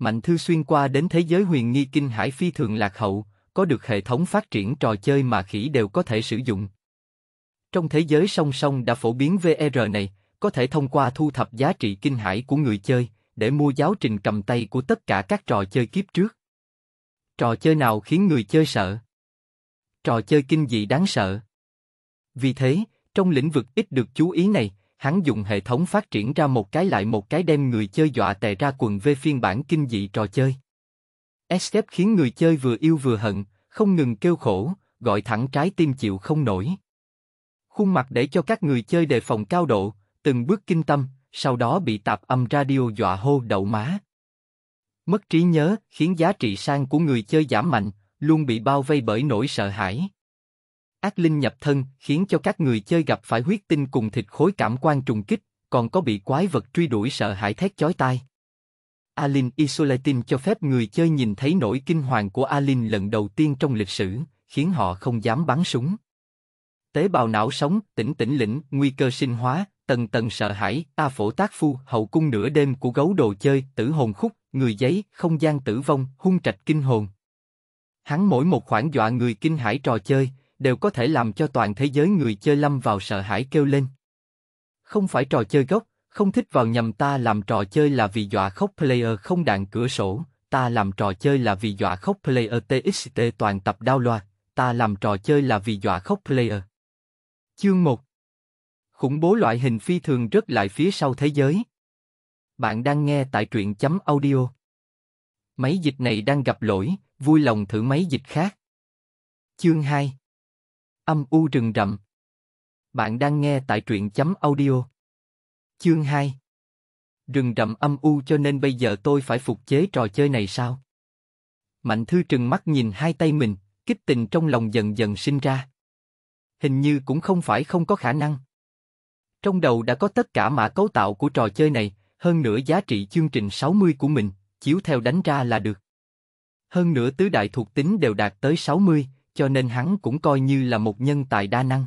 Mạnh Thư xuyên qua đến thế giới huyền nghi kinh hải phi thường lạc hậu, có được hệ thống phát triển trò chơi mà khỉ đều có thể sử dụng. Trong thế giới song song đã phổ biến VR này, có thể thông qua thu thập giá trị kinh hải của người chơi, để mua giáo trình cầm tay của tất cả các trò chơi kiếp trước. Trò chơi nào khiến người chơi sợ? Trò chơi kinh dị đáng sợ. Vì thế, trong lĩnh vực ít được chú ý này, hắn dùng hệ thống phát triển ra một cái lại một cái đem người chơi dọa tè ra quần về phiên bản kinh dị trò chơi. Escape khiến người chơi vừa yêu vừa hận, không ngừng kêu khổ, gọi thẳng trái tim chịu không nổi. Khuôn mặt để cho các người chơi đề phòng cao độ, từng bước kinh tâm, sau đó bị tạp âm radio dọa hô đậu má. Mất trí nhớ khiến giá trị sang của người chơi giảm mạnh, luôn bị bao vây bởi nỗi sợ hãi. Ác linh nhập thân khiến cho các người chơi gặp phải huyết tinh cùng thịt khối cảm quan trùng kích, còn có bị quái vật truy đuổi sợ hãi thét chói tai. Alin Isolatin cho phép người chơi nhìn thấy nỗi kinh hoàng của Alin lần đầu tiên trong lịch sử, khiến họ không dám bắn súng. Tế bào não sống, tỉnh tỉnh lĩnh, nguy cơ sinh hóa, tần tần sợ hãi, a phổ tác phu, hậu cung nửa đêm của gấu đồ chơi, tử hồn khúc, người giấy, không gian tử vong, hung trạch kinh hồn. Hắn mỗi một khoản dọa người kinh hãi trò chơi, đều có thể làm cho toàn thế giới người chơi lâm vào sợ hãi kêu lên. Không phải trò chơi gốc, không thích vào nhầm ta làm trò chơi là vì dọa khóc player không đạn cửa sổ, ta làm trò chơi là vì dọa khóc player TXT toàn tập đao loa. ta làm trò chơi là vì dọa khóc player. Chương 1 Khủng bố loại hình phi thường rất lại phía sau thế giới. Bạn đang nghe tại truyện chấm audio. Máy dịch này đang gặp lỗi, vui lòng thử máy dịch khác. Chương 2 âm u rừng rậm. Bạn đang nghe tại truyện chấm audio. Chương 2 Rừng rậm âm u cho nên bây giờ tôi phải phục chế trò chơi này sao? Mạnh Thư trừng mắt nhìn hai tay mình, kích tình trong lòng dần dần sinh ra. Hình như cũng không phải không có khả năng. Trong đầu đã có tất cả mã cấu tạo của trò chơi này, hơn nữa giá trị chương trình 60 của mình, chiếu theo đánh ra là được. Hơn nữa tứ đại thuộc tính đều đạt tới 60, cho nên hắn cũng coi như là một nhân tài đa năng.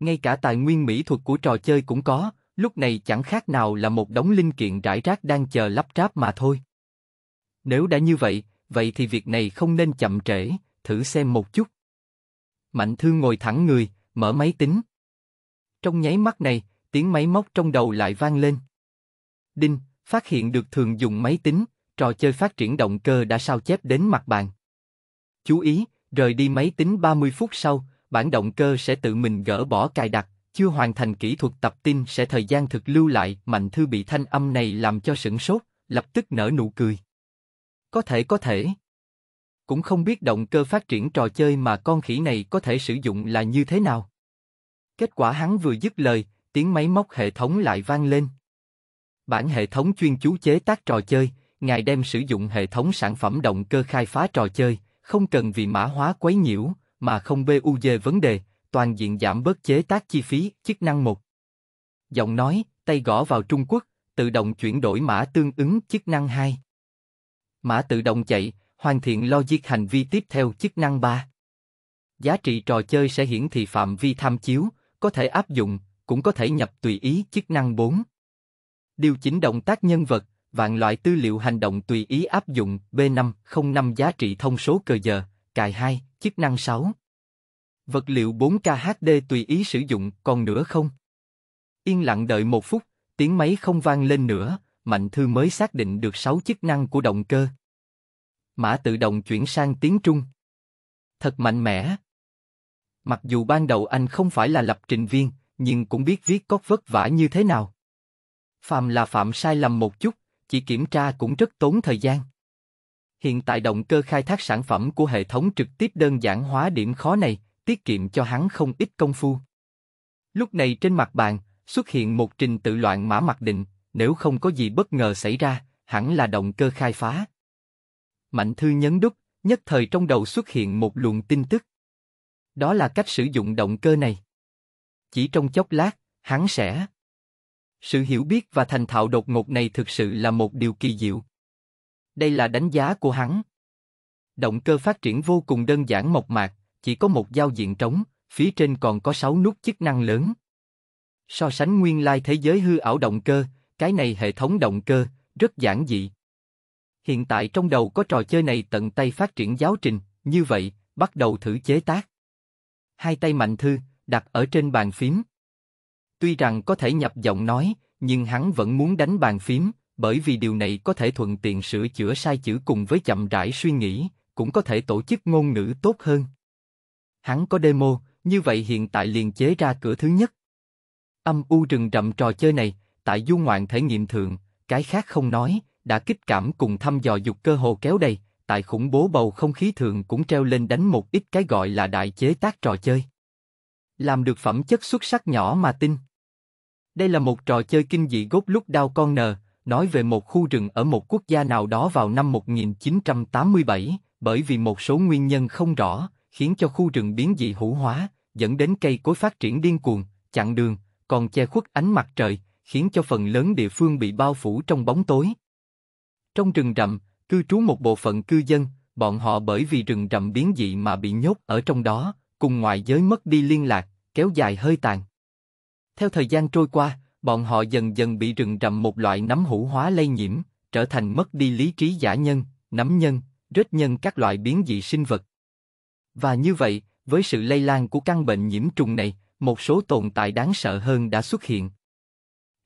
Ngay cả tài nguyên mỹ thuật của trò chơi cũng có, lúc này chẳng khác nào là một đống linh kiện rải rác đang chờ lắp ráp mà thôi. Nếu đã như vậy, vậy thì việc này không nên chậm trễ, thử xem một chút. Mạnh Thương ngồi thẳng người, mở máy tính. Trong nháy mắt này, tiếng máy móc trong đầu lại vang lên. Đinh, phát hiện được thường dùng máy tính, trò chơi phát triển động cơ đã sao chép đến mặt bàn. Chú ý, Rời đi máy tính 30 phút sau, bản động cơ sẽ tự mình gỡ bỏ cài đặt, chưa hoàn thành kỹ thuật tập tin sẽ thời gian thực lưu lại, Mạnh Thư bị thanh âm này làm cho sửng sốt, lập tức nở nụ cười. Có thể có thể. Cũng không biết động cơ phát triển trò chơi mà con khỉ này có thể sử dụng là như thế nào. Kết quả hắn vừa dứt lời, tiếng máy móc hệ thống lại vang lên. Bản hệ thống chuyên chú chế tác trò chơi, ngài đem sử dụng hệ thống sản phẩm động cơ khai phá trò chơi, không cần vì mã hóa quấy nhiễu, mà không dê vấn đề, toàn diện giảm bớt chế tác chi phí, chức năng một. Giọng nói, tay gõ vào Trung Quốc, tự động chuyển đổi mã tương ứng chức năng 2. Mã tự động chạy, hoàn thiện logic hành vi tiếp theo chức năng 3. Giá trị trò chơi sẽ hiển thị phạm vi tham chiếu, có thể áp dụng, cũng có thể nhập tùy ý chức năng 4. Điều chỉnh động tác nhân vật, vạn loại tư liệu hành động tùy ý áp dụng, B505 giá trị thông số cờ giờ, cài 2, chức năng 6. Vật liệu 4KHD tùy ý sử dụng, còn nữa không? Yên lặng đợi một phút, tiếng máy không vang lên nữa, Mạnh Thư mới xác định được 6 chức năng của động cơ. Mã tự động chuyển sang tiếng Trung. Thật mạnh mẽ. Mặc dù ban đầu anh không phải là lập trình viên, nhưng cũng biết viết có vất vả như thế nào. Phạm là phạm sai lầm một chút, chỉ kiểm tra cũng rất tốn thời gian. Hiện tại động cơ khai thác sản phẩm của hệ thống trực tiếp đơn giản hóa điểm khó này, tiết kiệm cho hắn không ít công phu. Lúc này trên mặt bàn, xuất hiện một trình tự loạn mã mặc định, nếu không có gì bất ngờ xảy ra, hẳn là động cơ khai phá. Mạnh thư nhấn đúc, nhất thời trong đầu xuất hiện một luồng tin tức. Đó là cách sử dụng động cơ này. Chỉ trong chốc lát, hắn sẽ sự hiểu biết và thành thạo đột ngột này thực sự là một điều kỳ diệu. Đây là đánh giá của hắn. Động cơ phát triển vô cùng đơn giản mộc mạc, chỉ có một giao diện trống, phía trên còn có 6 nút chức năng lớn. So sánh nguyên lai thế giới hư ảo động cơ, cái này hệ thống động cơ, rất giản dị. Hiện tại trong đầu có trò chơi này tận tay phát triển giáo trình, như vậy, bắt đầu thử chế tác. Hai tay mạnh thư, đặt ở trên bàn phím. Tuy rằng có thể nhập giọng nói, nhưng hắn vẫn muốn đánh bàn phím, bởi vì điều này có thể thuận tiện sửa chữa sai chữ cùng với chậm rãi suy nghĩ, cũng có thể tổ chức ngôn ngữ tốt hơn. Hắn có demo, như vậy hiện tại liền chế ra cửa thứ nhất. Âm u rừng rậm trò chơi này, tại du ngoạn thể nghiệm thượng, cái khác không nói, đã kích cảm cùng thăm dò dục cơ hồ kéo đầy, tại khủng bố bầu không khí thường cũng treo lên đánh một ít cái gọi là đại chế tác trò chơi làm được phẩm chất xuất sắc nhỏ mà tin. Đây là một trò chơi kinh dị gốc lúc đau con nờ, nói về một khu rừng ở một quốc gia nào đó vào năm 1987, bởi vì một số nguyên nhân không rõ, khiến cho khu rừng biến dị hữu hóa, dẫn đến cây cối phát triển điên cuồng, chặn đường, còn che khuất ánh mặt trời, khiến cho phần lớn địa phương bị bao phủ trong bóng tối. Trong rừng rậm, cư trú một bộ phận cư dân, bọn họ bởi vì rừng rậm biến dị mà bị nhốt ở trong đó, cùng ngoại giới mất đi liên lạc, kéo dài hơi tàn. Theo thời gian trôi qua, bọn họ dần dần bị rừng rậm một loại nấm hữu hóa lây nhiễm, trở thành mất đi lý trí giả nhân, nấm nhân, rết nhân các loại biến dị sinh vật. Và như vậy, với sự lây lan của căn bệnh nhiễm trùng này, một số tồn tại đáng sợ hơn đã xuất hiện.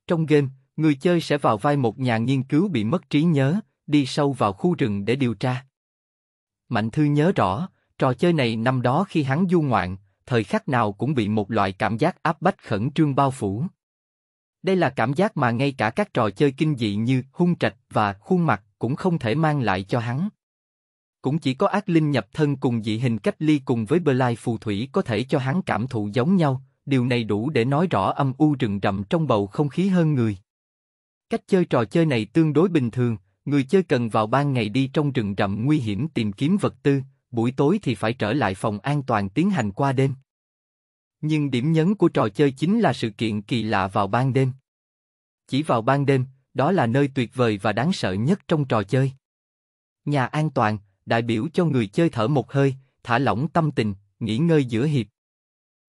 Trong game, người chơi sẽ vào vai một nhà nghiên cứu bị mất trí nhớ, đi sâu vào khu rừng để điều tra. Mạnh Thư nhớ rõ, Trò chơi này năm đó khi hắn du ngoạn, thời khắc nào cũng bị một loại cảm giác áp bách khẩn trương bao phủ. Đây là cảm giác mà ngay cả các trò chơi kinh dị như hung trạch và khuôn mặt cũng không thể mang lại cho hắn. Cũng chỉ có ác linh nhập thân cùng dị hình cách ly cùng với bơ lai phù thủy có thể cho hắn cảm thụ giống nhau, điều này đủ để nói rõ âm u rừng rậm trong bầu không khí hơn người. Cách chơi trò chơi này tương đối bình thường, người chơi cần vào ban ngày đi trong rừng rậm nguy hiểm tìm kiếm vật tư, buổi tối thì phải trở lại phòng an toàn tiến hành qua đêm. Nhưng điểm nhấn của trò chơi chính là sự kiện kỳ lạ vào ban đêm. Chỉ vào ban đêm, đó là nơi tuyệt vời và đáng sợ nhất trong trò chơi. Nhà an toàn, đại biểu cho người chơi thở một hơi, thả lỏng tâm tình, nghỉ ngơi giữa hiệp.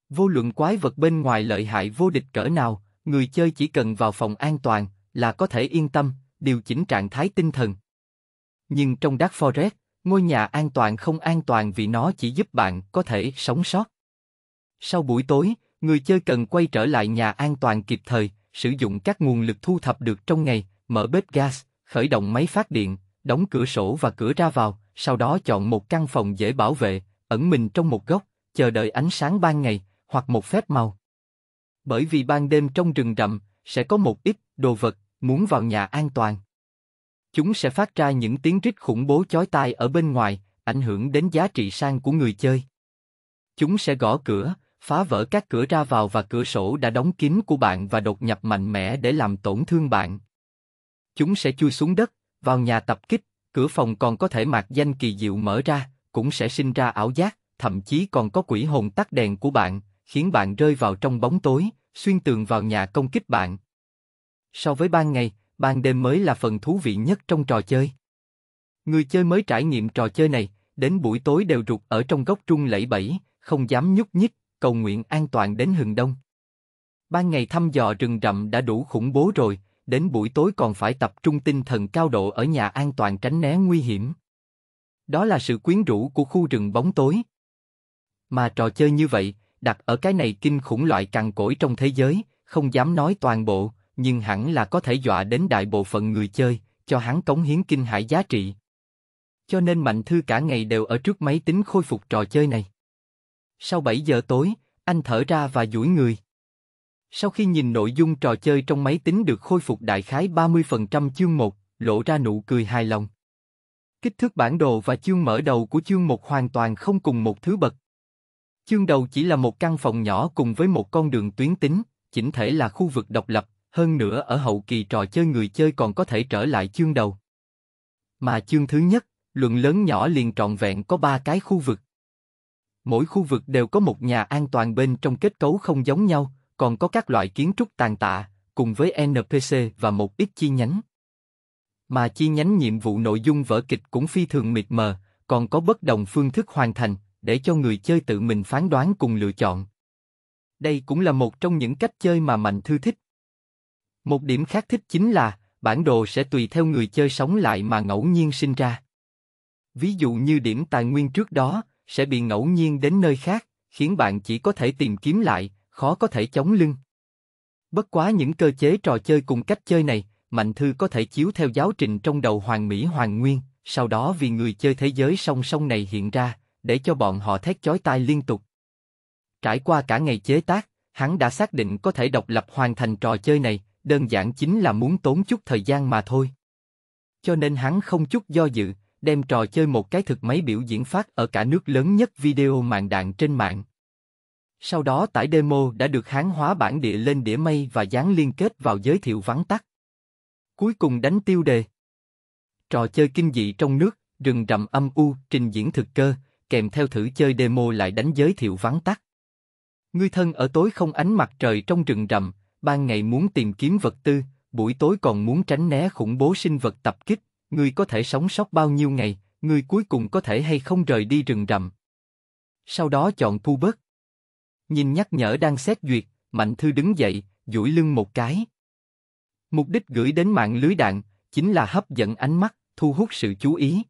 Vô luận quái vật bên ngoài lợi hại vô địch cỡ nào, người chơi chỉ cần vào phòng an toàn là có thể yên tâm, điều chỉnh trạng thái tinh thần. Nhưng trong Dark Forest, Ngôi nhà an toàn không an toàn vì nó chỉ giúp bạn có thể sống sót. Sau buổi tối, người chơi cần quay trở lại nhà an toàn kịp thời, sử dụng các nguồn lực thu thập được trong ngày, mở bếp gas, khởi động máy phát điện, đóng cửa sổ và cửa ra vào, sau đó chọn một căn phòng dễ bảo vệ, ẩn mình trong một góc, chờ đợi ánh sáng ban ngày, hoặc một phép màu. Bởi vì ban đêm trong rừng rậm, sẽ có một ít đồ vật muốn vào nhà an toàn. Chúng sẽ phát ra những tiếng rít khủng bố chói tai ở bên ngoài, ảnh hưởng đến giá trị sang của người chơi. Chúng sẽ gõ cửa, phá vỡ các cửa ra vào và cửa sổ đã đóng kín của bạn và đột nhập mạnh mẽ để làm tổn thương bạn. Chúng sẽ chui xuống đất, vào nhà tập kích, cửa phòng còn có thể mạc danh kỳ diệu mở ra, cũng sẽ sinh ra ảo giác, thậm chí còn có quỷ hồn tắt đèn của bạn, khiến bạn rơi vào trong bóng tối, xuyên tường vào nhà công kích bạn. So với ban ngày, ban đêm mới là phần thú vị nhất trong trò chơi. Người chơi mới trải nghiệm trò chơi này, đến buổi tối đều rụt ở trong góc trung lẫy bẫy, không dám nhúc nhích, cầu nguyện an toàn đến hừng đông. Ban ngày thăm dò rừng rậm đã đủ khủng bố rồi, đến buổi tối còn phải tập trung tinh thần cao độ ở nhà an toàn tránh né nguy hiểm. Đó là sự quyến rũ của khu rừng bóng tối. Mà trò chơi như vậy, đặt ở cái này kinh khủng loại càng cỗi trong thế giới, không dám nói toàn bộ, nhưng hẳn là có thể dọa đến đại bộ phận người chơi, cho hắn cống hiến kinh hải giá trị. Cho nên Mạnh Thư cả ngày đều ở trước máy tính khôi phục trò chơi này. Sau 7 giờ tối, anh thở ra và duỗi người. Sau khi nhìn nội dung trò chơi trong máy tính được khôi phục đại khái 30% chương 1, lộ ra nụ cười hài lòng. Kích thước bản đồ và chương mở đầu của chương 1 hoàn toàn không cùng một thứ bậc. Chương đầu chỉ là một căn phòng nhỏ cùng với một con đường tuyến tính, chỉnh thể là khu vực độc lập, hơn nữa ở hậu kỳ trò chơi người chơi còn có thể trở lại chương đầu. Mà chương thứ nhất, luận lớn nhỏ liền trọn vẹn có ba cái khu vực. Mỗi khu vực đều có một nhà an toàn bên trong kết cấu không giống nhau, còn có các loại kiến trúc tàn tạ, cùng với NPC và một ít chi nhánh. Mà chi nhánh nhiệm vụ nội dung vở kịch cũng phi thường mịt mờ, còn có bất đồng phương thức hoàn thành, để cho người chơi tự mình phán đoán cùng lựa chọn. Đây cũng là một trong những cách chơi mà Mạnh Thư thích. Một điểm khác thích chính là, bản đồ sẽ tùy theo người chơi sống lại mà ngẫu nhiên sinh ra. Ví dụ như điểm tài nguyên trước đó, sẽ bị ngẫu nhiên đến nơi khác, khiến bạn chỉ có thể tìm kiếm lại, khó có thể chống lưng. Bất quá những cơ chế trò chơi cùng cách chơi này, Mạnh Thư có thể chiếu theo giáo trình trong đầu Hoàng Mỹ Hoàng Nguyên, sau đó vì người chơi thế giới song song này hiện ra, để cho bọn họ thét chói tai liên tục. Trải qua cả ngày chế tác, hắn đã xác định có thể độc lập hoàn thành trò chơi này, đơn giản chính là muốn tốn chút thời gian mà thôi. Cho nên hắn không chút do dự, đem trò chơi một cái thực máy biểu diễn phát ở cả nước lớn nhất video mạng đạn trên mạng. Sau đó tải demo đã được hán hóa bản địa lên đĩa mây và dán liên kết vào giới thiệu vắng tắt. Cuối cùng đánh tiêu đề. Trò chơi kinh dị trong nước, rừng rậm âm u, trình diễn thực cơ, kèm theo thử chơi demo lại đánh giới thiệu vắng tắt. Ngươi thân ở tối không ánh mặt trời trong rừng rậm, ban ngày muốn tìm kiếm vật tư, buổi tối còn muốn tránh né khủng bố sinh vật tập kích, người có thể sống sót bao nhiêu ngày, người cuối cùng có thể hay không rời đi rừng rậm. Sau đó chọn thu bớt. Nhìn nhắc nhở đang xét duyệt, Mạnh Thư đứng dậy, duỗi lưng một cái. Mục đích gửi đến mạng lưới đạn, chính là hấp dẫn ánh mắt, thu hút sự chú ý.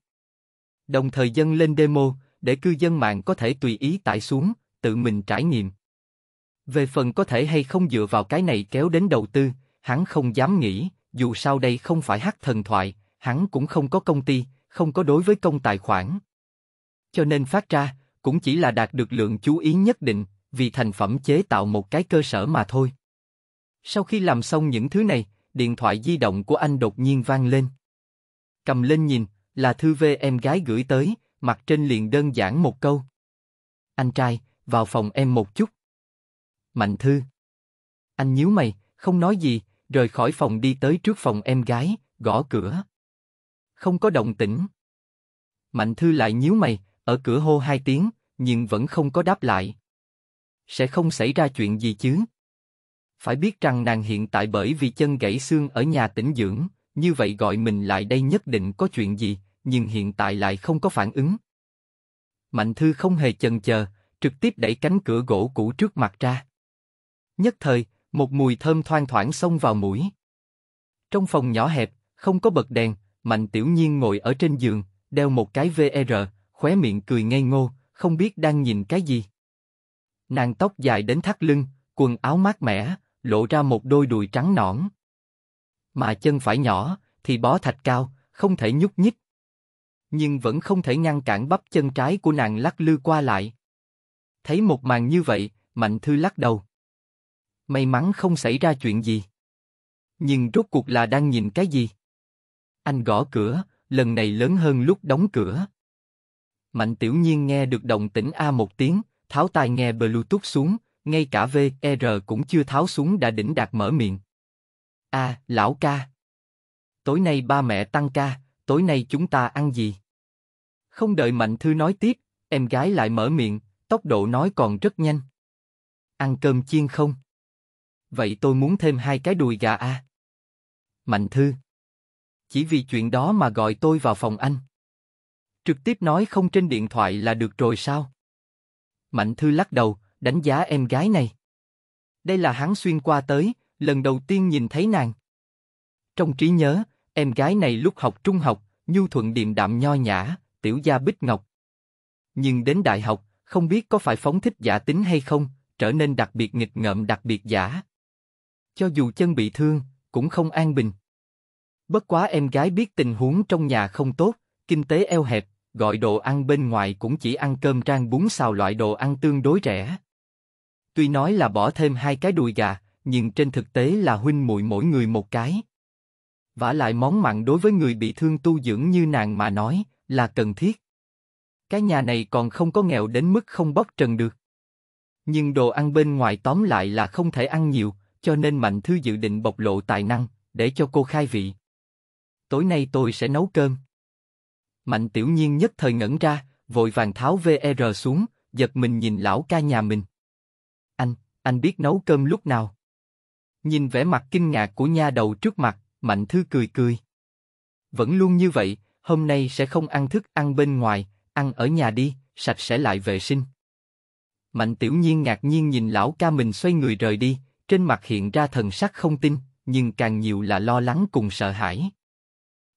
Đồng thời dâng lên demo, để cư dân mạng có thể tùy ý tải xuống, tự mình trải nghiệm. Về phần có thể hay không dựa vào cái này kéo đến đầu tư, hắn không dám nghĩ, dù sao đây không phải hắc thần thoại, hắn cũng không có công ty, không có đối với công tài khoản. Cho nên phát ra, cũng chỉ là đạt được lượng chú ý nhất định, vì thành phẩm chế tạo một cái cơ sở mà thôi. Sau khi làm xong những thứ này, điện thoại di động của anh đột nhiên vang lên. Cầm lên nhìn, là thư về em gái gửi tới, mặt trên liền đơn giản một câu. Anh trai, vào phòng em một chút. Mạnh Thư. Anh nhíu mày, không nói gì, rời khỏi phòng đi tới trước phòng em gái, gõ cửa. Không có động tĩnh. Mạnh Thư lại nhíu mày, ở cửa hô hai tiếng, nhưng vẫn không có đáp lại. Sẽ không xảy ra chuyện gì chứ? Phải biết rằng nàng hiện tại bởi vì chân gãy xương ở nhà tĩnh dưỡng, như vậy gọi mình lại đây nhất định có chuyện gì, nhưng hiện tại lại không có phản ứng. Mạnh Thư không hề chần chờ, trực tiếp đẩy cánh cửa gỗ cũ trước mặt ra. Nhất thời, một mùi thơm thoang thoảng xông vào mũi. Trong phòng nhỏ hẹp, không có bật đèn, Mạnh Tiểu Nhiên ngồi ở trên giường, đeo một cái VR, khóe miệng cười ngây ngô, không biết đang nhìn cái gì. Nàng tóc dài đến thắt lưng, quần áo mát mẻ, lộ ra một đôi đùi trắng nõn. Mà chân phải nhỏ, thì bó thạch cao, không thể nhúc nhích. Nhưng vẫn không thể ngăn cản bắp chân trái của nàng lắc lư qua lại. Thấy một màn như vậy, Mạnh Thư lắc đầu. May mắn không xảy ra chuyện gì. Nhưng rốt cuộc là đang nhìn cái gì? Anh gõ cửa, lần này lớn hơn lúc đóng cửa. Mạnh tiểu nhiên nghe được động tĩnh A một tiếng, tháo tai nghe Bluetooth xuống, ngay cả VR cũng chưa tháo xuống đã đỉnh đạt mở miệng. A, lão ca. Tối nay ba mẹ tăng ca, tối nay chúng ta ăn gì? Không đợi Mạnh Thư nói tiếp, em gái lại mở miệng, tốc độ nói còn rất nhanh. Ăn cơm chiên không? vậy tôi muốn thêm hai cái đùi gà a. Mạnh Thư. Chỉ vì chuyện đó mà gọi tôi vào phòng anh. Trực tiếp nói không trên điện thoại là được rồi sao? Mạnh Thư lắc đầu, đánh giá em gái này. Đây là hắn xuyên qua tới, lần đầu tiên nhìn thấy nàng. Trong trí nhớ, em gái này lúc học trung học, nhu thuận điềm đạm nho nhã, tiểu gia bích ngọc. Nhưng đến đại học, không biết có phải phóng thích giả tính hay không, trở nên đặc biệt nghịch ngợm đặc biệt giả, cho dù chân bị thương, cũng không an bình. Bất quá em gái biết tình huống trong nhà không tốt, kinh tế eo hẹp, gọi đồ ăn bên ngoài cũng chỉ ăn cơm rang bún xào loại đồ ăn tương đối rẻ. Tuy nói là bỏ thêm hai cái đùi gà, nhưng trên thực tế là huynh muội mỗi người một cái. Vả lại món mặn đối với người bị thương tu dưỡng như nàng mà nói, là cần thiết. Cái nhà này còn không có nghèo đến mức không bóc trần được. Nhưng đồ ăn bên ngoài tóm lại là không thể ăn nhiều, cho nên Mạnh Thư dự định bộc lộ tài năng, để cho cô khai vị. Tối nay tôi sẽ nấu cơm. Mạnh Tiểu Nhiên nhất thời ngẩn ra, vội vàng tháo VR xuống, giật mình nhìn lão ca nhà mình. Anh, anh biết nấu cơm lúc nào? Nhìn vẻ mặt kinh ngạc của nha đầu trước mặt, Mạnh Thư cười cười. Vẫn luôn như vậy, hôm nay sẽ không ăn thức ăn bên ngoài, ăn ở nhà đi, sạch sẽ lại vệ sinh. Mạnh Tiểu Nhiên ngạc nhiên nhìn lão ca mình xoay người rời đi, trên mặt hiện ra thần sắc không tin, nhưng càng nhiều là lo lắng cùng sợ hãi.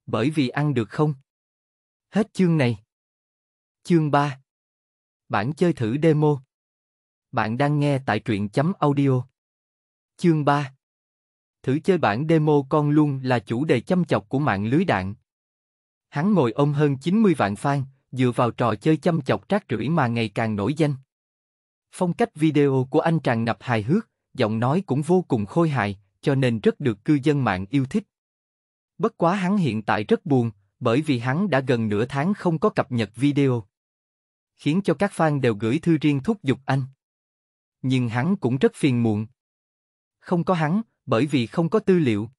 Bởi vì ăn được không? Hết chương này. Chương 3 Bản chơi thử demo Bạn đang nghe tại truyện chấm audio. Chương 3 Thử chơi bản demo con luôn là chủ đề chăm chọc của mạng lưới đạn. Hắn ngồi ôm hơn 90 vạn fan, dựa vào trò chơi chăm chọc trác rưỡi mà ngày càng nổi danh. Phong cách video của anh tràn ngập hài hước, giọng nói cũng vô cùng khôi hài, cho nên rất được cư dân mạng yêu thích. Bất quá hắn hiện tại rất buồn, bởi vì hắn đã gần nửa tháng không có cập nhật video. Khiến cho các fan đều gửi thư riêng thúc giục anh. Nhưng hắn cũng rất phiền muộn. Không có hắn, bởi vì không có tư liệu.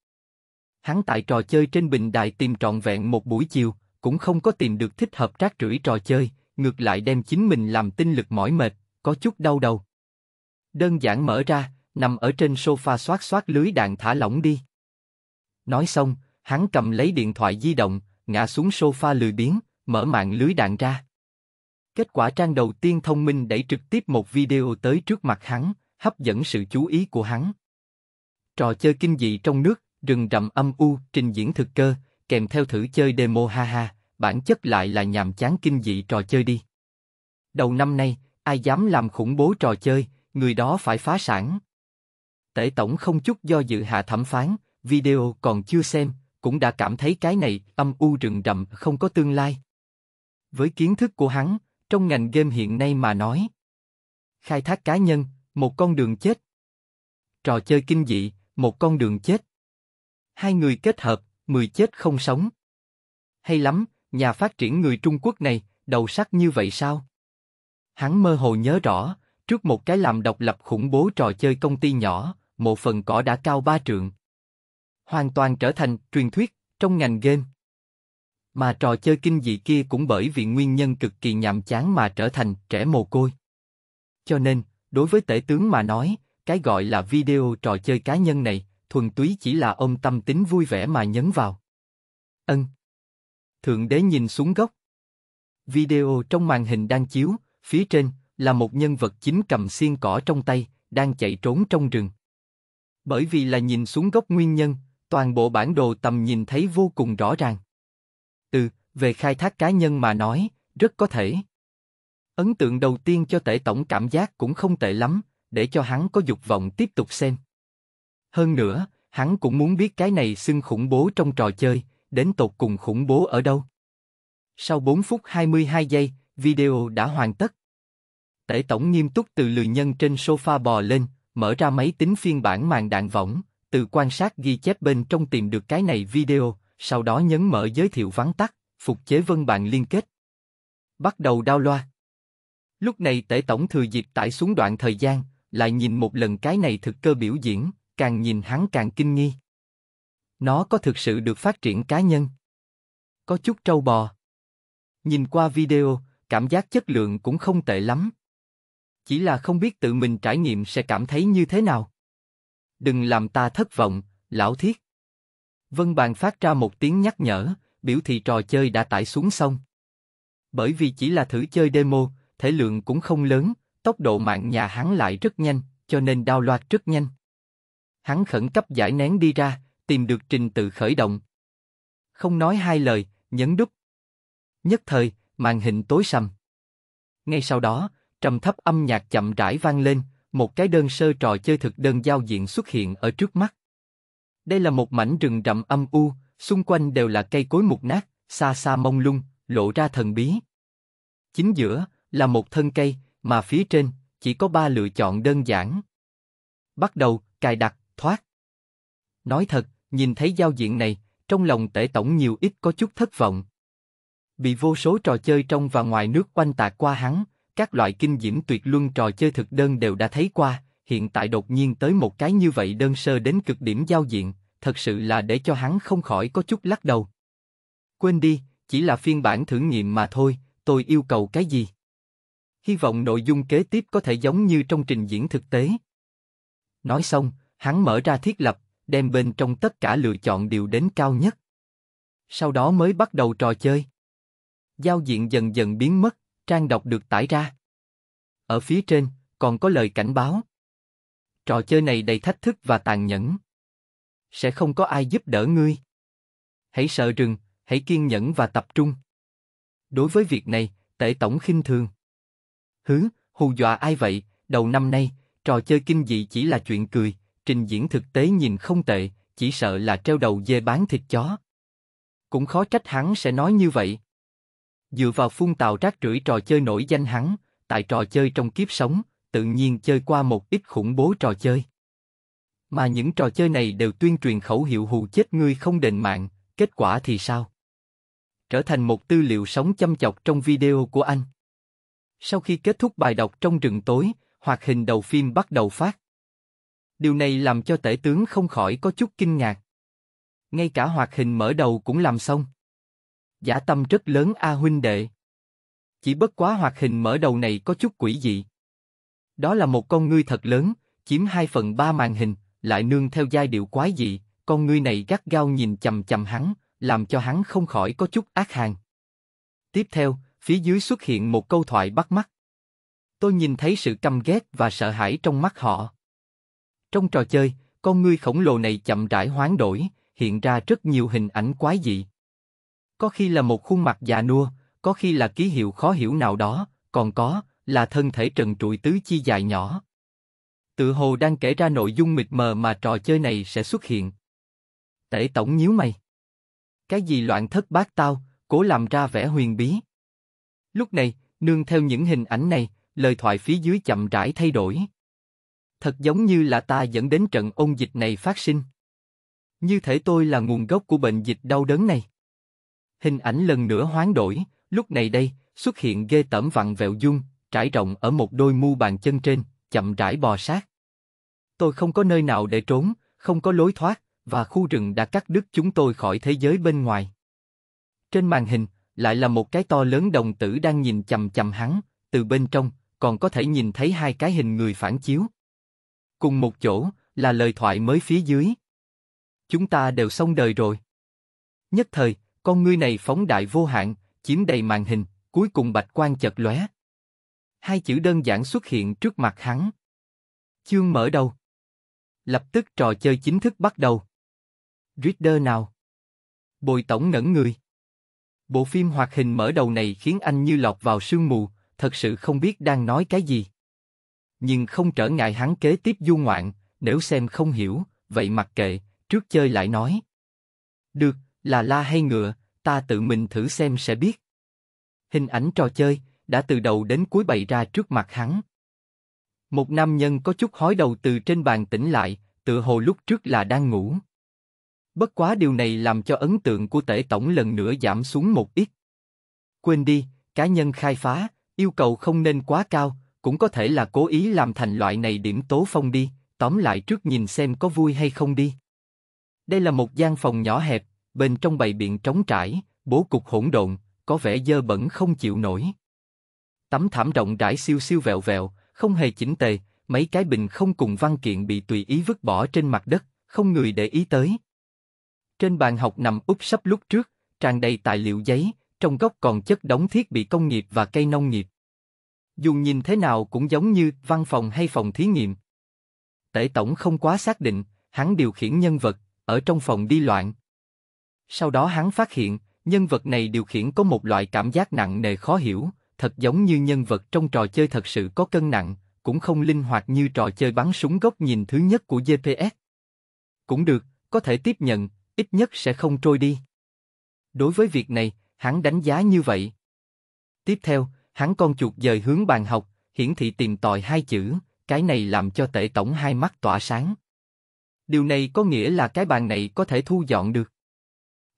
Hắn tại trò chơi trên bình đại tìm trọn vẹn một buổi chiều, cũng không có tìm được thích hợp trác rưỡi trò chơi, ngược lại đem chính mình làm tinh lực mỏi mệt, có chút đau đầu. Đơn giản mở ra, nằm ở trên sofa xoát xoát lưới đạn thả lỏng đi. Nói xong, hắn cầm lấy điện thoại di động, ngã xuống sofa lười biếng, mở mạng lưới đạn ra. Kết quả trang đầu tiên thông minh đẩy trực tiếp một video tới trước mặt hắn, hấp dẫn sự chú ý của hắn. Trò chơi kinh dị trong nước, rừng rậm âm u, trình diễn thực cơ, kèm theo thử chơi demo ha ha, bản chất lại là nhàm chán kinh dị trò chơi đi. Đầu năm nay, ai dám làm khủng bố trò chơi, người đó phải phá sản. Tể tổng không chút do dự hạ thẩm phán, video còn chưa xem, cũng đã cảm thấy cái này âm u rừng rậm không có tương lai. Với kiến thức của hắn, trong ngành game hiện nay mà nói, khai thác cá nhân, một con đường chết. Trò chơi kinh dị, một con đường chết. Hai người kết hợp, mười chết không sống. Hay lắm, nhà phát triển người Trung Quốc này, đầu sắc như vậy sao? Hắn mơ hồ nhớ rõ, trước một cái làm độc lập khủng bố trò chơi công ty nhỏ, một phần cỏ đã cao ba trượng. Hoàn toàn trở thành truyền thuyết trong ngành game. Mà trò chơi kinh dị kia cũng bởi vì nguyên nhân cực kỳ nhàm chán mà trở thành trẻ mồ côi. Cho nên, đối với tể tướng mà nói, cái gọi là video trò chơi cá nhân này, thuần túy chỉ là ông tâm tính vui vẻ mà nhấn vào. Ân. Thượng đế nhìn xuống góc. Video trong màn hình đang chiếu, phía trên là một nhân vật chính cầm xiên cỏ trong tay, đang chạy trốn trong rừng. Bởi vì là nhìn xuống gốc nguyên nhân, toàn bộ bản đồ tầm nhìn thấy vô cùng rõ ràng. Từ, về khai thác cá nhân mà nói, rất có thể. Ấn tượng đầu tiên cho tể tổng cảm giác cũng không tệ lắm, để cho hắn có dục vọng tiếp tục xem. Hơn nữa, hắn cũng muốn biết cái này xưng khủng bố trong trò chơi, đến tột cùng khủng bố ở đâu. Sau 4 phút 22 giây, video đã hoàn tất. Tể tổng nghiêm túc từ lười nhân trên sofa bò lên, mở ra máy tính phiên bản màn đạn võng, từ quan sát ghi chép bên trong tìm được cái này video, sau đó nhấn mở giới thiệu vắn tắt, phục chế vân bạn liên kết. Bắt đầu đao loa. Lúc này tể tổng thừa dịp tải xuống đoạn thời gian, lại nhìn một lần cái này thực cơ biểu diễn, càng nhìn hắn càng kinh nghi. Nó có thực sự được phát triển cá nhân? Có chút trâu bò. Nhìn qua video, cảm giác chất lượng cũng không tệ lắm chỉ là không biết tự mình trải nghiệm sẽ cảm thấy như thế nào. Đừng làm ta thất vọng, lão thiết. Vân Bàn phát ra một tiếng nhắc nhở, biểu thị trò chơi đã tải xuống xong. Bởi vì chỉ là thử chơi demo, thể lượng cũng không lớn, tốc độ mạng nhà hắn lại rất nhanh, cho nên đao loạt rất nhanh. Hắn khẩn cấp giải nén đi ra, tìm được trình tự khởi động. Không nói hai lời, nhấn đúc. Nhất thời, màn hình tối sầm. Ngay sau đó, trầm thấp âm nhạc chậm rãi vang lên, một cái đơn sơ trò chơi thực đơn giao diện xuất hiện ở trước mắt. Đây là một mảnh rừng rậm âm u, xung quanh đều là cây cối mục nát, xa xa mông lung, lộ ra thần bí. Chính giữa là một thân cây, mà phía trên chỉ có ba lựa chọn đơn giản. Bắt đầu, cài đặt, thoát. Nói thật, nhìn thấy giao diện này, trong lòng tể tổng nhiều ít có chút thất vọng. Bị vô số trò chơi trong và ngoài nước quanh tạc qua hắn, các loại kinh diễm tuyệt luân trò chơi thực đơn đều đã thấy qua, hiện tại đột nhiên tới một cái như vậy đơn sơ đến cực điểm giao diện, thật sự là để cho hắn không khỏi có chút lắc đầu. Quên đi, chỉ là phiên bản thử nghiệm mà thôi, tôi yêu cầu cái gì? Hy vọng nội dung kế tiếp có thể giống như trong trình diễn thực tế. Nói xong, hắn mở ra thiết lập, đem bên trong tất cả lựa chọn đều đến cao nhất. Sau đó mới bắt đầu trò chơi. Giao diện dần dần biến mất, trang đọc được tải ra. Ở phía trên, còn có lời cảnh báo. Trò chơi này đầy thách thức và tàn nhẫn. Sẽ không có ai giúp đỡ ngươi. Hãy sợ rừng, hãy kiên nhẫn và tập trung. Đối với việc này, tệ tổng khinh thường. Hứ, hù dọa ai vậy, đầu năm nay, trò chơi kinh dị chỉ là chuyện cười, trình diễn thực tế nhìn không tệ, chỉ sợ là treo đầu dê bán thịt chó. Cũng khó trách hắn sẽ nói như vậy. Dựa vào phun tạo rác rưởi trò chơi nổi danh hắn, tại trò chơi trong kiếp sống, tự nhiên chơi qua một ít khủng bố trò chơi. Mà những trò chơi này đều tuyên truyền khẩu hiệu hù chết ngươi không đền mạng, kết quả thì sao? Trở thành một tư liệu sống chăm chọc trong video của anh. Sau khi kết thúc bài đọc trong rừng tối, hoạt hình đầu phim bắt đầu phát. Điều này làm cho tể tướng không khỏi có chút kinh ngạc. Ngay cả hoạt hình mở đầu cũng làm xong giả tâm rất lớn a huynh đệ. Chỉ bất quá hoạt hình mở đầu này có chút quỷ dị. Đó là một con ngươi thật lớn, chiếm 2 phần 3 màn hình, lại nương theo giai điệu quái dị, con ngươi này gắt gao nhìn chầm chầm hắn, làm cho hắn không khỏi có chút ác hàn. Tiếp theo, phía dưới xuất hiện một câu thoại bắt mắt. Tôi nhìn thấy sự căm ghét và sợ hãi trong mắt họ. Trong trò chơi, con ngươi khổng lồ này chậm rãi hoán đổi, hiện ra rất nhiều hình ảnh quái dị có khi là một khuôn mặt già nua, có khi là ký hiệu khó hiểu nào đó, còn có là thân thể trần trụi tứ chi dài nhỏ. Tự hồ đang kể ra nội dung mịt mờ mà trò chơi này sẽ xuất hiện. Tể tổng nhíu mày. Cái gì loạn thất bát tao, cố làm ra vẻ huyền bí. Lúc này, nương theo những hình ảnh này, lời thoại phía dưới chậm rãi thay đổi. Thật giống như là ta dẫn đến trận ôn dịch này phát sinh. Như thể tôi là nguồn gốc của bệnh dịch đau đớn này. Hình ảnh lần nữa hoán đổi, lúc này đây, xuất hiện ghê tẩm vặn vẹo dung, trải rộng ở một đôi mu bàn chân trên, chậm rãi bò sát. Tôi không có nơi nào để trốn, không có lối thoát, và khu rừng đã cắt đứt chúng tôi khỏi thế giới bên ngoài. Trên màn hình, lại là một cái to lớn đồng tử đang nhìn chầm chầm hắn, từ bên trong, còn có thể nhìn thấy hai cái hình người phản chiếu. Cùng một chỗ, là lời thoại mới phía dưới. Chúng ta đều xong đời rồi. Nhất thời, con ngươi này phóng đại vô hạn, chiếm đầy màn hình, cuối cùng bạch quan chật lóe. Hai chữ đơn giản xuất hiện trước mặt hắn. Chương mở đầu. Lập tức trò chơi chính thức bắt đầu. Reader nào? Bồi tổng ngẩn người. Bộ phim hoạt hình mở đầu này khiến anh như lọt vào sương mù, thật sự không biết đang nói cái gì. Nhưng không trở ngại hắn kế tiếp du ngoạn, nếu xem không hiểu, vậy mặc kệ, trước chơi lại nói. Được, là la hay ngựa, ta tự mình thử xem sẽ biết. Hình ảnh trò chơi đã từ đầu đến cuối bày ra trước mặt hắn. Một nam nhân có chút hói đầu từ trên bàn tỉnh lại, tựa hồ lúc trước là đang ngủ. Bất quá điều này làm cho ấn tượng của tể tổng lần nữa giảm xuống một ít. Quên đi, cá nhân khai phá, yêu cầu không nên quá cao, cũng có thể là cố ý làm thành loại này điểm tố phong đi, tóm lại trước nhìn xem có vui hay không đi. Đây là một gian phòng nhỏ hẹp, bên trong bầy biện trống trải, bố cục hỗn độn, có vẻ dơ bẩn không chịu nổi. Tấm thảm rộng rãi siêu siêu vẹo vẹo, không hề chỉnh tề, mấy cái bình không cùng văn kiện bị tùy ý vứt bỏ trên mặt đất, không người để ý tới. Trên bàn học nằm úp sấp lúc trước, tràn đầy tài liệu giấy, trong góc còn chất đóng thiết bị công nghiệp và cây nông nghiệp. Dù nhìn thế nào cũng giống như văn phòng hay phòng thí nghiệm. Tể tổng không quá xác định, hắn điều khiển nhân vật, ở trong phòng đi loạn, sau đó hắn phát hiện, nhân vật này điều khiển có một loại cảm giác nặng nề khó hiểu, thật giống như nhân vật trong trò chơi thật sự có cân nặng, cũng không linh hoạt như trò chơi bắn súng góc nhìn thứ nhất của GPS. Cũng được, có thể tiếp nhận, ít nhất sẽ không trôi đi. Đối với việc này, hắn đánh giá như vậy. Tiếp theo, hắn con chuột dời hướng bàn học, hiển thị tìm tòi hai chữ, cái này làm cho tệ tổng hai mắt tỏa sáng. Điều này có nghĩa là cái bàn này có thể thu dọn được.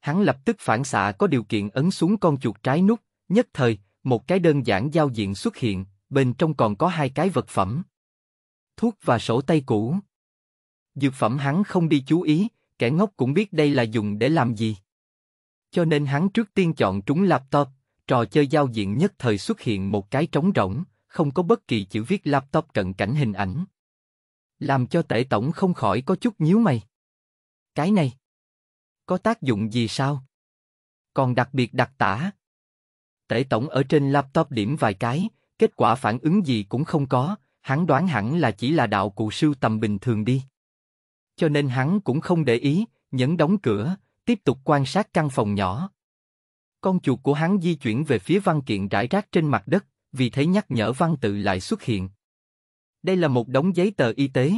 Hắn lập tức phản xạ có điều kiện ấn xuống con chuột trái nút, nhất thời, một cái đơn giản giao diện xuất hiện, bên trong còn có hai cái vật phẩm. Thuốc và sổ tay cũ. Dược phẩm hắn không đi chú ý, kẻ ngốc cũng biết đây là dùng để làm gì. Cho nên hắn trước tiên chọn trúng laptop, trò chơi giao diện nhất thời xuất hiện một cái trống rỗng, không có bất kỳ chữ viết laptop cận cảnh hình ảnh. Làm cho tể tổng không khỏi có chút nhíu mày. Cái này. Có tác dụng gì sao? Còn đặc biệt đặc tả. Tể tổng ở trên laptop điểm vài cái, kết quả phản ứng gì cũng không có, hắn đoán hẳn là chỉ là đạo cụ sưu tầm bình thường đi. Cho nên hắn cũng không để ý, nhấn đóng cửa, tiếp tục quan sát căn phòng nhỏ. Con chuột của hắn di chuyển về phía văn kiện rải rác trên mặt đất, vì thế nhắc nhở văn tự lại xuất hiện. Đây là một đống giấy tờ y tế.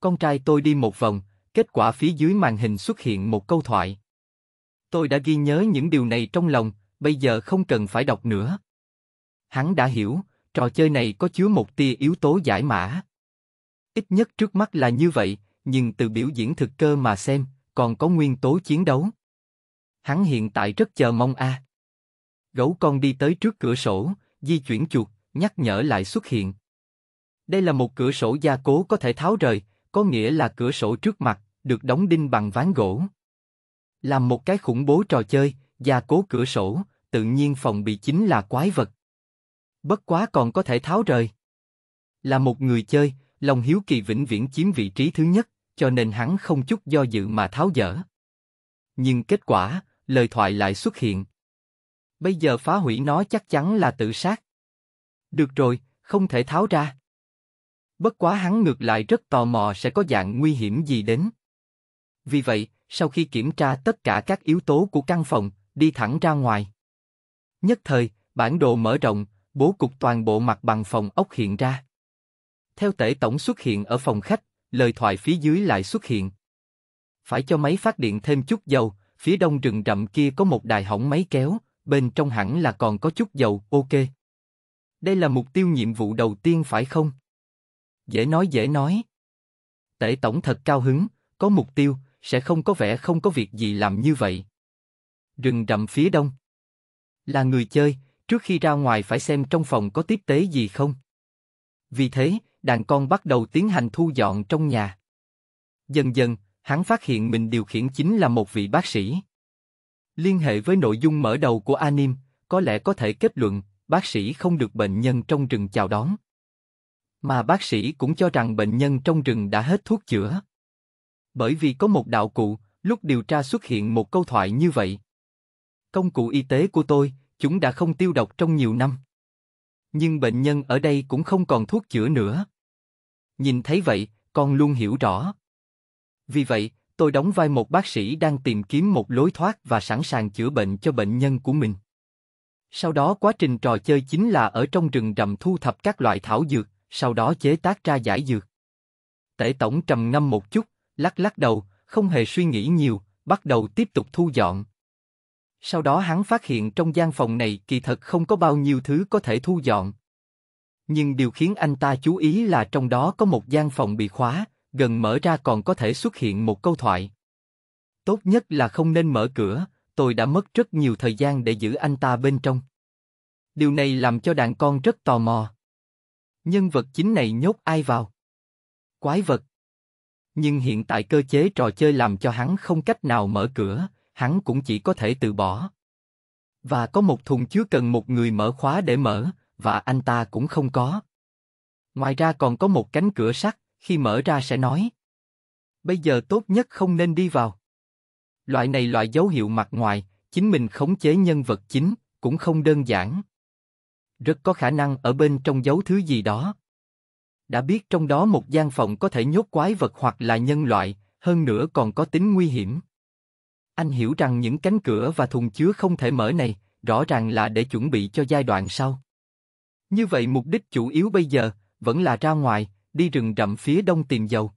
Con trai tôi đi một vòng, Kết quả phía dưới màn hình xuất hiện một câu thoại. Tôi đã ghi nhớ những điều này trong lòng, bây giờ không cần phải đọc nữa. Hắn đã hiểu, trò chơi này có chứa một tia yếu tố giải mã. Ít nhất trước mắt là như vậy, nhưng từ biểu diễn thực cơ mà xem, còn có nguyên tố chiến đấu. Hắn hiện tại rất chờ mong a. À. Gấu con đi tới trước cửa sổ, di chuyển chuột, nhắc nhở lại xuất hiện. Đây là một cửa sổ gia cố có thể tháo rời, có nghĩa là cửa sổ trước mặt được đóng đinh bằng ván gỗ. Làm một cái khủng bố trò chơi, gia cố cửa sổ, tự nhiên phòng bị chính là quái vật. Bất quá còn có thể tháo rời. Là một người chơi, lòng hiếu kỳ vĩnh viễn chiếm vị trí thứ nhất, cho nên hắn không chút do dự mà tháo dỡ. Nhưng kết quả, lời thoại lại xuất hiện. Bây giờ phá hủy nó chắc chắn là tự sát. Được rồi, không thể tháo ra. Bất quá hắn ngược lại rất tò mò sẽ có dạng nguy hiểm gì đến. Vì vậy, sau khi kiểm tra tất cả các yếu tố của căn phòng, đi thẳng ra ngoài. Nhất thời, bản đồ mở rộng, bố cục toàn bộ mặt bằng phòng ốc hiện ra. Theo tể tổng xuất hiện ở phòng khách, lời thoại phía dưới lại xuất hiện. Phải cho máy phát điện thêm chút dầu, phía đông rừng rậm kia có một đài hỏng máy kéo, bên trong hẳn là còn có chút dầu, ok. Đây là mục tiêu nhiệm vụ đầu tiên phải không? Dễ nói dễ nói. Tể tổng thật cao hứng, có mục tiêu, sẽ không có vẻ không có việc gì làm như vậy. Rừng rậm phía đông. Là người chơi, trước khi ra ngoài phải xem trong phòng có tiếp tế gì không. Vì thế, đàn con bắt đầu tiến hành thu dọn trong nhà. Dần dần, hắn phát hiện mình điều khiển chính là một vị bác sĩ. Liên hệ với nội dung mở đầu của anim, có lẽ có thể kết luận, bác sĩ không được bệnh nhân trong rừng chào đón. Mà bác sĩ cũng cho rằng bệnh nhân trong rừng đã hết thuốc chữa. Bởi vì có một đạo cụ, lúc điều tra xuất hiện một câu thoại như vậy. Công cụ y tế của tôi, chúng đã không tiêu độc trong nhiều năm. Nhưng bệnh nhân ở đây cũng không còn thuốc chữa nữa. Nhìn thấy vậy, con luôn hiểu rõ. Vì vậy, tôi đóng vai một bác sĩ đang tìm kiếm một lối thoát và sẵn sàng chữa bệnh cho bệnh nhân của mình. Sau đó quá trình trò chơi chính là ở trong rừng rậm thu thập các loại thảo dược, sau đó chế tác ra giải dược. Tể tổng trầm ngâm một chút, lắc lắc đầu, không hề suy nghĩ nhiều, bắt đầu tiếp tục thu dọn. Sau đó hắn phát hiện trong gian phòng này kỳ thật không có bao nhiêu thứ có thể thu dọn. Nhưng điều khiến anh ta chú ý là trong đó có một gian phòng bị khóa, gần mở ra còn có thể xuất hiện một câu thoại. Tốt nhất là không nên mở cửa, tôi đã mất rất nhiều thời gian để giữ anh ta bên trong. Điều này làm cho đàn con rất tò mò. Nhân vật chính này nhốt ai vào? Quái vật nhưng hiện tại cơ chế trò chơi làm cho hắn không cách nào mở cửa, hắn cũng chỉ có thể từ bỏ. Và có một thùng chứa cần một người mở khóa để mở, và anh ta cũng không có. Ngoài ra còn có một cánh cửa sắt, khi mở ra sẽ nói. Bây giờ tốt nhất không nên đi vào. Loại này loại dấu hiệu mặt ngoài, chính mình khống chế nhân vật chính, cũng không đơn giản. Rất có khả năng ở bên trong giấu thứ gì đó đã biết trong đó một gian phòng có thể nhốt quái vật hoặc là nhân loại, hơn nữa còn có tính nguy hiểm. Anh hiểu rằng những cánh cửa và thùng chứa không thể mở này, rõ ràng là để chuẩn bị cho giai đoạn sau. Như vậy mục đích chủ yếu bây giờ vẫn là ra ngoài, đi rừng rậm phía đông tìm dầu.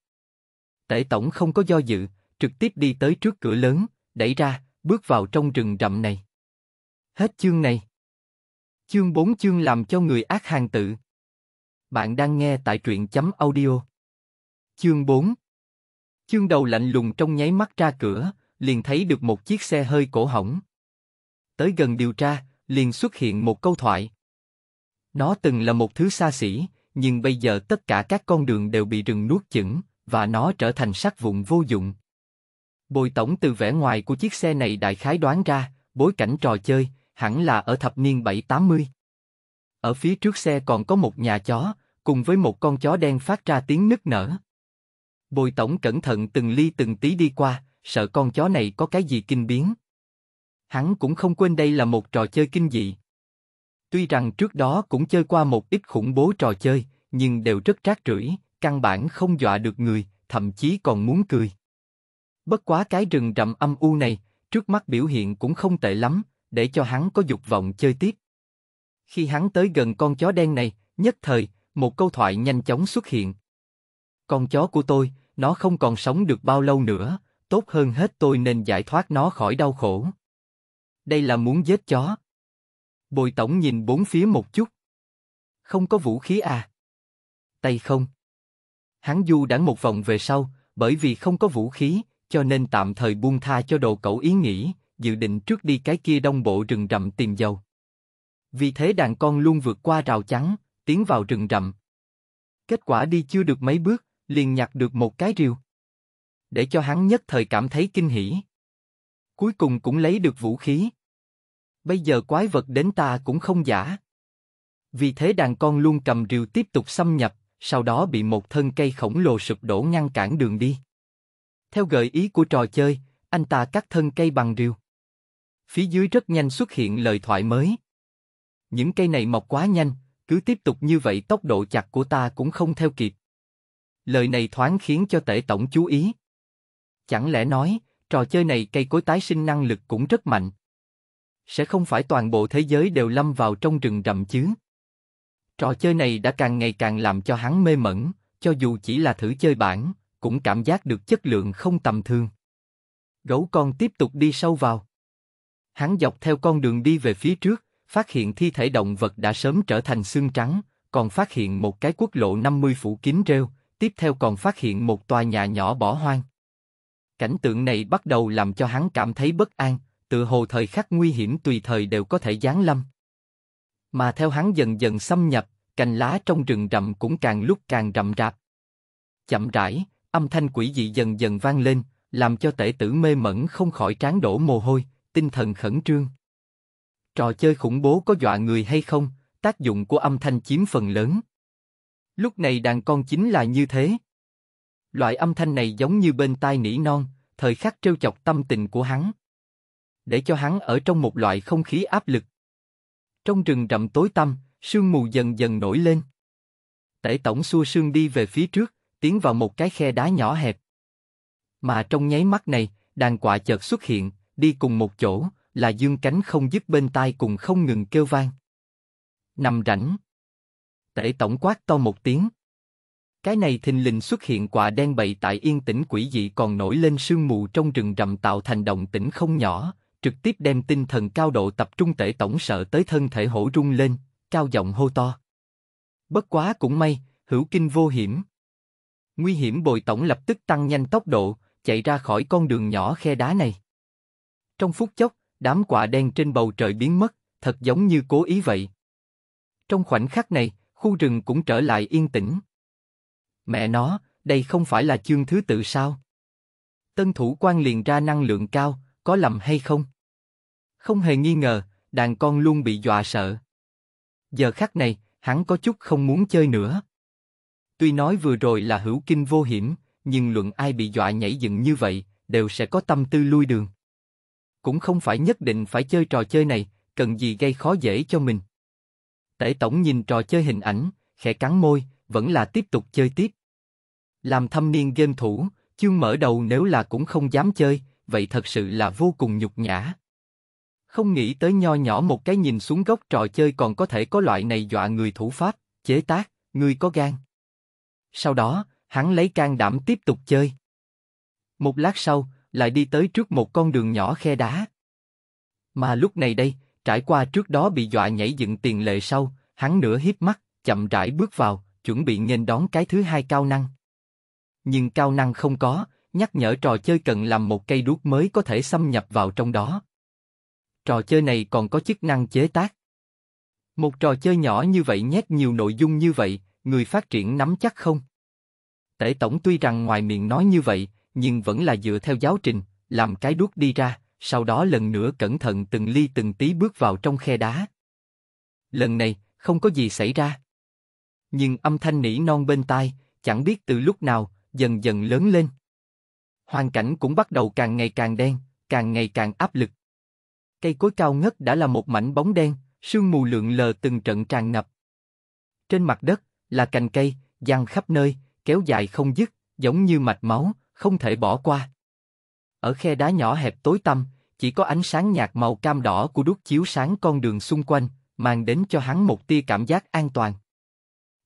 Tể tổng không có do dự, trực tiếp đi tới trước cửa lớn, đẩy ra, bước vào trong rừng rậm này. Hết chương này. Chương 4 chương làm cho người ác hàng tự. Bạn đang nghe tại truyện chấm audio. Chương 4 Chương đầu lạnh lùng trong nháy mắt ra cửa, liền thấy được một chiếc xe hơi cổ hỏng. Tới gần điều tra, liền xuất hiện một câu thoại. Nó từng là một thứ xa xỉ, nhưng bây giờ tất cả các con đường đều bị rừng nuốt chửng và nó trở thành sắc vụn vô dụng. Bồi tổng từ vẻ ngoài của chiếc xe này đại khái đoán ra, bối cảnh trò chơi, hẳn là ở thập niên 780. Ở phía trước xe còn có một nhà chó, cùng với một con chó đen phát ra tiếng nức nở. Bồi tổng cẩn thận từng ly từng tí đi qua, sợ con chó này có cái gì kinh biến. Hắn cũng không quên đây là một trò chơi kinh dị. Tuy rằng trước đó cũng chơi qua một ít khủng bố trò chơi, nhưng đều rất trác rưởi, căn bản không dọa được người, thậm chí còn muốn cười. Bất quá cái rừng rậm âm u này, trước mắt biểu hiện cũng không tệ lắm, để cho hắn có dục vọng chơi tiếp. Khi hắn tới gần con chó đen này, nhất thời, một câu thoại nhanh chóng xuất hiện. Con chó của tôi, nó không còn sống được bao lâu nữa, tốt hơn hết tôi nên giải thoát nó khỏi đau khổ. Đây là muốn giết chó. Bồi tổng nhìn bốn phía một chút. Không có vũ khí à? Tay không. Hắn du đãng một vòng về sau, bởi vì không có vũ khí, cho nên tạm thời buông tha cho đồ cậu ý nghĩ, dự định trước đi cái kia đông bộ rừng rậm tìm dầu vì thế đàn con luôn vượt qua rào chắn, tiến vào rừng rậm. Kết quả đi chưa được mấy bước, liền nhặt được một cái rìu. Để cho hắn nhất thời cảm thấy kinh hỉ. Cuối cùng cũng lấy được vũ khí. Bây giờ quái vật đến ta cũng không giả. Vì thế đàn con luôn cầm rìu tiếp tục xâm nhập, sau đó bị một thân cây khổng lồ sụp đổ ngăn cản đường đi. Theo gợi ý của trò chơi, anh ta cắt thân cây bằng rìu. Phía dưới rất nhanh xuất hiện lời thoại mới những cây này mọc quá nhanh, cứ tiếp tục như vậy tốc độ chặt của ta cũng không theo kịp. Lời này thoáng khiến cho tể tổng chú ý. Chẳng lẽ nói, trò chơi này cây cối tái sinh năng lực cũng rất mạnh. Sẽ không phải toàn bộ thế giới đều lâm vào trong rừng rậm chứ. Trò chơi này đã càng ngày càng làm cho hắn mê mẩn, cho dù chỉ là thử chơi bản, cũng cảm giác được chất lượng không tầm thường. Gấu con tiếp tục đi sâu vào. Hắn dọc theo con đường đi về phía trước, phát hiện thi thể động vật đã sớm trở thành xương trắng, còn phát hiện một cái quốc lộ 50 phủ kín rêu, tiếp theo còn phát hiện một tòa nhà nhỏ bỏ hoang. Cảnh tượng này bắt đầu làm cho hắn cảm thấy bất an, tự hồ thời khắc nguy hiểm tùy thời đều có thể giáng lâm. Mà theo hắn dần dần xâm nhập, cành lá trong rừng rậm cũng càng lúc càng rậm rạp. Chậm rãi, âm thanh quỷ dị dần dần vang lên, làm cho tể tử mê mẩn không khỏi tráng đổ mồ hôi, tinh thần khẩn trương. Trò chơi khủng bố có dọa người hay không, tác dụng của âm thanh chiếm phần lớn. Lúc này đàn con chính là như thế. Loại âm thanh này giống như bên tai nỉ non, thời khắc trêu chọc tâm tình của hắn. Để cho hắn ở trong một loại không khí áp lực. Trong rừng rậm tối tăm, sương mù dần dần nổi lên. Tể tổng xua sương đi về phía trước, tiến vào một cái khe đá nhỏ hẹp. Mà trong nháy mắt này, đàn quạ chợt xuất hiện, đi cùng một chỗ, là dương cánh không dứt bên tai cùng không ngừng kêu vang. Nằm rảnh. Tể tổng quát to một tiếng. Cái này thình lình xuất hiện quả đen bậy tại yên tĩnh quỷ dị còn nổi lên sương mù trong rừng rậm tạo thành động tĩnh không nhỏ, trực tiếp đem tinh thần cao độ tập trung tể tổng sợ tới thân thể hổ rung lên, cao giọng hô to. Bất quá cũng may, hữu kinh vô hiểm. Nguy hiểm bồi tổng lập tức tăng nhanh tốc độ, chạy ra khỏi con đường nhỏ khe đá này. Trong phút chốc, đám quạ đen trên bầu trời biến mất, thật giống như cố ý vậy. Trong khoảnh khắc này, khu rừng cũng trở lại yên tĩnh. Mẹ nó, đây không phải là chương thứ tự sao? Tân thủ quan liền ra năng lượng cao, có lầm hay không? Không hề nghi ngờ, đàn con luôn bị dọa sợ. Giờ khắc này, hắn có chút không muốn chơi nữa. Tuy nói vừa rồi là hữu kinh vô hiểm, nhưng luận ai bị dọa nhảy dựng như vậy, đều sẽ có tâm tư lui đường cũng không phải nhất định phải chơi trò chơi này, cần gì gây khó dễ cho mình. Tể tổng nhìn trò chơi hình ảnh, khẽ cắn môi, vẫn là tiếp tục chơi tiếp. Làm thâm niên game thủ, chương mở đầu nếu là cũng không dám chơi, vậy thật sự là vô cùng nhục nhã. Không nghĩ tới nho nhỏ một cái nhìn xuống góc trò chơi còn có thể có loại này dọa người thủ pháp, chế tác, người có gan. Sau đó, hắn lấy can đảm tiếp tục chơi. Một lát sau, lại đi tới trước một con đường nhỏ khe đá. Mà lúc này đây, trải qua trước đó bị dọa nhảy dựng tiền lệ sau, hắn nửa híp mắt, chậm rãi bước vào, chuẩn bị nghênh đón cái thứ hai cao năng. Nhưng cao năng không có, nhắc nhở trò chơi cần làm một cây đuốc mới có thể xâm nhập vào trong đó. Trò chơi này còn có chức năng chế tác. Một trò chơi nhỏ như vậy nhét nhiều nội dung như vậy, người phát triển nắm chắc không? Tể tổng tuy rằng ngoài miệng nói như vậy, nhưng vẫn là dựa theo giáo trình, làm cái đuốc đi ra, sau đó lần nữa cẩn thận từng ly từng tí bước vào trong khe đá. Lần này, không có gì xảy ra. Nhưng âm thanh nỉ non bên tai, chẳng biết từ lúc nào, dần dần lớn lên. Hoàn cảnh cũng bắt đầu càng ngày càng đen, càng ngày càng áp lực. Cây cối cao ngất đã là một mảnh bóng đen, sương mù lượn lờ từng trận tràn ngập. Trên mặt đất là cành cây, giăng khắp nơi, kéo dài không dứt, giống như mạch máu, không thể bỏ qua. Ở khe đá nhỏ hẹp tối tăm, chỉ có ánh sáng nhạt màu cam đỏ của đuốc chiếu sáng con đường xung quanh, mang đến cho hắn một tia cảm giác an toàn.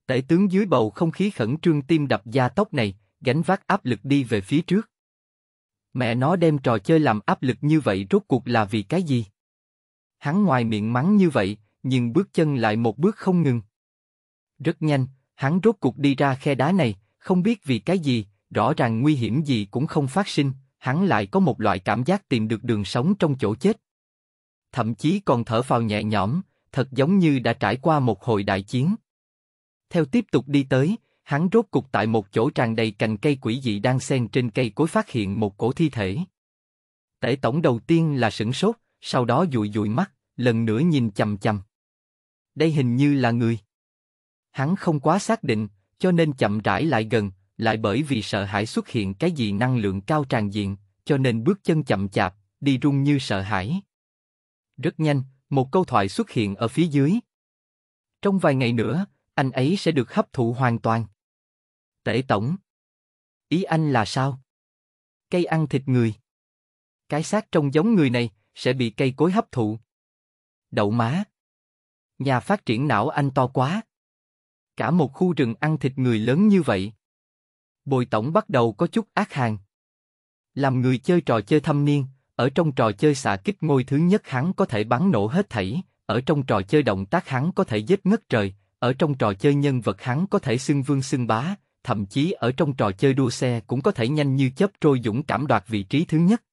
Tể tướng dưới bầu không khí khẩn trương tim đập gia tốc này, gánh vác áp lực đi về phía trước. Mẹ nó đem trò chơi làm áp lực như vậy rốt cuộc là vì cái gì? Hắn ngoài miệng mắng như vậy, nhưng bước chân lại một bước không ngừng. Rất nhanh, hắn rốt cuộc đi ra khe đá này, không biết vì cái gì, rõ ràng nguy hiểm gì cũng không phát sinh, hắn lại có một loại cảm giác tìm được đường sống trong chỗ chết. Thậm chí còn thở phào nhẹ nhõm, thật giống như đã trải qua một hồi đại chiến. Theo tiếp tục đi tới, hắn rốt cục tại một chỗ tràn đầy cành cây quỷ dị đang xen trên cây cối phát hiện một cổ thi thể. Tể tổng đầu tiên là sửng sốt, sau đó dụi dụi mắt, lần nữa nhìn chầm chầm. Đây hình như là người. Hắn không quá xác định, cho nên chậm rãi lại gần, lại bởi vì sợ hãi xuất hiện cái gì năng lượng cao tràn diện, cho nên bước chân chậm chạp, đi rung như sợ hãi. Rất nhanh, một câu thoại xuất hiện ở phía dưới. Trong vài ngày nữa, anh ấy sẽ được hấp thụ hoàn toàn. Tể tổng. Ý anh là sao? Cây ăn thịt người. Cái xác trông giống người này sẽ bị cây cối hấp thụ. Đậu má. Nhà phát triển não anh to quá. Cả một khu rừng ăn thịt người lớn như vậy. Bồi tổng bắt đầu có chút ác hàng. Làm người chơi trò chơi thâm niên, ở trong trò chơi xạ kích ngôi thứ nhất hắn có thể bắn nổ hết thảy, ở trong trò chơi động tác hắn có thể giết ngất trời, ở trong trò chơi nhân vật hắn có thể xưng vương xưng bá, thậm chí ở trong trò chơi đua xe cũng có thể nhanh như chớp trôi dũng cảm đoạt vị trí thứ nhất.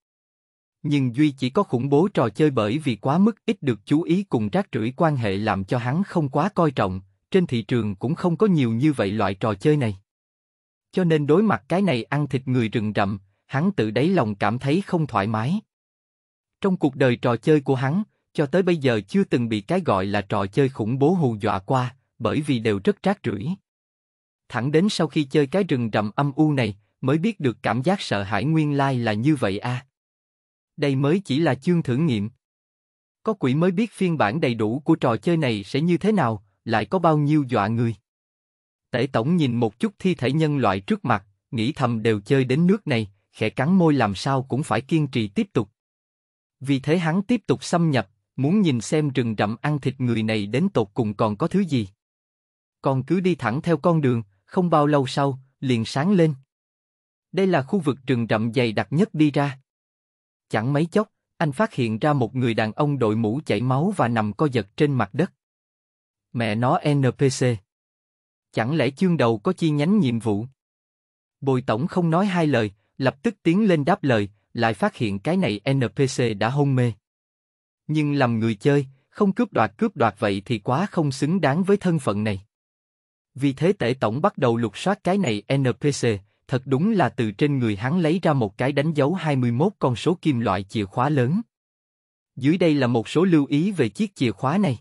Nhưng Duy chỉ có khủng bố trò chơi bởi vì quá mức ít được chú ý cùng rác rưởi quan hệ làm cho hắn không quá coi trọng, trên thị trường cũng không có nhiều như vậy loại trò chơi này. Cho nên đối mặt cái này ăn thịt người rừng rậm, hắn tự đáy lòng cảm thấy không thoải mái. Trong cuộc đời trò chơi của hắn, cho tới bây giờ chưa từng bị cái gọi là trò chơi khủng bố hù dọa qua, bởi vì đều rất rác rưởi. Thẳng đến sau khi chơi cái rừng rậm âm u này, mới biết được cảm giác sợ hãi nguyên lai là như vậy a. À. Đây mới chỉ là chương thử nghiệm. Có quỷ mới biết phiên bản đầy đủ của trò chơi này sẽ như thế nào, lại có bao nhiêu dọa người. Tể tổng nhìn một chút thi thể nhân loại trước mặt, nghĩ thầm đều chơi đến nước này, khẽ cắn môi làm sao cũng phải kiên trì tiếp tục. Vì thế hắn tiếp tục xâm nhập, muốn nhìn xem rừng rậm ăn thịt người này đến tột cùng còn có thứ gì. Còn cứ đi thẳng theo con đường, không bao lâu sau, liền sáng lên. Đây là khu vực rừng rậm dày đặc nhất đi ra. Chẳng mấy chốc, anh phát hiện ra một người đàn ông đội mũ chảy máu và nằm co giật trên mặt đất. Mẹ nó NPC. Chẳng lẽ chương đầu có chi nhánh nhiệm vụ? Bồi tổng không nói hai lời, lập tức tiến lên đáp lời, lại phát hiện cái này NPC đã hôn mê. Nhưng làm người chơi, không cướp đoạt cướp đoạt vậy thì quá không xứng đáng với thân phận này. Vì thế tể tổng bắt đầu lục soát cái này NPC, thật đúng là từ trên người hắn lấy ra một cái đánh dấu 21 con số kim loại chìa khóa lớn. Dưới đây là một số lưu ý về chiếc chìa khóa này.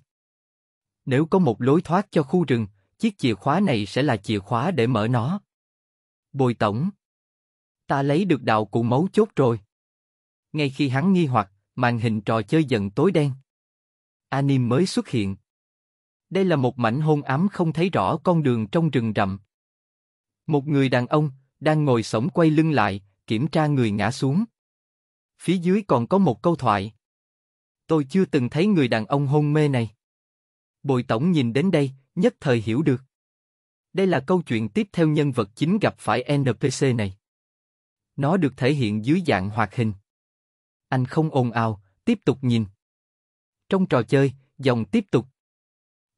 Nếu có một lối thoát cho khu rừng, chiếc chìa khóa này sẽ là chìa khóa để mở nó. Bồi tổng. Ta lấy được đạo cụ mấu chốt rồi. Ngay khi hắn nghi hoặc, màn hình trò chơi dần tối đen. Anim mới xuất hiện. Đây là một mảnh hôn ám không thấy rõ con đường trong rừng rậm. Một người đàn ông, đang ngồi sổng quay lưng lại, kiểm tra người ngã xuống. Phía dưới còn có một câu thoại. Tôi chưa từng thấy người đàn ông hôn mê này. Bồi tổng nhìn đến đây, nhất thời hiểu được. Đây là câu chuyện tiếp theo nhân vật chính gặp phải NPC này. Nó được thể hiện dưới dạng hoạt hình. Anh không ồn ào, tiếp tục nhìn. Trong trò chơi, dòng tiếp tục.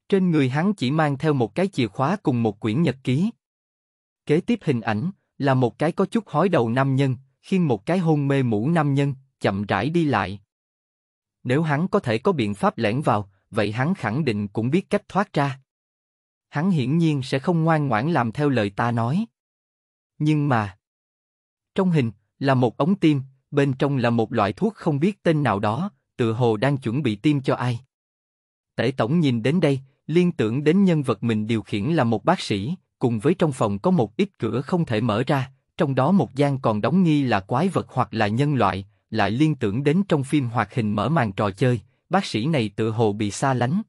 Trên người hắn chỉ mang theo một cái chìa khóa cùng một quyển nhật ký. Kế tiếp hình ảnh là một cái có chút hói đầu nam nhân, khi một cái hôn mê mũ nam nhân, chậm rãi đi lại. Nếu hắn có thể có biện pháp lẻn vào, vậy hắn khẳng định cũng biết cách thoát ra hắn hiển nhiên sẽ không ngoan ngoãn làm theo lời ta nói. Nhưng mà... Trong hình, là một ống tim, bên trong là một loại thuốc không biết tên nào đó, tự hồ đang chuẩn bị tiêm cho ai. Tể Tổng nhìn đến đây, liên tưởng đến nhân vật mình điều khiển là một bác sĩ, cùng với trong phòng có một ít cửa không thể mở ra, trong đó một gian còn đóng nghi là quái vật hoặc là nhân loại, lại liên tưởng đến trong phim hoạt hình mở màn trò chơi, bác sĩ này tự hồ bị xa lánh.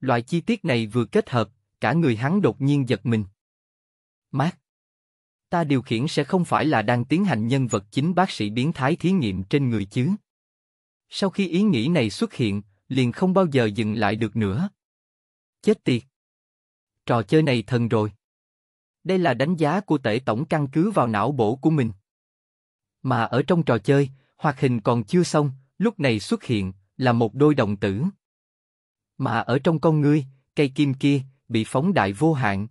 Loại chi tiết này vừa kết hợp, cả người hắn đột nhiên giật mình. Mát! Ta điều khiển sẽ không phải là đang tiến hành nhân vật chính bác sĩ biến thái thí nghiệm trên người chứ. Sau khi ý nghĩ này xuất hiện, liền không bao giờ dừng lại được nữa. Chết tiệt! Trò chơi này thần rồi. Đây là đánh giá của tể tổng căn cứ vào não bộ của mình. Mà ở trong trò chơi, hoạt hình còn chưa xong, lúc này xuất hiện là một đôi đồng tử. Mà ở trong con ngươi, cây kim kia bị phóng đại vô hạn.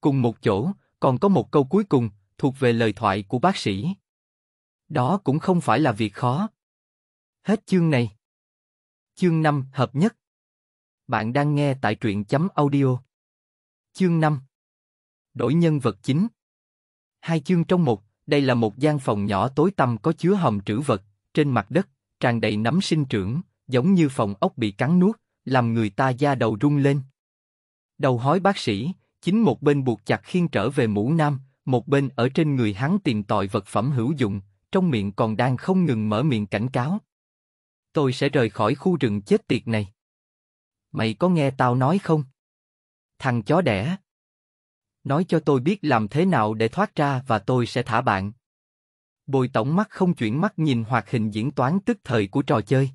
Cùng một chỗ, còn có một câu cuối cùng, thuộc về lời thoại của bác sĩ. Đó cũng không phải là việc khó. Hết chương này. Chương 5 hợp nhất. Bạn đang nghe tại truyện chấm audio. Chương 5 Đổi nhân vật chính Hai chương trong một, đây là một gian phòng nhỏ tối tăm có chứa hầm trữ vật, trên mặt đất, tràn đầy nấm sinh trưởng, giống như phòng ốc bị cắn nuốt, làm người ta da đầu rung lên. Đầu hói bác sĩ, chính một bên buộc chặt khiên trở về mũ nam, một bên ở trên người hắn tìm tòi vật phẩm hữu dụng, trong miệng còn đang không ngừng mở miệng cảnh cáo. Tôi sẽ rời khỏi khu rừng chết tiệt này. Mày có nghe tao nói không? Thằng chó đẻ. Nói cho tôi biết làm thế nào để thoát ra và tôi sẽ thả bạn. Bồi tổng mắt không chuyển mắt nhìn hoạt hình diễn toán tức thời của trò chơi.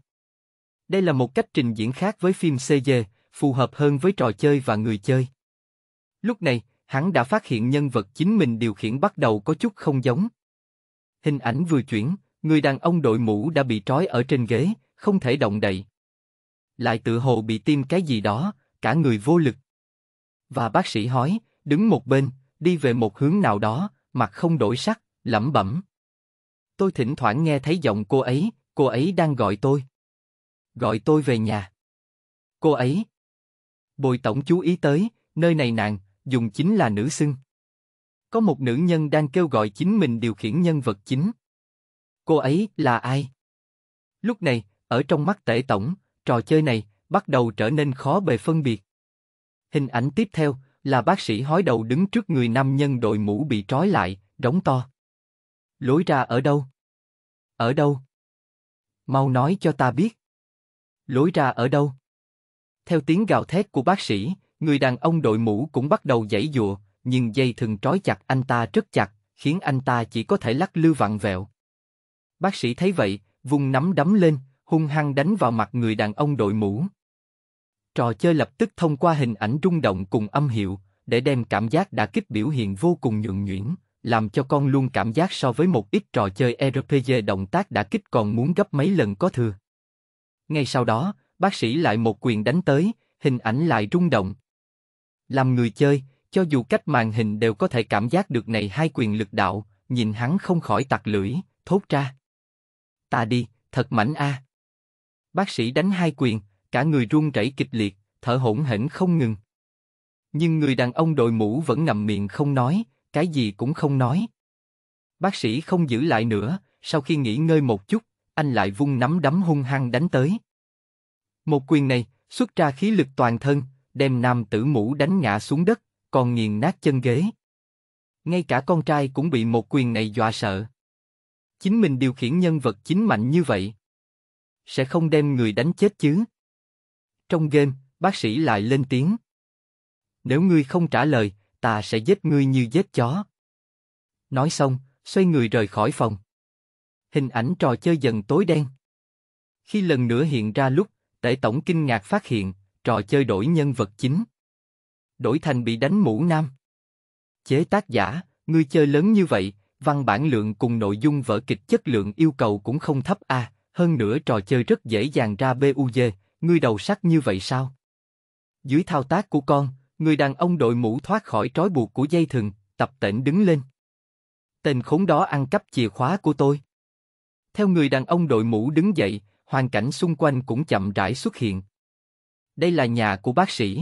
Đây là một cách trình diễn khác với phim CG, phù hợp hơn với trò chơi và người chơi. Lúc này, hắn đã phát hiện nhân vật chính mình điều khiển bắt đầu có chút không giống. Hình ảnh vừa chuyển, người đàn ông đội mũ đã bị trói ở trên ghế, không thể động đậy. Lại tự hồ bị tiêm cái gì đó, cả người vô lực. Và bác sĩ hói, đứng một bên, đi về một hướng nào đó, mặt không đổi sắc, lẩm bẩm. Tôi thỉnh thoảng nghe thấy giọng cô ấy, cô ấy đang gọi tôi. Gọi tôi về nhà. Cô ấy. Bồi tổng chú ý tới, nơi này nàng, dùng chính là nữ xưng. Có một nữ nhân đang kêu gọi chính mình điều khiển nhân vật chính. Cô ấy là ai? Lúc này, ở trong mắt tể tổng, trò chơi này bắt đầu trở nên khó bề phân biệt. Hình ảnh tiếp theo là bác sĩ hói đầu đứng trước người nam nhân đội mũ bị trói lại, đóng to. Lối ra ở đâu? Ở đâu? Mau nói cho ta biết. Lối ra ở đâu? Theo tiếng gào thét của bác sĩ, người đàn ông đội mũ cũng bắt đầu giãy dụa, nhưng dây thừng trói chặt anh ta rất chặt, khiến anh ta chỉ có thể lắc lư vặn vẹo. Bác sĩ thấy vậy, vùng nắm đấm lên, hung hăng đánh vào mặt người đàn ông đội mũ. Trò chơi lập tức thông qua hình ảnh rung động cùng âm hiệu, để đem cảm giác đã kích biểu hiện vô cùng nhuận nhuyễn, làm cho con luôn cảm giác so với một ít trò chơi RPG động tác đã kích còn muốn gấp mấy lần có thừa. Ngay sau đó, bác sĩ lại một quyền đánh tới, hình ảnh lại rung động. Làm người chơi, cho dù cách màn hình đều có thể cảm giác được này hai quyền lực đạo, nhìn hắn không khỏi tặc lưỡi, thốt ra. Ta đi, thật mảnh a. À. Bác sĩ đánh hai quyền, cả người run rẩy kịch liệt, thở hổn hển không ngừng. Nhưng người đàn ông đội mũ vẫn ngậm miệng không nói, cái gì cũng không nói. Bác sĩ không giữ lại nữa, sau khi nghỉ ngơi một chút, anh lại vung nắm đấm hung hăng đánh tới. Một quyền này, xuất ra khí lực toàn thân, đem nam tử mũ đánh ngã xuống đất, còn nghiền nát chân ghế. Ngay cả con trai cũng bị một quyền này dọa sợ. Chính mình điều khiển nhân vật chính mạnh như vậy. Sẽ không đem người đánh chết chứ. Trong game, bác sĩ lại lên tiếng. Nếu ngươi không trả lời, ta sẽ giết ngươi như giết chó. Nói xong, xoay người rời khỏi phòng. Hình ảnh trò chơi dần tối đen. Khi lần nữa hiện ra lúc, Tể tổng kinh ngạc phát hiện, trò chơi đổi nhân vật chính. Đổi thành bị đánh mũ nam. Chế tác giả, ngươi chơi lớn như vậy, văn bản lượng cùng nội dung vở kịch chất lượng yêu cầu cũng không thấp a. À, hơn nữa trò chơi rất dễ dàng ra bug, ngươi đầu sắc như vậy sao? Dưới thao tác của con, người đàn ông đội mũ thoát khỏi trói buộc của dây thừng, tập tễnh đứng lên. Tên khốn đó ăn cắp chìa khóa của tôi. Theo người đàn ông đội mũ đứng dậy, hoàn cảnh xung quanh cũng chậm rãi xuất hiện. Đây là nhà của bác sĩ.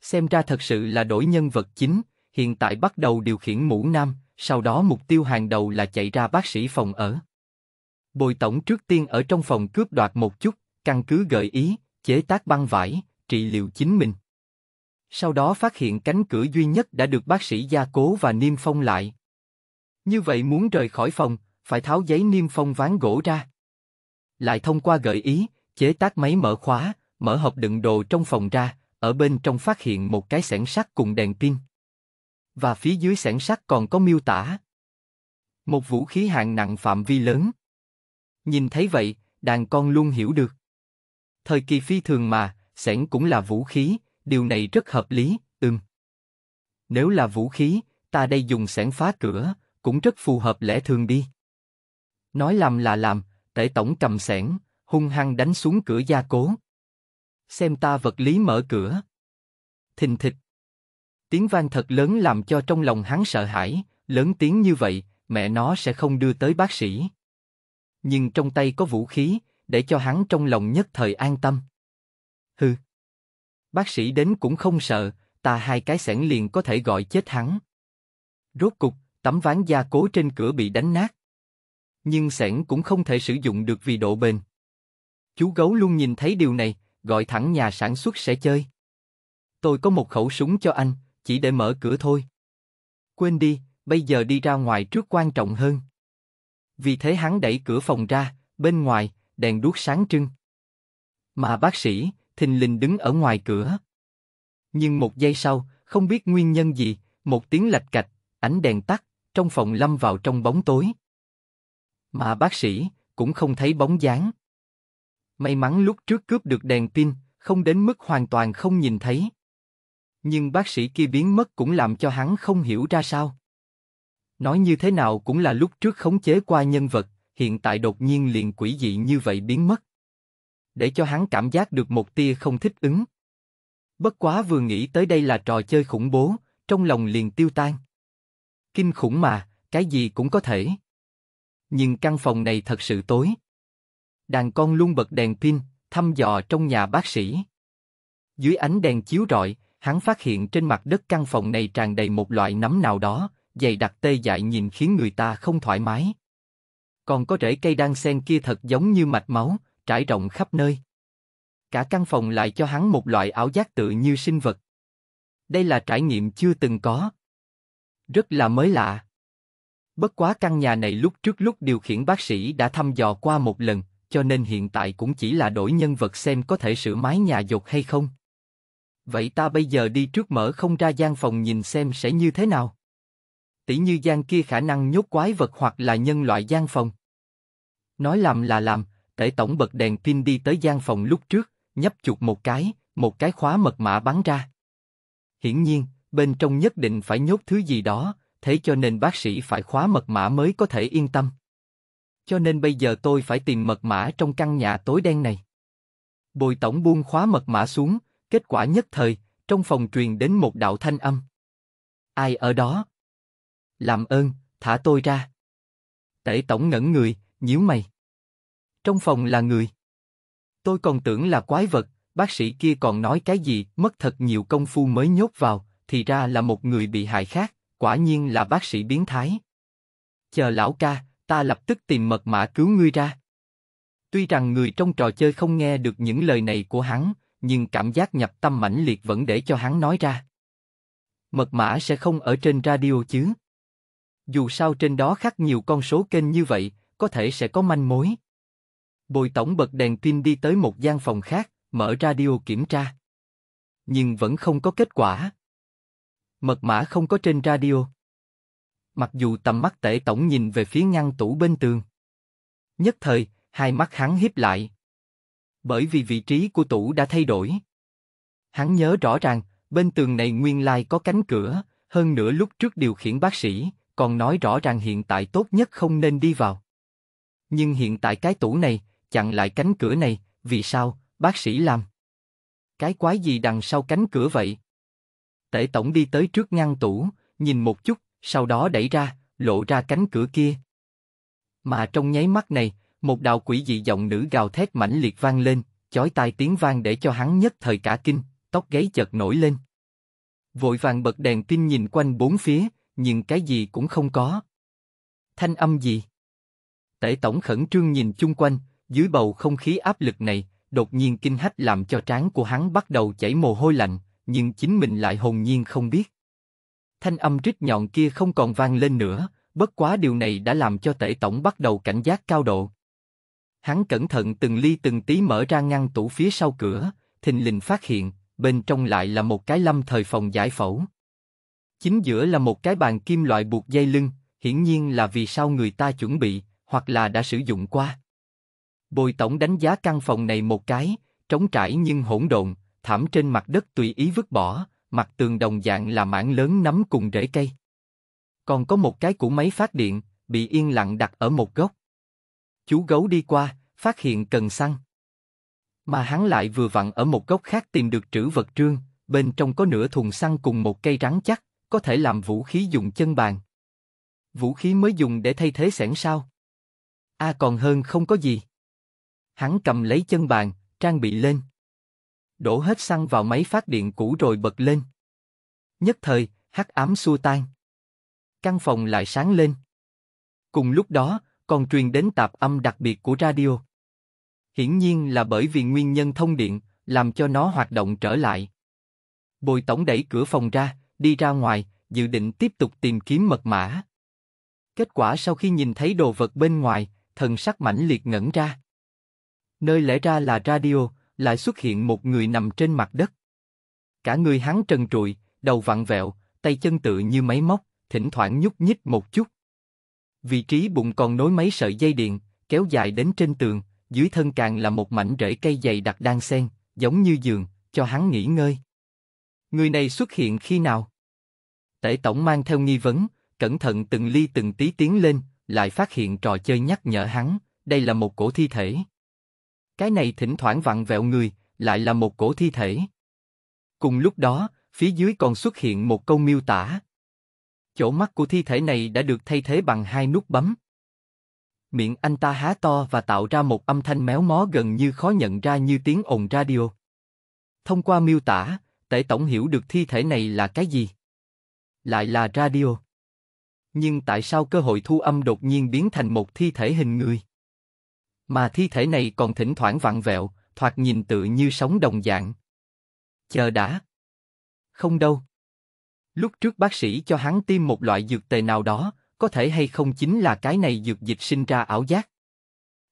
Xem ra thật sự là đổi nhân vật chính, hiện tại bắt đầu điều khiển mũ nam, sau đó mục tiêu hàng đầu là chạy ra bác sĩ phòng ở. Bồi tổng trước tiên ở trong phòng cướp đoạt một chút, căn cứ gợi ý, chế tác băng vải, trị liệu chính mình. Sau đó phát hiện cánh cửa duy nhất đã được bác sĩ gia cố và niêm phong lại. Như vậy muốn rời khỏi phòng, phải tháo giấy niêm phong ván gỗ ra lại thông qua gợi ý, chế tác máy mở khóa, mở hộp đựng đồ trong phòng ra, ở bên trong phát hiện một cái xẻng sắt cùng đèn pin. Và phía dưới xẻng sắt còn có miêu tả. Một vũ khí hạng nặng phạm vi lớn. Nhìn thấy vậy, đàn con luôn hiểu được. Thời kỳ phi thường mà, xẻng cũng là vũ khí, điều này rất hợp lý, ưm Nếu là vũ khí, ta đây dùng xẻng phá cửa, cũng rất phù hợp lẽ thường đi. Nói làm là làm, Tể tổng cầm sẻn, hung hăng đánh xuống cửa gia cố. Xem ta vật lý mở cửa. Thình thịch. Tiếng vang thật lớn làm cho trong lòng hắn sợ hãi, lớn tiếng như vậy, mẹ nó sẽ không đưa tới bác sĩ. Nhưng trong tay có vũ khí, để cho hắn trong lòng nhất thời an tâm. Hừ. Bác sĩ đến cũng không sợ, ta hai cái sẻn liền có thể gọi chết hắn. Rốt cục, tấm ván gia cố trên cửa bị đánh nát nhưng sẻn cũng không thể sử dụng được vì độ bền. Chú gấu luôn nhìn thấy điều này, gọi thẳng nhà sản xuất sẽ chơi. Tôi có một khẩu súng cho anh, chỉ để mở cửa thôi. Quên đi, bây giờ đi ra ngoài trước quan trọng hơn. Vì thế hắn đẩy cửa phòng ra, bên ngoài, đèn đuốc sáng trưng. Mà bác sĩ, thình lình đứng ở ngoài cửa. Nhưng một giây sau, không biết nguyên nhân gì, một tiếng lạch cạch, ánh đèn tắt, trong phòng lâm vào trong bóng tối. Mà bác sĩ cũng không thấy bóng dáng. May mắn lúc trước cướp được đèn pin, không đến mức hoàn toàn không nhìn thấy. Nhưng bác sĩ kia biến mất cũng làm cho hắn không hiểu ra sao. Nói như thế nào cũng là lúc trước khống chế qua nhân vật, hiện tại đột nhiên liền quỷ dị như vậy biến mất. Để cho hắn cảm giác được một tia không thích ứng. Bất quá vừa nghĩ tới đây là trò chơi khủng bố, trong lòng liền tiêu tan. Kinh khủng mà, cái gì cũng có thể nhưng căn phòng này thật sự tối. Đàn con luôn bật đèn pin, thăm dò trong nhà bác sĩ. Dưới ánh đèn chiếu rọi, hắn phát hiện trên mặt đất căn phòng này tràn đầy một loại nấm nào đó, dày đặc tê dại nhìn khiến người ta không thoải mái. Còn có rễ cây đang sen kia thật giống như mạch máu, trải rộng khắp nơi. Cả căn phòng lại cho hắn một loại ảo giác tự như sinh vật. Đây là trải nghiệm chưa từng có. Rất là mới lạ. Bất quá căn nhà này lúc trước lúc điều khiển bác sĩ đã thăm dò qua một lần, cho nên hiện tại cũng chỉ là đổi nhân vật xem có thể sửa mái nhà dột hay không. Vậy ta bây giờ đi trước mở không ra gian phòng nhìn xem sẽ như thế nào. Tỷ như gian kia khả năng nhốt quái vật hoặc là nhân loại gian phòng. Nói làm là làm, tể tổng bật đèn pin đi tới gian phòng lúc trước, nhấp chuột một cái, một cái khóa mật mã bắn ra. Hiển nhiên, bên trong nhất định phải nhốt thứ gì đó, thế cho nên bác sĩ phải khóa mật mã mới có thể yên tâm. Cho nên bây giờ tôi phải tìm mật mã trong căn nhà tối đen này. Bồi tổng buông khóa mật mã xuống, kết quả nhất thời, trong phòng truyền đến một đạo thanh âm. Ai ở đó? Làm ơn, thả tôi ra. Tể tổng ngẩn người, nhíu mày. Trong phòng là người. Tôi còn tưởng là quái vật, bác sĩ kia còn nói cái gì, mất thật nhiều công phu mới nhốt vào, thì ra là một người bị hại khác quả nhiên là bác sĩ biến thái. Chờ lão ca, ta lập tức tìm mật mã cứu ngươi ra. Tuy rằng người trong trò chơi không nghe được những lời này của hắn, nhưng cảm giác nhập tâm mãnh liệt vẫn để cho hắn nói ra. Mật mã sẽ không ở trên radio chứ. Dù sao trên đó khác nhiều con số kênh như vậy, có thể sẽ có manh mối. Bồi tổng bật đèn pin đi tới một gian phòng khác, mở radio kiểm tra. Nhưng vẫn không có kết quả. Mật mã không có trên radio. Mặc dù tầm mắt tể tổng nhìn về phía ngăn tủ bên tường. Nhất thời, hai mắt hắn hiếp lại. Bởi vì vị trí của tủ đã thay đổi. Hắn nhớ rõ ràng, bên tường này nguyên lai có cánh cửa, hơn nữa lúc trước điều khiển bác sĩ, còn nói rõ ràng hiện tại tốt nhất không nên đi vào. Nhưng hiện tại cái tủ này, chặn lại cánh cửa này, vì sao, bác sĩ làm? Cái quái gì đằng sau cánh cửa vậy? Tể tổng đi tới trước ngăn tủ, nhìn một chút, sau đó đẩy ra, lộ ra cánh cửa kia. Mà trong nháy mắt này, một đạo quỷ dị giọng nữ gào thét mãnh liệt vang lên, chói tai tiếng vang để cho hắn nhất thời cả kinh, tóc gáy chợt nổi lên. Vội vàng bật đèn pin nhìn quanh bốn phía, nhưng cái gì cũng không có. Thanh âm gì? Tể tổng khẩn trương nhìn chung quanh, dưới bầu không khí áp lực này, đột nhiên kinh hách làm cho trán của hắn bắt đầu chảy mồ hôi lạnh nhưng chính mình lại hồn nhiên không biết. Thanh âm rít nhọn kia không còn vang lên nữa, bất quá điều này đã làm cho tể tổng bắt đầu cảnh giác cao độ. Hắn cẩn thận từng ly từng tí mở ra ngăn tủ phía sau cửa, thình lình phát hiện, bên trong lại là một cái lâm thời phòng giải phẫu. Chính giữa là một cái bàn kim loại buộc dây lưng, hiển nhiên là vì sao người ta chuẩn bị, hoặc là đã sử dụng qua. Bồi tổng đánh giá căn phòng này một cái, trống trải nhưng hỗn độn, thảm trên mặt đất tùy ý vứt bỏ, mặt tường đồng dạng là mảng lớn nắm cùng rễ cây. Còn có một cái của máy phát điện, bị yên lặng đặt ở một góc. Chú gấu đi qua, phát hiện cần xăng. Mà hắn lại vừa vặn ở một góc khác tìm được trữ vật trương, bên trong có nửa thùng xăng cùng một cây rắn chắc, có thể làm vũ khí dùng chân bàn. Vũ khí mới dùng để thay thế sẻn sao? A à còn hơn không có gì. Hắn cầm lấy chân bàn, trang bị lên đổ hết xăng vào máy phát điện cũ rồi bật lên. Nhất thời, hắc ám xua tan. Căn phòng lại sáng lên. Cùng lúc đó, còn truyền đến tạp âm đặc biệt của radio. Hiển nhiên là bởi vì nguyên nhân thông điện, làm cho nó hoạt động trở lại. Bồi tổng đẩy cửa phòng ra, đi ra ngoài, dự định tiếp tục tìm kiếm mật mã. Kết quả sau khi nhìn thấy đồ vật bên ngoài, thần sắc mãnh liệt ngẩn ra. Nơi lẽ ra là radio, lại xuất hiện một người nằm trên mặt đất. Cả người hắn trần trụi, đầu vặn vẹo, tay chân tự như máy móc, thỉnh thoảng nhúc nhích một chút. Vị trí bụng còn nối mấy sợi dây điện, kéo dài đến trên tường, dưới thân càng là một mảnh rễ cây dày đặc đang xen, giống như giường, cho hắn nghỉ ngơi. Người này xuất hiện khi nào? Tể tổng mang theo nghi vấn, cẩn thận từng ly từng tí tiến lên, lại phát hiện trò chơi nhắc nhở hắn, đây là một cổ thi thể cái này thỉnh thoảng vặn vẹo người, lại là một cổ thi thể. Cùng lúc đó, phía dưới còn xuất hiện một câu miêu tả. Chỗ mắt của thi thể này đã được thay thế bằng hai nút bấm. Miệng anh ta há to và tạo ra một âm thanh méo mó gần như khó nhận ra như tiếng ồn radio. Thông qua miêu tả, tể tổng hiểu được thi thể này là cái gì. Lại là radio. Nhưng tại sao cơ hội thu âm đột nhiên biến thành một thi thể hình người? Mà thi thể này còn thỉnh thoảng vặn vẹo, thoạt nhìn tự như sống đồng dạng. Chờ đã. Không đâu. Lúc trước bác sĩ cho hắn tiêm một loại dược tề nào đó, có thể hay không chính là cái này dược dịch sinh ra ảo giác.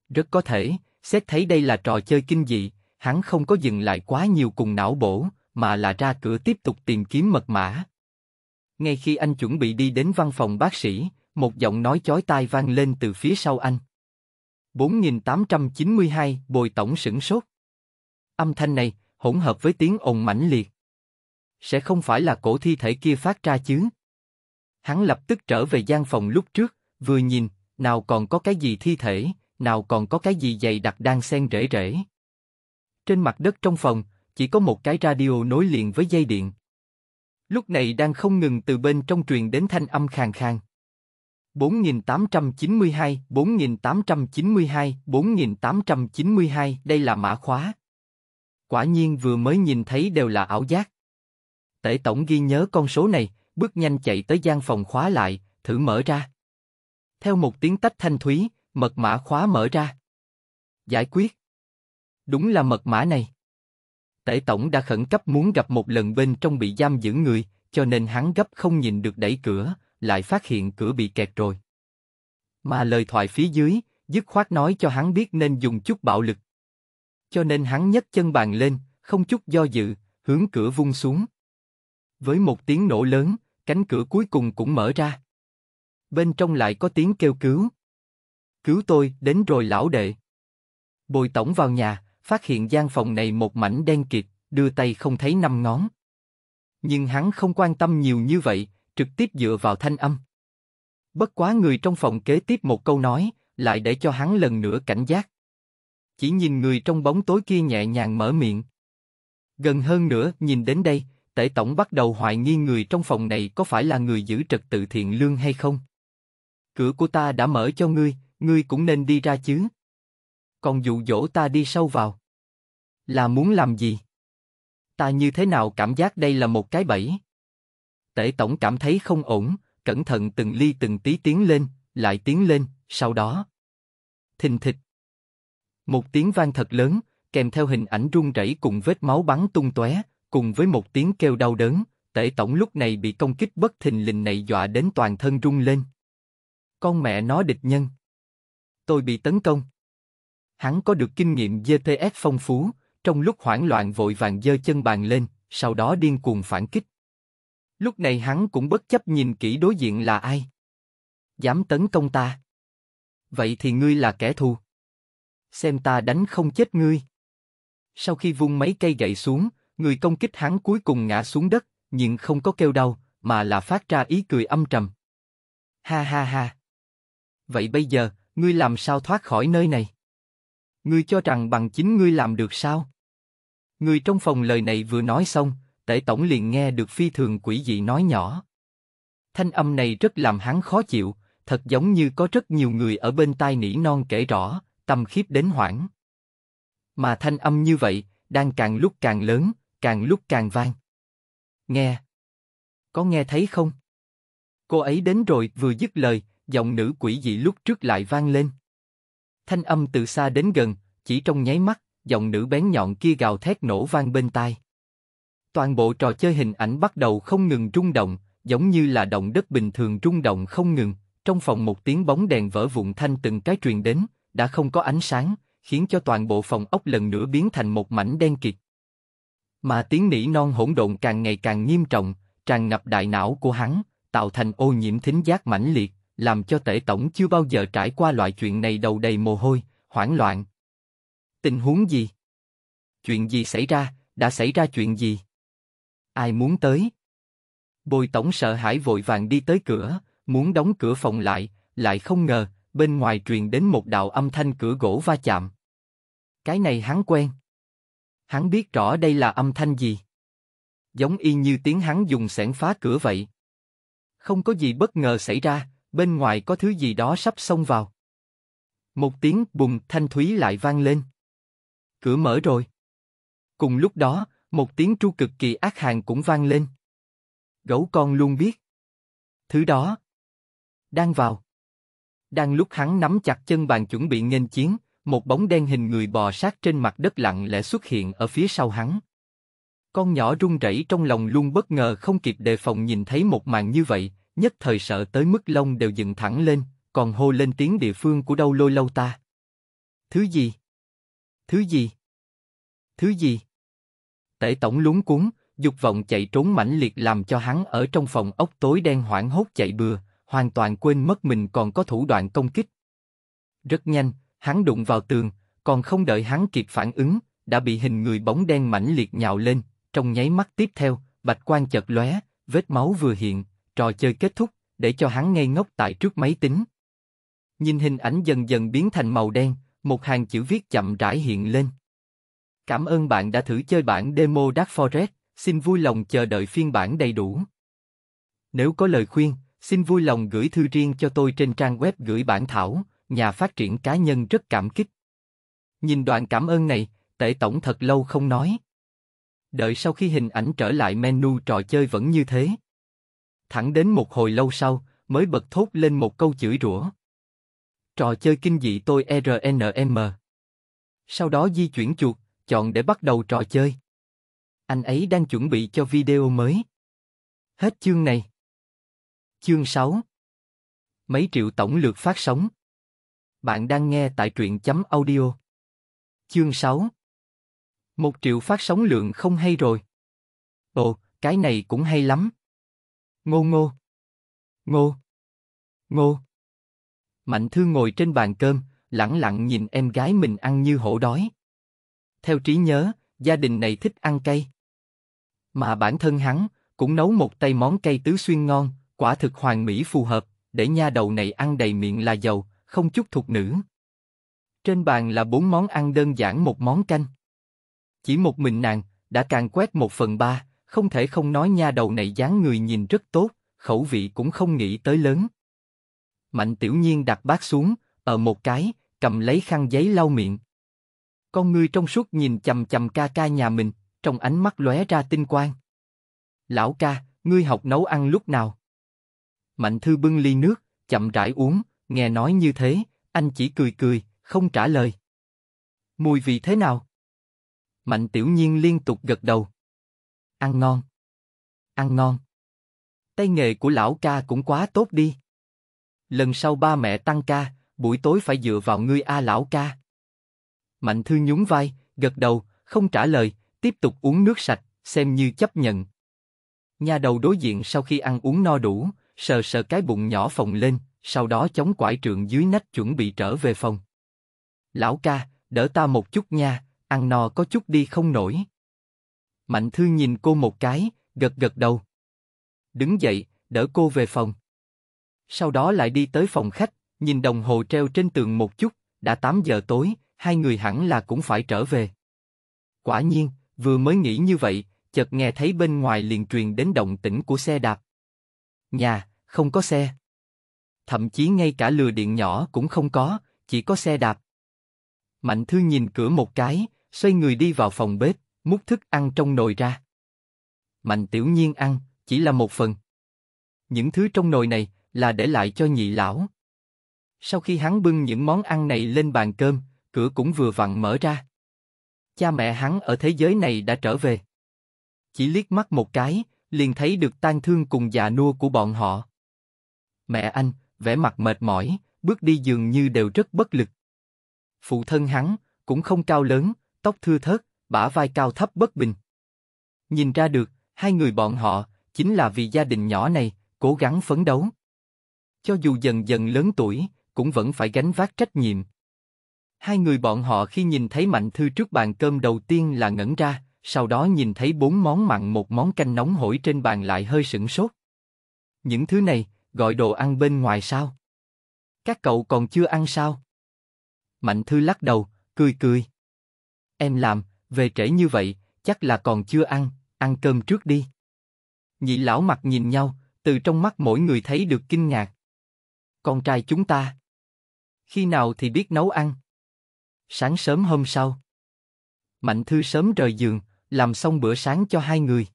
Rất có thể, xét thấy đây là trò chơi kinh dị, hắn không có dừng lại quá nhiều cùng não bổ, mà là ra cửa tiếp tục tìm kiếm mật mã. Ngay khi anh chuẩn bị đi đến văn phòng bác sĩ, một giọng nói chói tai vang lên từ phía sau anh. 4892, bồi tổng sửng sốt. Âm thanh này, hỗn hợp với tiếng ồn mãnh liệt. Sẽ không phải là cổ thi thể kia phát ra chứ? Hắn lập tức trở về gian phòng lúc trước, vừa nhìn, nào còn có cái gì thi thể, nào còn có cái gì dày đặc đang xen rễ rễ. Trên mặt đất trong phòng, chỉ có một cái radio nối liền với dây điện. Lúc này đang không ngừng từ bên trong truyền đến thanh âm khàn khàn. 4892, 4892, 4892, đây là mã khóa. Quả nhiên vừa mới nhìn thấy đều là ảo giác. Tể tổng ghi nhớ con số này, bước nhanh chạy tới gian phòng khóa lại, thử mở ra. Theo một tiếng tách thanh thúy, mật mã khóa mở ra. Giải quyết. Đúng là mật mã này. Tể tổng đã khẩn cấp muốn gặp một lần bên trong bị giam giữ người, cho nên hắn gấp không nhìn được đẩy cửa, lại phát hiện cửa bị kẹt rồi. Mà lời thoại phía dưới, dứt khoát nói cho hắn biết nên dùng chút bạo lực. Cho nên hắn nhấc chân bàn lên, không chút do dự, hướng cửa vung xuống. Với một tiếng nổ lớn, cánh cửa cuối cùng cũng mở ra. Bên trong lại có tiếng kêu cứu. Cứu tôi, đến rồi lão đệ. Bồi tổng vào nhà, phát hiện gian phòng này một mảnh đen kịt, đưa tay không thấy năm ngón. Nhưng hắn không quan tâm nhiều như vậy, trực tiếp dựa vào thanh âm. Bất quá người trong phòng kế tiếp một câu nói, lại để cho hắn lần nữa cảnh giác. Chỉ nhìn người trong bóng tối kia nhẹ nhàng mở miệng. Gần hơn nữa, nhìn đến đây, tể tổng bắt đầu hoài nghi người trong phòng này có phải là người giữ trật tự thiện lương hay không. Cửa của ta đã mở cho ngươi, ngươi cũng nên đi ra chứ. Còn dụ dỗ ta đi sâu vào. Là muốn làm gì? Ta như thế nào cảm giác đây là một cái bẫy? Tể tổng cảm thấy không ổn, cẩn thận từng ly từng tí tiến lên, lại tiến lên, sau đó. Thình thịch. Một tiếng vang thật lớn, kèm theo hình ảnh rung rẩy cùng vết máu bắn tung tóe, cùng với một tiếng kêu đau đớn, tể tổng lúc này bị công kích bất thình lình này dọa đến toàn thân rung lên. Con mẹ nó địch nhân. Tôi bị tấn công. Hắn có được kinh nghiệm GTS phong phú, trong lúc hoảng loạn vội vàng giơ chân bàn lên, sau đó điên cuồng phản kích. Lúc này hắn cũng bất chấp nhìn kỹ đối diện là ai. Dám tấn công ta. Vậy thì ngươi là kẻ thù. Xem ta đánh không chết ngươi. Sau khi vung mấy cây gậy xuống, người công kích hắn cuối cùng ngã xuống đất, nhưng không có kêu đau, mà là phát ra ý cười âm trầm. Ha ha ha. Vậy bây giờ, ngươi làm sao thoát khỏi nơi này? Ngươi cho rằng bằng chính ngươi làm được sao? Người trong phòng lời này vừa nói xong, tể tổng liền nghe được phi thường quỷ dị nói nhỏ. Thanh âm này rất làm hắn khó chịu, thật giống như có rất nhiều người ở bên tai nỉ non kể rõ, tâm khiếp đến hoảng. Mà thanh âm như vậy, đang càng lúc càng lớn, càng lúc càng vang. Nghe! Có nghe thấy không? Cô ấy đến rồi vừa dứt lời, giọng nữ quỷ dị lúc trước lại vang lên. Thanh âm từ xa đến gần, chỉ trong nháy mắt, giọng nữ bén nhọn kia gào thét nổ vang bên tai. Toàn bộ trò chơi hình ảnh bắt đầu không ngừng rung động, giống như là động đất bình thường rung động không ngừng. Trong phòng một tiếng bóng đèn vỡ vụn thanh từng cái truyền đến, đã không có ánh sáng, khiến cho toàn bộ phòng ốc lần nữa biến thành một mảnh đen kịt. Mà tiếng nỉ non hỗn độn càng ngày càng nghiêm trọng, tràn ngập đại não của hắn, tạo thành ô nhiễm thính giác mãnh liệt, làm cho tể tổng chưa bao giờ trải qua loại chuyện này đầu đầy mồ hôi, hoảng loạn. Tình huống gì? Chuyện gì xảy ra? Đã xảy ra chuyện gì? ai muốn tới. Bồi tổng sợ hãi vội vàng đi tới cửa, muốn đóng cửa phòng lại, lại không ngờ, bên ngoài truyền đến một đạo âm thanh cửa gỗ va chạm. Cái này hắn quen. Hắn biết rõ đây là âm thanh gì. Giống y như tiếng hắn dùng xẻng phá cửa vậy. Không có gì bất ngờ xảy ra, bên ngoài có thứ gì đó sắp xông vào. Một tiếng bùng thanh thúy lại vang lên. Cửa mở rồi. Cùng lúc đó, một tiếng tru cực kỳ ác hàn cũng vang lên. Gấu con luôn biết. Thứ đó. Đang vào. Đang lúc hắn nắm chặt chân bàn chuẩn bị nghênh chiến, một bóng đen hình người bò sát trên mặt đất lặng lẽ xuất hiện ở phía sau hắn. Con nhỏ run rẩy trong lòng luôn bất ngờ không kịp đề phòng nhìn thấy một màn như vậy, nhất thời sợ tới mức lông đều dựng thẳng lên, còn hô lên tiếng địa phương của đâu lôi lâu ta. Thứ gì? Thứ gì? Thứ gì? Tể tổng luống cuốn, dục vọng chạy trốn mãnh liệt làm cho hắn ở trong phòng ốc tối đen hoảng hốt chạy bừa, hoàn toàn quên mất mình còn có thủ đoạn công kích. Rất nhanh, hắn đụng vào tường, còn không đợi hắn kịp phản ứng, đã bị hình người bóng đen mãnh liệt nhào lên. Trong nháy mắt tiếp theo, bạch quan chợt lóe, vết máu vừa hiện, trò chơi kết thúc, để cho hắn ngây ngốc tại trước máy tính. Nhìn hình ảnh dần dần biến thành màu đen, một hàng chữ viết chậm rãi hiện lên. Cảm ơn bạn đã thử chơi bản demo Dark Forest, xin vui lòng chờ đợi phiên bản đầy đủ. Nếu có lời khuyên, xin vui lòng gửi thư riêng cho tôi trên trang web gửi bản thảo, nhà phát triển cá nhân rất cảm kích. Nhìn đoạn cảm ơn này, tệ tổng thật lâu không nói. Đợi sau khi hình ảnh trở lại menu trò chơi vẫn như thế. Thẳng đến một hồi lâu sau, mới bật thốt lên một câu chửi rủa. Trò chơi kinh dị tôi RNM. Sau đó di chuyển chuột, chọn để bắt đầu trò chơi. Anh ấy đang chuẩn bị cho video mới. Hết chương này. Chương 6 Mấy triệu tổng lượt phát sóng. Bạn đang nghe tại truyện chấm audio. Chương 6 Một triệu phát sóng lượng không hay rồi. Ồ, cái này cũng hay lắm. Ngô ngô. Ngô. Ngô. Mạnh Thư ngồi trên bàn cơm, lẳng lặng nhìn em gái mình ăn như hổ đói. Theo trí nhớ, gia đình này thích ăn cây Mà bản thân hắn cũng nấu một tay món cây tứ xuyên ngon, quả thực hoàn mỹ phù hợp, để nha đầu này ăn đầy miệng là giàu, không chút thuộc nữ. Trên bàn là bốn món ăn đơn giản một món canh. Chỉ một mình nàng, đã càng quét một phần ba, không thể không nói nha đầu này dáng người nhìn rất tốt, khẩu vị cũng không nghĩ tới lớn. Mạnh tiểu nhiên đặt bát xuống, ở một cái, cầm lấy khăn giấy lau miệng. Con người trong suốt nhìn chầm chầm ca ca nhà mình, trong ánh mắt lóe ra tinh quang. Lão ca, ngươi học nấu ăn lúc nào? Mạnh thư bưng ly nước, chậm rãi uống, nghe nói như thế, anh chỉ cười cười, không trả lời. Mùi vị thế nào? Mạnh tiểu nhiên liên tục gật đầu. Ăn ngon. Ăn ngon. Tay nghề của lão ca cũng quá tốt đi. Lần sau ba mẹ tăng ca, buổi tối phải dựa vào ngươi A lão ca. Mạnh Thư nhún vai, gật đầu, không trả lời, tiếp tục uống nước sạch, xem như chấp nhận. Nhà đầu đối diện sau khi ăn uống no đủ, sờ sờ cái bụng nhỏ phồng lên, sau đó chống quải trượng dưới nách chuẩn bị trở về phòng. Lão ca, đỡ ta một chút nha, ăn no có chút đi không nổi. Mạnh Thư nhìn cô một cái, gật gật đầu. Đứng dậy, đỡ cô về phòng. Sau đó lại đi tới phòng khách, nhìn đồng hồ treo trên tường một chút, đã 8 giờ tối, hai người hẳn là cũng phải trở về. Quả nhiên, vừa mới nghĩ như vậy, chợt nghe thấy bên ngoài liền truyền đến động tĩnh của xe đạp. Nhà, không có xe. Thậm chí ngay cả lừa điện nhỏ cũng không có, chỉ có xe đạp. Mạnh Thư nhìn cửa một cái, xoay người đi vào phòng bếp, múc thức ăn trong nồi ra. Mạnh Tiểu Nhiên ăn, chỉ là một phần. Những thứ trong nồi này là để lại cho nhị lão. Sau khi hắn bưng những món ăn này lên bàn cơm, cửa cũng vừa vặn mở ra. Cha mẹ hắn ở thế giới này đã trở về. Chỉ liếc mắt một cái, liền thấy được tang thương cùng già nua của bọn họ. Mẹ anh, vẻ mặt mệt mỏi, bước đi dường như đều rất bất lực. Phụ thân hắn, cũng không cao lớn, tóc thưa thớt, bả vai cao thấp bất bình. Nhìn ra được, hai người bọn họ, chính là vì gia đình nhỏ này, cố gắng phấn đấu. Cho dù dần dần lớn tuổi, cũng vẫn phải gánh vác trách nhiệm, Hai người bọn họ khi nhìn thấy Mạnh Thư trước bàn cơm đầu tiên là ngẩn ra, sau đó nhìn thấy bốn món mặn một món canh nóng hổi trên bàn lại hơi sửng sốt. Những thứ này, gọi đồ ăn bên ngoài sao? Các cậu còn chưa ăn sao? Mạnh Thư lắc đầu, cười cười. Em làm, về trễ như vậy, chắc là còn chưa ăn, ăn cơm trước đi. Nhị lão mặt nhìn nhau, từ trong mắt mỗi người thấy được kinh ngạc. Con trai chúng ta. Khi nào thì biết nấu ăn? sáng sớm hôm sau. Mạnh Thư sớm rời giường, làm xong bữa sáng cho hai người.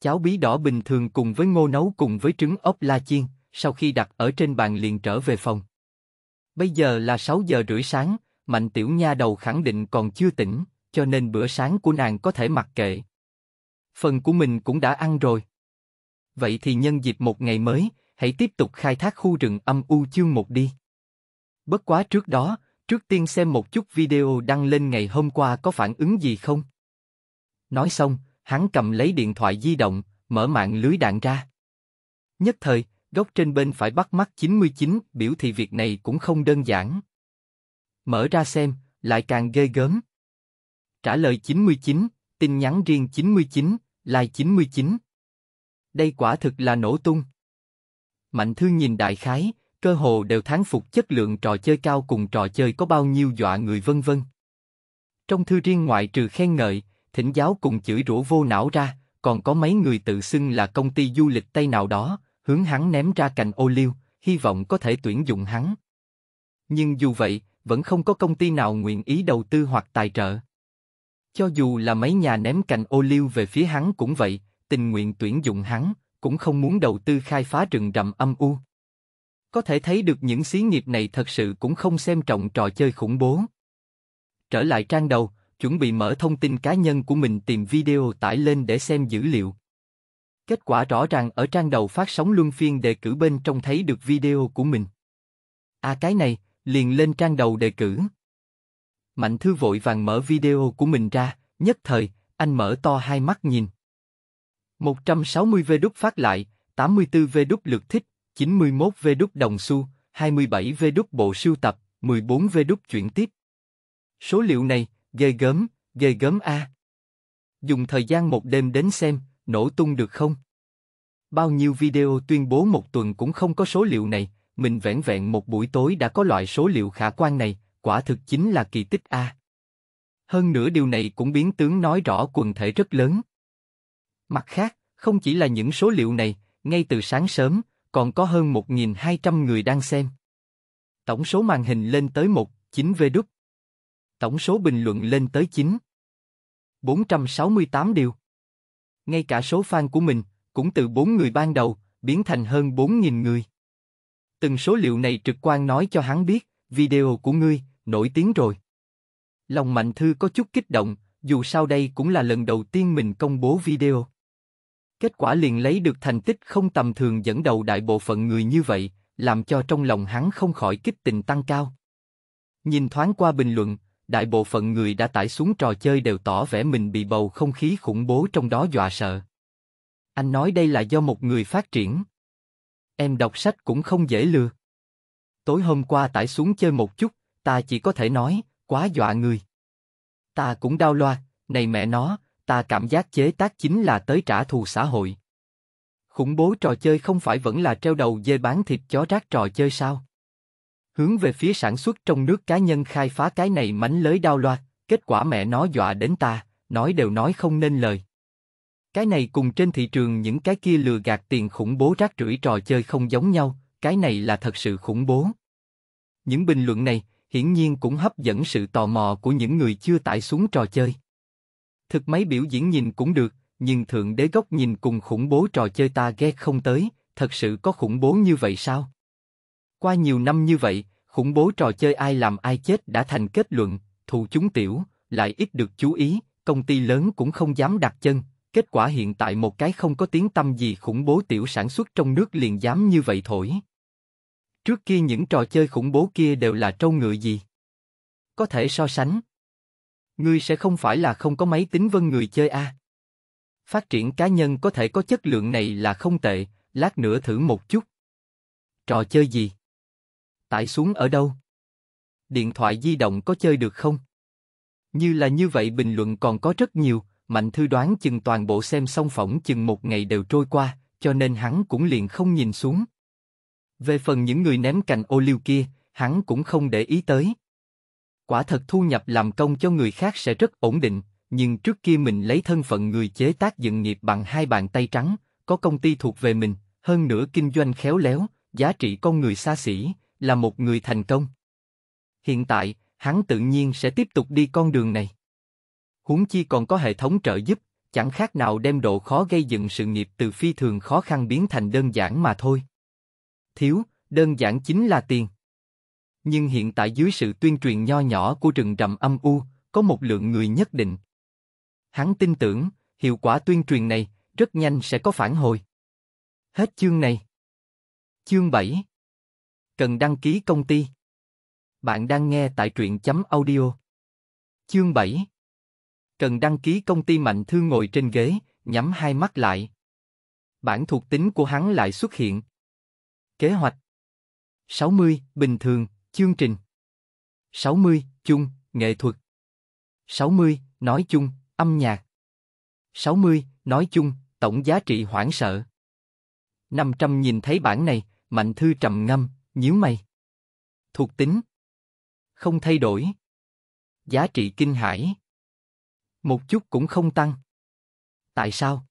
Cháo bí đỏ bình thường cùng với ngô nấu cùng với trứng ốc la chiên, sau khi đặt ở trên bàn liền trở về phòng. Bây giờ là 6 giờ rưỡi sáng, Mạnh Tiểu Nha đầu khẳng định còn chưa tỉnh, cho nên bữa sáng của nàng có thể mặc kệ. Phần của mình cũng đã ăn rồi. Vậy thì nhân dịp một ngày mới, hãy tiếp tục khai thác khu rừng âm u chương một đi. Bất quá trước đó, Trước tiên xem một chút video đăng lên ngày hôm qua có phản ứng gì không. Nói xong, hắn cầm lấy điện thoại di động, mở mạng lưới đạn ra. Nhất thời, góc trên bên phải bắt mắt 99, biểu thị việc này cũng không đơn giản. Mở ra xem, lại càng ghê gớm. Trả lời 99, tin nhắn riêng 99, like 99. Đây quả thực là nổ tung. Mạnh thư nhìn đại khái, cơ hồ đều thán phục chất lượng trò chơi cao cùng trò chơi có bao nhiêu dọa người vân vân. Trong thư riêng ngoại trừ khen ngợi, thỉnh giáo cùng chửi rủa vô não ra, còn có mấy người tự xưng là công ty du lịch Tây nào đó, hướng hắn ném ra cành ô liu, hy vọng có thể tuyển dụng hắn. Nhưng dù vậy, vẫn không có công ty nào nguyện ý đầu tư hoặc tài trợ. Cho dù là mấy nhà ném cành ô liu về phía hắn cũng vậy, tình nguyện tuyển dụng hắn, cũng không muốn đầu tư khai phá rừng rậm âm u. Có thể thấy được những xí nghiệp này thật sự cũng không xem trọng trò chơi khủng bố. Trở lại trang đầu, chuẩn bị mở thông tin cá nhân của mình tìm video tải lên để xem dữ liệu. Kết quả rõ ràng ở trang đầu phát sóng luân phiên đề cử bên trong thấy được video của mình. À cái này, liền lên trang đầu đề cử. Mạnh Thư vội vàng mở video của mình ra, nhất thời, anh mở to hai mắt nhìn. 160 V đúc phát lại, 84 V đúc lượt thích, 91 V đúc đồng xu, 27 V đúc bộ sưu tập, 14 V đúc chuyển tiếp. Số liệu này, ghê gớm, ghê gớm A. Dùng thời gian một đêm đến xem, nổ tung được không? Bao nhiêu video tuyên bố một tuần cũng không có số liệu này, mình vẹn vẹn một buổi tối đã có loại số liệu khả quan này, quả thực chính là kỳ tích A. Hơn nữa điều này cũng biến tướng nói rõ quần thể rất lớn. Mặt khác, không chỉ là những số liệu này, ngay từ sáng sớm, còn có hơn 1.200 người đang xem. Tổng số màn hình lên tới 1.9 V đúc. Tổng số bình luận lên tới 9. 468 điều. Ngay cả số fan của mình cũng từ 4 người ban đầu biến thành hơn 4.000 người. Từng số liệu này trực quan nói cho hắn biết, video của ngươi nổi tiếng rồi. Lòng Mạnh Thư có chút kích động, dù sao đây cũng là lần đầu tiên mình công bố video kết quả liền lấy được thành tích không tầm thường dẫn đầu đại bộ phận người như vậy, làm cho trong lòng hắn không khỏi kích tình tăng cao. Nhìn thoáng qua bình luận, đại bộ phận người đã tải xuống trò chơi đều tỏ vẻ mình bị bầu không khí khủng bố trong đó dọa sợ. Anh nói đây là do một người phát triển. Em đọc sách cũng không dễ lừa. Tối hôm qua tải xuống chơi một chút, ta chỉ có thể nói, quá dọa người. Ta cũng đau loa, này mẹ nó, ta cảm giác chế tác chính là tới trả thù xã hội. Khủng bố trò chơi không phải vẫn là treo đầu dê bán thịt chó rác trò chơi sao? Hướng về phía sản xuất trong nước cá nhân khai phá cái này mánh lới đao loa kết quả mẹ nó dọa đến ta, nói đều nói không nên lời. Cái này cùng trên thị trường những cái kia lừa gạt tiền khủng bố rác rưởi trò chơi không giống nhau, cái này là thật sự khủng bố. Những bình luận này, hiển nhiên cũng hấp dẫn sự tò mò của những người chưa tải xuống trò chơi. Thực mấy biểu diễn nhìn cũng được, nhưng thượng đế góc nhìn cùng khủng bố trò chơi ta ghét không tới, thật sự có khủng bố như vậy sao? Qua nhiều năm như vậy, khủng bố trò chơi ai làm ai chết đã thành kết luận, thù chúng tiểu, lại ít được chú ý, công ty lớn cũng không dám đặt chân. Kết quả hiện tại một cái không có tiếng tâm gì khủng bố tiểu sản xuất trong nước liền dám như vậy thổi. Trước kia những trò chơi khủng bố kia đều là trâu ngựa gì? Có thể so sánh. Ngươi sẽ không phải là không có máy tính vân người chơi a. Phát triển cá nhân có thể có chất lượng này là không tệ, lát nữa thử một chút. Trò chơi gì? Tải xuống ở đâu? Điện thoại di động có chơi được không? Như là như vậy bình luận còn có rất nhiều, Mạnh Thư đoán chừng toàn bộ xem xong phỏng chừng một ngày đều trôi qua, cho nên hắn cũng liền không nhìn xuống. Về phần những người ném cành ô liu kia, hắn cũng không để ý tới quả thật thu nhập làm công cho người khác sẽ rất ổn định, nhưng trước kia mình lấy thân phận người chế tác dựng nghiệp bằng hai bàn tay trắng, có công ty thuộc về mình, hơn nữa kinh doanh khéo léo, giá trị con người xa xỉ, là một người thành công. Hiện tại, hắn tự nhiên sẽ tiếp tục đi con đường này. Huống chi còn có hệ thống trợ giúp, chẳng khác nào đem độ khó gây dựng sự nghiệp từ phi thường khó khăn biến thành đơn giản mà thôi. Thiếu, đơn giản chính là tiền nhưng hiện tại dưới sự tuyên truyền nho nhỏ của rừng rậm âm u, có một lượng người nhất định. Hắn tin tưởng, hiệu quả tuyên truyền này rất nhanh sẽ có phản hồi. Hết chương này. Chương 7 Cần đăng ký công ty. Bạn đang nghe tại truyện chấm audio. Chương 7 Cần đăng ký công ty Mạnh Thư ngồi trên ghế, nhắm hai mắt lại. Bản thuộc tính của hắn lại xuất hiện. Kế hoạch 60, bình thường, Chương trình 60, chung, nghệ thuật 60, nói chung, âm nhạc 60, nói chung, tổng giá trị hoảng sợ 500 nhìn thấy bản này, Mạnh Thư trầm ngâm, nhíu mày Thuộc tính Không thay đổi Giá trị kinh hãi Một chút cũng không tăng Tại sao?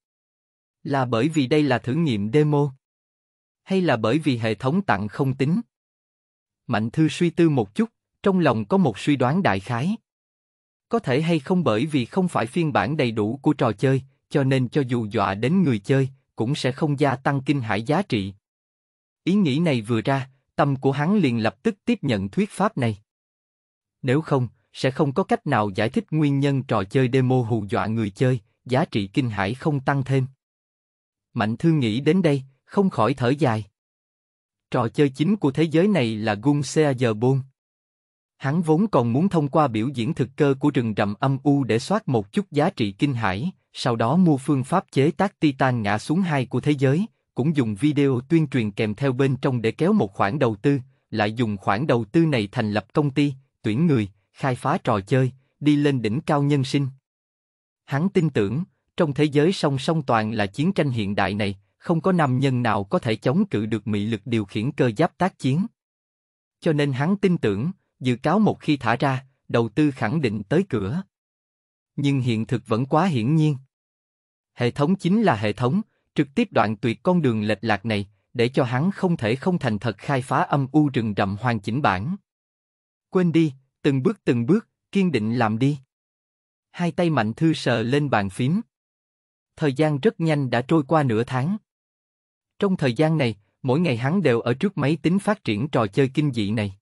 Là bởi vì đây là thử nghiệm demo Hay là bởi vì hệ thống tặng không tính? Mạnh Thư suy tư một chút, trong lòng có một suy đoán đại khái. Có thể hay không bởi vì không phải phiên bản đầy đủ của trò chơi, cho nên cho dù dọa đến người chơi, cũng sẽ không gia tăng kinh hải giá trị. Ý nghĩ này vừa ra, tâm của hắn liền lập tức tiếp nhận thuyết pháp này. Nếu không, sẽ không có cách nào giải thích nguyên nhân trò chơi demo hù dọa người chơi, giá trị kinh hải không tăng thêm. Mạnh Thư nghĩ đến đây, không khỏi thở dài. Trò chơi chính của thế giới này là gung xe giờ bôn. Hắn vốn còn muốn thông qua biểu diễn thực cơ của rừng rậm âm u để soát một chút giá trị kinh hải sau đó mua phương pháp chế tác titan ngã xuống hai của thế giới, cũng dùng video tuyên truyền kèm theo bên trong để kéo một khoản đầu tư, lại dùng khoản đầu tư này thành lập công ty, tuyển người, khai phá trò chơi, đi lên đỉnh cao nhân sinh. Hắn tin tưởng, trong thế giới song song toàn là chiến tranh hiện đại này, không có nam nhân nào có thể chống cự được mị lực điều khiển cơ giáp tác chiến. Cho nên hắn tin tưởng, dự cáo một khi thả ra, đầu tư khẳng định tới cửa. Nhưng hiện thực vẫn quá hiển nhiên. Hệ thống chính là hệ thống, trực tiếp đoạn tuyệt con đường lệch lạc này, để cho hắn không thể không thành thật khai phá âm u rừng rậm hoàn chỉnh bản. Quên đi, từng bước từng bước, kiên định làm đi. Hai tay mạnh thư sờ lên bàn phím. Thời gian rất nhanh đã trôi qua nửa tháng. Trong thời gian này, mỗi ngày hắn đều ở trước máy tính phát triển trò chơi kinh dị này.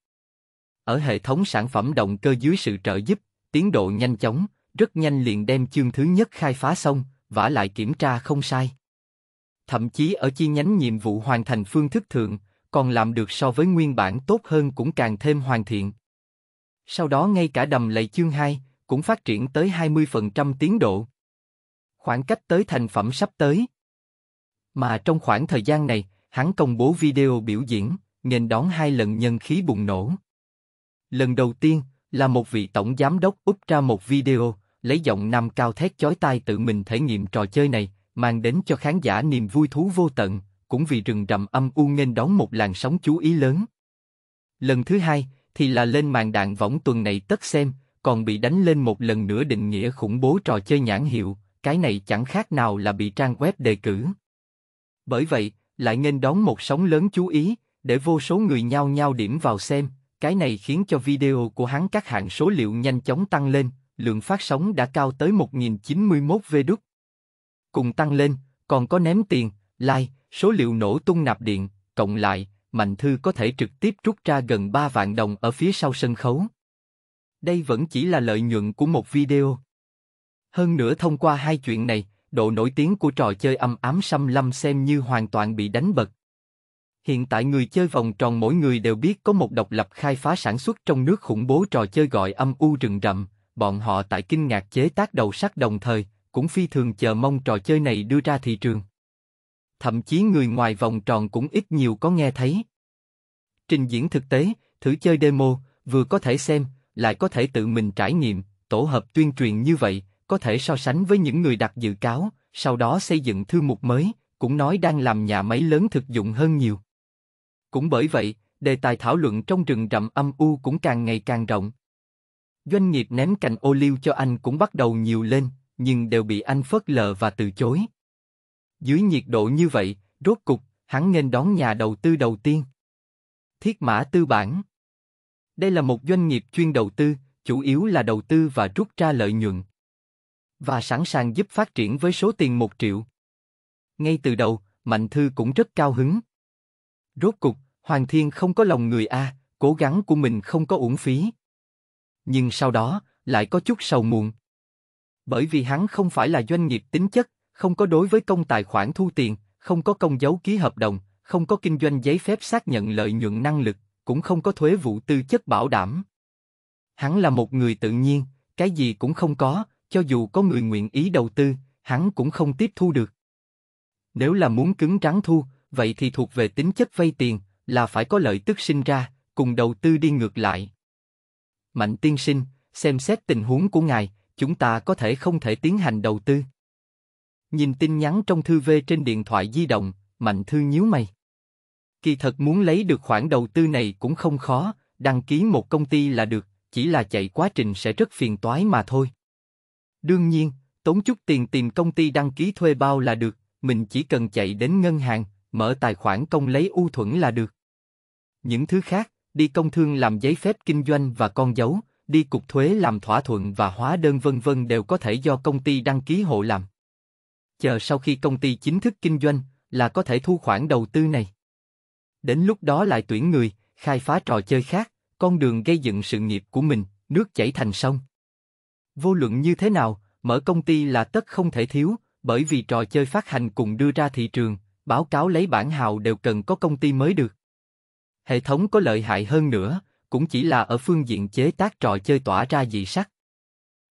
Ở hệ thống sản phẩm động cơ dưới sự trợ giúp, tiến độ nhanh chóng, rất nhanh liền đem chương thứ nhất khai phá xong, vả lại kiểm tra không sai. Thậm chí ở chi nhánh nhiệm vụ hoàn thành phương thức thượng, còn làm được so với nguyên bản tốt hơn cũng càng thêm hoàn thiện. Sau đó ngay cả đầm lầy chương 2 cũng phát triển tới 20% tiến độ. Khoảng cách tới thành phẩm sắp tới. Mà trong khoảng thời gian này, hắn công bố video biểu diễn, nghênh đón hai lần nhân khí bùng nổ. Lần đầu tiên là một vị tổng giám đốc úp ra một video, lấy giọng nam cao thét chói tai tự mình thể nghiệm trò chơi này, mang đến cho khán giả niềm vui thú vô tận, cũng vì rừng rậm âm u nghênh đón một làn sóng chú ý lớn. Lần thứ hai thì là lên màn đạn võng tuần này tất xem, còn bị đánh lên một lần nữa định nghĩa khủng bố trò chơi nhãn hiệu, cái này chẳng khác nào là bị trang web đề cử. Bởi vậy, lại nên đón một sóng lớn chú ý, để vô số người nhao nhao điểm vào xem, cái này khiến cho video của hắn các hạng số liệu nhanh chóng tăng lên, lượng phát sóng đã cao tới 1091 V đúc. Cùng tăng lên, còn có ném tiền, like, số liệu nổ tung nạp điện, cộng lại, Mạnh Thư có thể trực tiếp rút ra gần 3 vạn đồng ở phía sau sân khấu. Đây vẫn chỉ là lợi nhuận của một video. Hơn nữa thông qua hai chuyện này, độ nổi tiếng của trò chơi âm ám xăm lâm xem như hoàn toàn bị đánh bật. Hiện tại người chơi vòng tròn mỗi người đều biết có một độc lập khai phá sản xuất trong nước khủng bố trò chơi gọi âm u rừng rậm, bọn họ tại kinh ngạc chế tác đầu sắc đồng thời, cũng phi thường chờ mong trò chơi này đưa ra thị trường. Thậm chí người ngoài vòng tròn cũng ít nhiều có nghe thấy. Trình diễn thực tế, thử chơi demo, vừa có thể xem, lại có thể tự mình trải nghiệm, tổ hợp tuyên truyền như vậy, có thể so sánh với những người đặt dự cáo, sau đó xây dựng thư mục mới, cũng nói đang làm nhà máy lớn thực dụng hơn nhiều. Cũng bởi vậy, đề tài thảo luận trong rừng rậm âm u cũng càng ngày càng rộng. Doanh nghiệp ném cành ô liu cho anh cũng bắt đầu nhiều lên, nhưng đều bị anh phớt lờ và từ chối. Dưới nhiệt độ như vậy, rốt cục, hắn nên đón nhà đầu tư đầu tiên. Thiết mã tư bản Đây là một doanh nghiệp chuyên đầu tư, chủ yếu là đầu tư và rút ra lợi nhuận và sẵn sàng giúp phát triển với số tiền 1 triệu. Ngay từ đầu, Mạnh Thư cũng rất cao hứng. Rốt cục, Hoàng Thiên không có lòng người A, à, cố gắng của mình không có uổng phí. Nhưng sau đó, lại có chút sầu muộn. Bởi vì hắn không phải là doanh nghiệp tính chất, không có đối với công tài khoản thu tiền, không có công dấu ký hợp đồng, không có kinh doanh giấy phép xác nhận lợi nhuận năng lực, cũng không có thuế vụ tư chất bảo đảm. Hắn là một người tự nhiên, cái gì cũng không có, cho dù có người nguyện ý đầu tư, hắn cũng không tiếp thu được. Nếu là muốn cứng rắn thu, vậy thì thuộc về tính chất vay tiền, là phải có lợi tức sinh ra, cùng đầu tư đi ngược lại. Mạnh tiên sinh, xem xét tình huống của ngài, chúng ta có thể không thể tiến hành đầu tư. Nhìn tin nhắn trong thư vê trên điện thoại di động, Mạnh Thư nhíu mày. Kỳ thật muốn lấy được khoản đầu tư này cũng không khó, đăng ký một công ty là được, chỉ là chạy quá trình sẽ rất phiền toái mà thôi. Đương nhiên, tốn chút tiền tìm công ty đăng ký thuê bao là được, mình chỉ cần chạy đến ngân hàng, mở tài khoản công lấy ưu thuẫn là được. Những thứ khác, đi công thương làm giấy phép kinh doanh và con dấu, đi cục thuế làm thỏa thuận và hóa đơn vân vân đều có thể do công ty đăng ký hộ làm. Chờ sau khi công ty chính thức kinh doanh là có thể thu khoản đầu tư này. Đến lúc đó lại tuyển người, khai phá trò chơi khác, con đường gây dựng sự nghiệp của mình, nước chảy thành sông. Vô luận như thế nào, mở công ty là tất không thể thiếu, bởi vì trò chơi phát hành cùng đưa ra thị trường, báo cáo lấy bản hào đều cần có công ty mới được. Hệ thống có lợi hại hơn nữa, cũng chỉ là ở phương diện chế tác trò chơi tỏa ra dị sắc.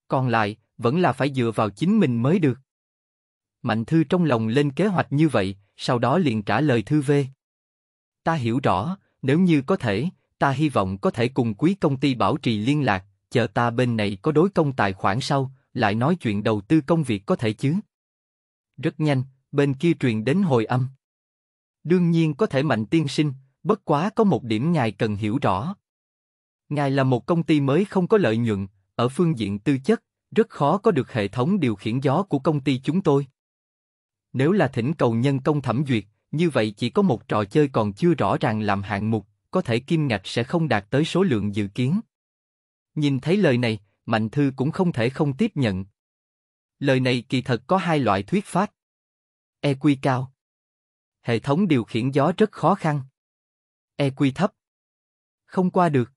Còn lại, vẫn là phải dựa vào chính mình mới được. Mạnh Thư trong lòng lên kế hoạch như vậy, sau đó liền trả lời Thư V. Ta hiểu rõ, nếu như có thể, ta hy vọng có thể cùng quý công ty bảo trì liên lạc, chờ ta bên này có đối công tài khoản sau, lại nói chuyện đầu tư công việc có thể chứ. Rất nhanh, bên kia truyền đến hồi âm. Đương nhiên có thể mạnh tiên sinh, bất quá có một điểm ngài cần hiểu rõ. Ngài là một công ty mới không có lợi nhuận, ở phương diện tư chất, rất khó có được hệ thống điều khiển gió của công ty chúng tôi. Nếu là thỉnh cầu nhân công thẩm duyệt, như vậy chỉ có một trò chơi còn chưa rõ ràng làm hạng mục, có thể kim ngạch sẽ không đạt tới số lượng dự kiến. Nhìn thấy lời này, Mạnh Thư cũng không thể không tiếp nhận. Lời này kỳ thật có hai loại thuyết pháp. EQ cao. Hệ thống điều khiển gió rất khó khăn. EQ thấp. Không qua được.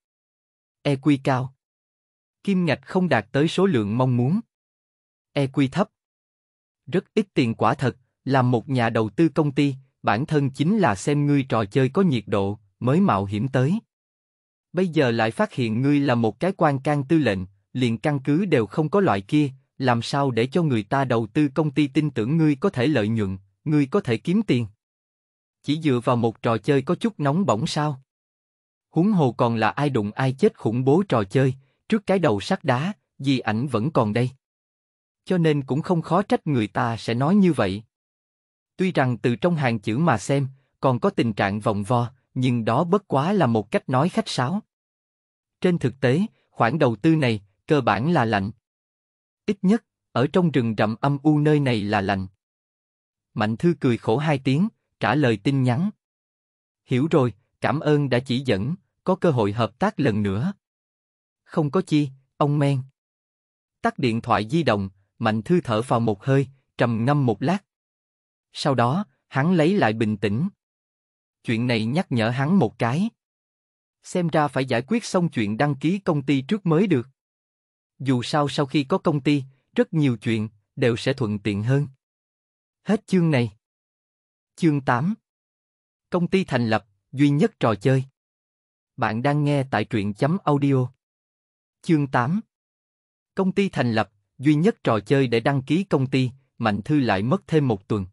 EQ cao. Kim ngạch không đạt tới số lượng mong muốn. EQ thấp. Rất ít tiền quả thật, làm một nhà đầu tư công ty, bản thân chính là xem ngươi trò chơi có nhiệt độ, mới mạo hiểm tới. Bây giờ lại phát hiện ngươi là một cái quan can tư lệnh, liền căn cứ đều không có loại kia, làm sao để cho người ta đầu tư công ty tin tưởng ngươi có thể lợi nhuận, ngươi có thể kiếm tiền. Chỉ dựa vào một trò chơi có chút nóng bỏng sao? Huống hồ còn là ai đụng ai chết khủng bố trò chơi, trước cái đầu sắt đá, di ảnh vẫn còn đây. Cho nên cũng không khó trách người ta sẽ nói như vậy. Tuy rằng từ trong hàng chữ mà xem, còn có tình trạng vòng vo, nhưng đó bất quá là một cách nói khách sáo. Trên thực tế, khoản đầu tư này, cơ bản là lạnh. Ít nhất, ở trong rừng rậm âm u nơi này là lạnh. Mạnh Thư cười khổ hai tiếng, trả lời tin nhắn. Hiểu rồi, cảm ơn đã chỉ dẫn, có cơ hội hợp tác lần nữa. Không có chi, ông men. Tắt điện thoại di động, Mạnh Thư thở vào một hơi, trầm ngâm một lát. Sau đó, hắn lấy lại bình tĩnh chuyện này nhắc nhở hắn một cái. Xem ra phải giải quyết xong chuyện đăng ký công ty trước mới được. Dù sao sau khi có công ty, rất nhiều chuyện đều sẽ thuận tiện hơn. Hết chương này. Chương 8 Công ty thành lập, duy nhất trò chơi. Bạn đang nghe tại truyện chấm audio. Chương 8 Công ty thành lập, duy nhất trò chơi để đăng ký công ty, Mạnh Thư lại mất thêm một tuần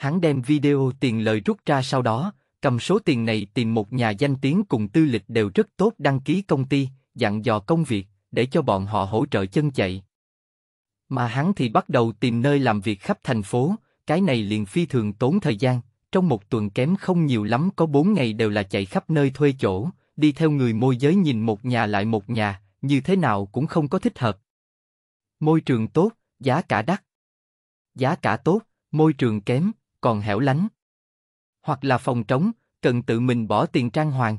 hắn đem video tiền lời rút ra sau đó, cầm số tiền này tìm một nhà danh tiếng cùng tư lịch đều rất tốt đăng ký công ty, dặn dò công việc, để cho bọn họ hỗ trợ chân chạy. Mà hắn thì bắt đầu tìm nơi làm việc khắp thành phố, cái này liền phi thường tốn thời gian, trong một tuần kém không nhiều lắm có bốn ngày đều là chạy khắp nơi thuê chỗ, đi theo người môi giới nhìn một nhà lại một nhà, như thế nào cũng không có thích hợp. Môi trường tốt, giá cả đắt. Giá cả tốt, môi trường kém, còn hẻo lánh. Hoặc là phòng trống, cần tự mình bỏ tiền trang hoàng.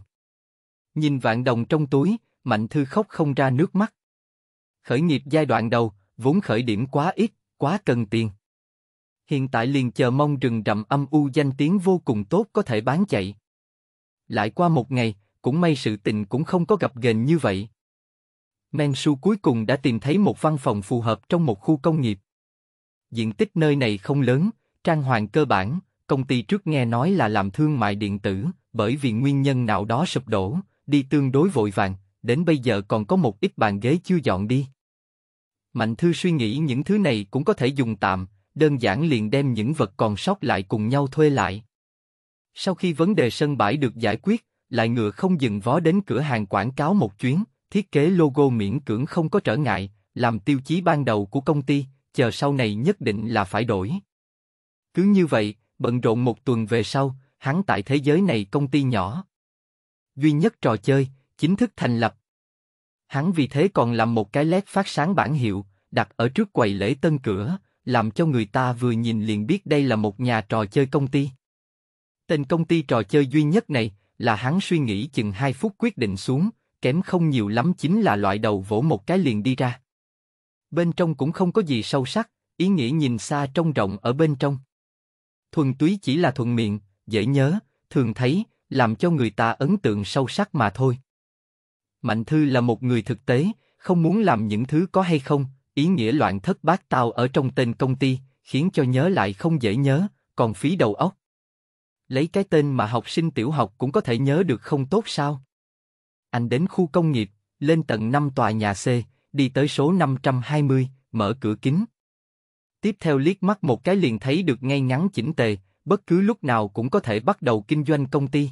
Nhìn vạn đồng trong túi, Mạnh Thư khóc không ra nước mắt. Khởi nghiệp giai đoạn đầu, vốn khởi điểm quá ít, quá cần tiền. Hiện tại liền chờ mong rừng rậm âm u danh tiếng vô cùng tốt có thể bán chạy. Lại qua một ngày, cũng may sự tình cũng không có gặp ghềnh như vậy. men su cuối cùng đã tìm thấy một văn phòng phù hợp trong một khu công nghiệp. Diện tích nơi này không lớn, Trang hoàng cơ bản, công ty trước nghe nói là làm thương mại điện tử, bởi vì nguyên nhân nào đó sụp đổ, đi tương đối vội vàng, đến bây giờ còn có một ít bàn ghế chưa dọn đi. Mạnh Thư suy nghĩ những thứ này cũng có thể dùng tạm, đơn giản liền đem những vật còn sót lại cùng nhau thuê lại. Sau khi vấn đề sân bãi được giải quyết, lại ngựa không dừng vó đến cửa hàng quảng cáo một chuyến, thiết kế logo miễn cưỡng không có trở ngại, làm tiêu chí ban đầu của công ty, chờ sau này nhất định là phải đổi. Cứ như vậy, bận rộn một tuần về sau, hắn tại thế giới này công ty nhỏ. Duy nhất trò chơi, chính thức thành lập. Hắn vì thế còn làm một cái led phát sáng bản hiệu, đặt ở trước quầy lễ tân cửa, làm cho người ta vừa nhìn liền biết đây là một nhà trò chơi công ty. Tên công ty trò chơi duy nhất này là hắn suy nghĩ chừng hai phút quyết định xuống, kém không nhiều lắm chính là loại đầu vỗ một cái liền đi ra. Bên trong cũng không có gì sâu sắc, ý nghĩa nhìn xa trông rộng ở bên trong thuần túy chỉ là thuận miệng, dễ nhớ, thường thấy, làm cho người ta ấn tượng sâu sắc mà thôi. Mạnh Thư là một người thực tế, không muốn làm những thứ có hay không, ý nghĩa loạn thất bát tao ở trong tên công ty, khiến cho nhớ lại không dễ nhớ, còn phí đầu óc. Lấy cái tên mà học sinh tiểu học cũng có thể nhớ được không tốt sao? Anh đến khu công nghiệp, lên tận 5 tòa nhà C, đi tới số 520, mở cửa kính tiếp theo liếc mắt một cái liền thấy được ngay ngắn chỉnh tề, bất cứ lúc nào cũng có thể bắt đầu kinh doanh công ty.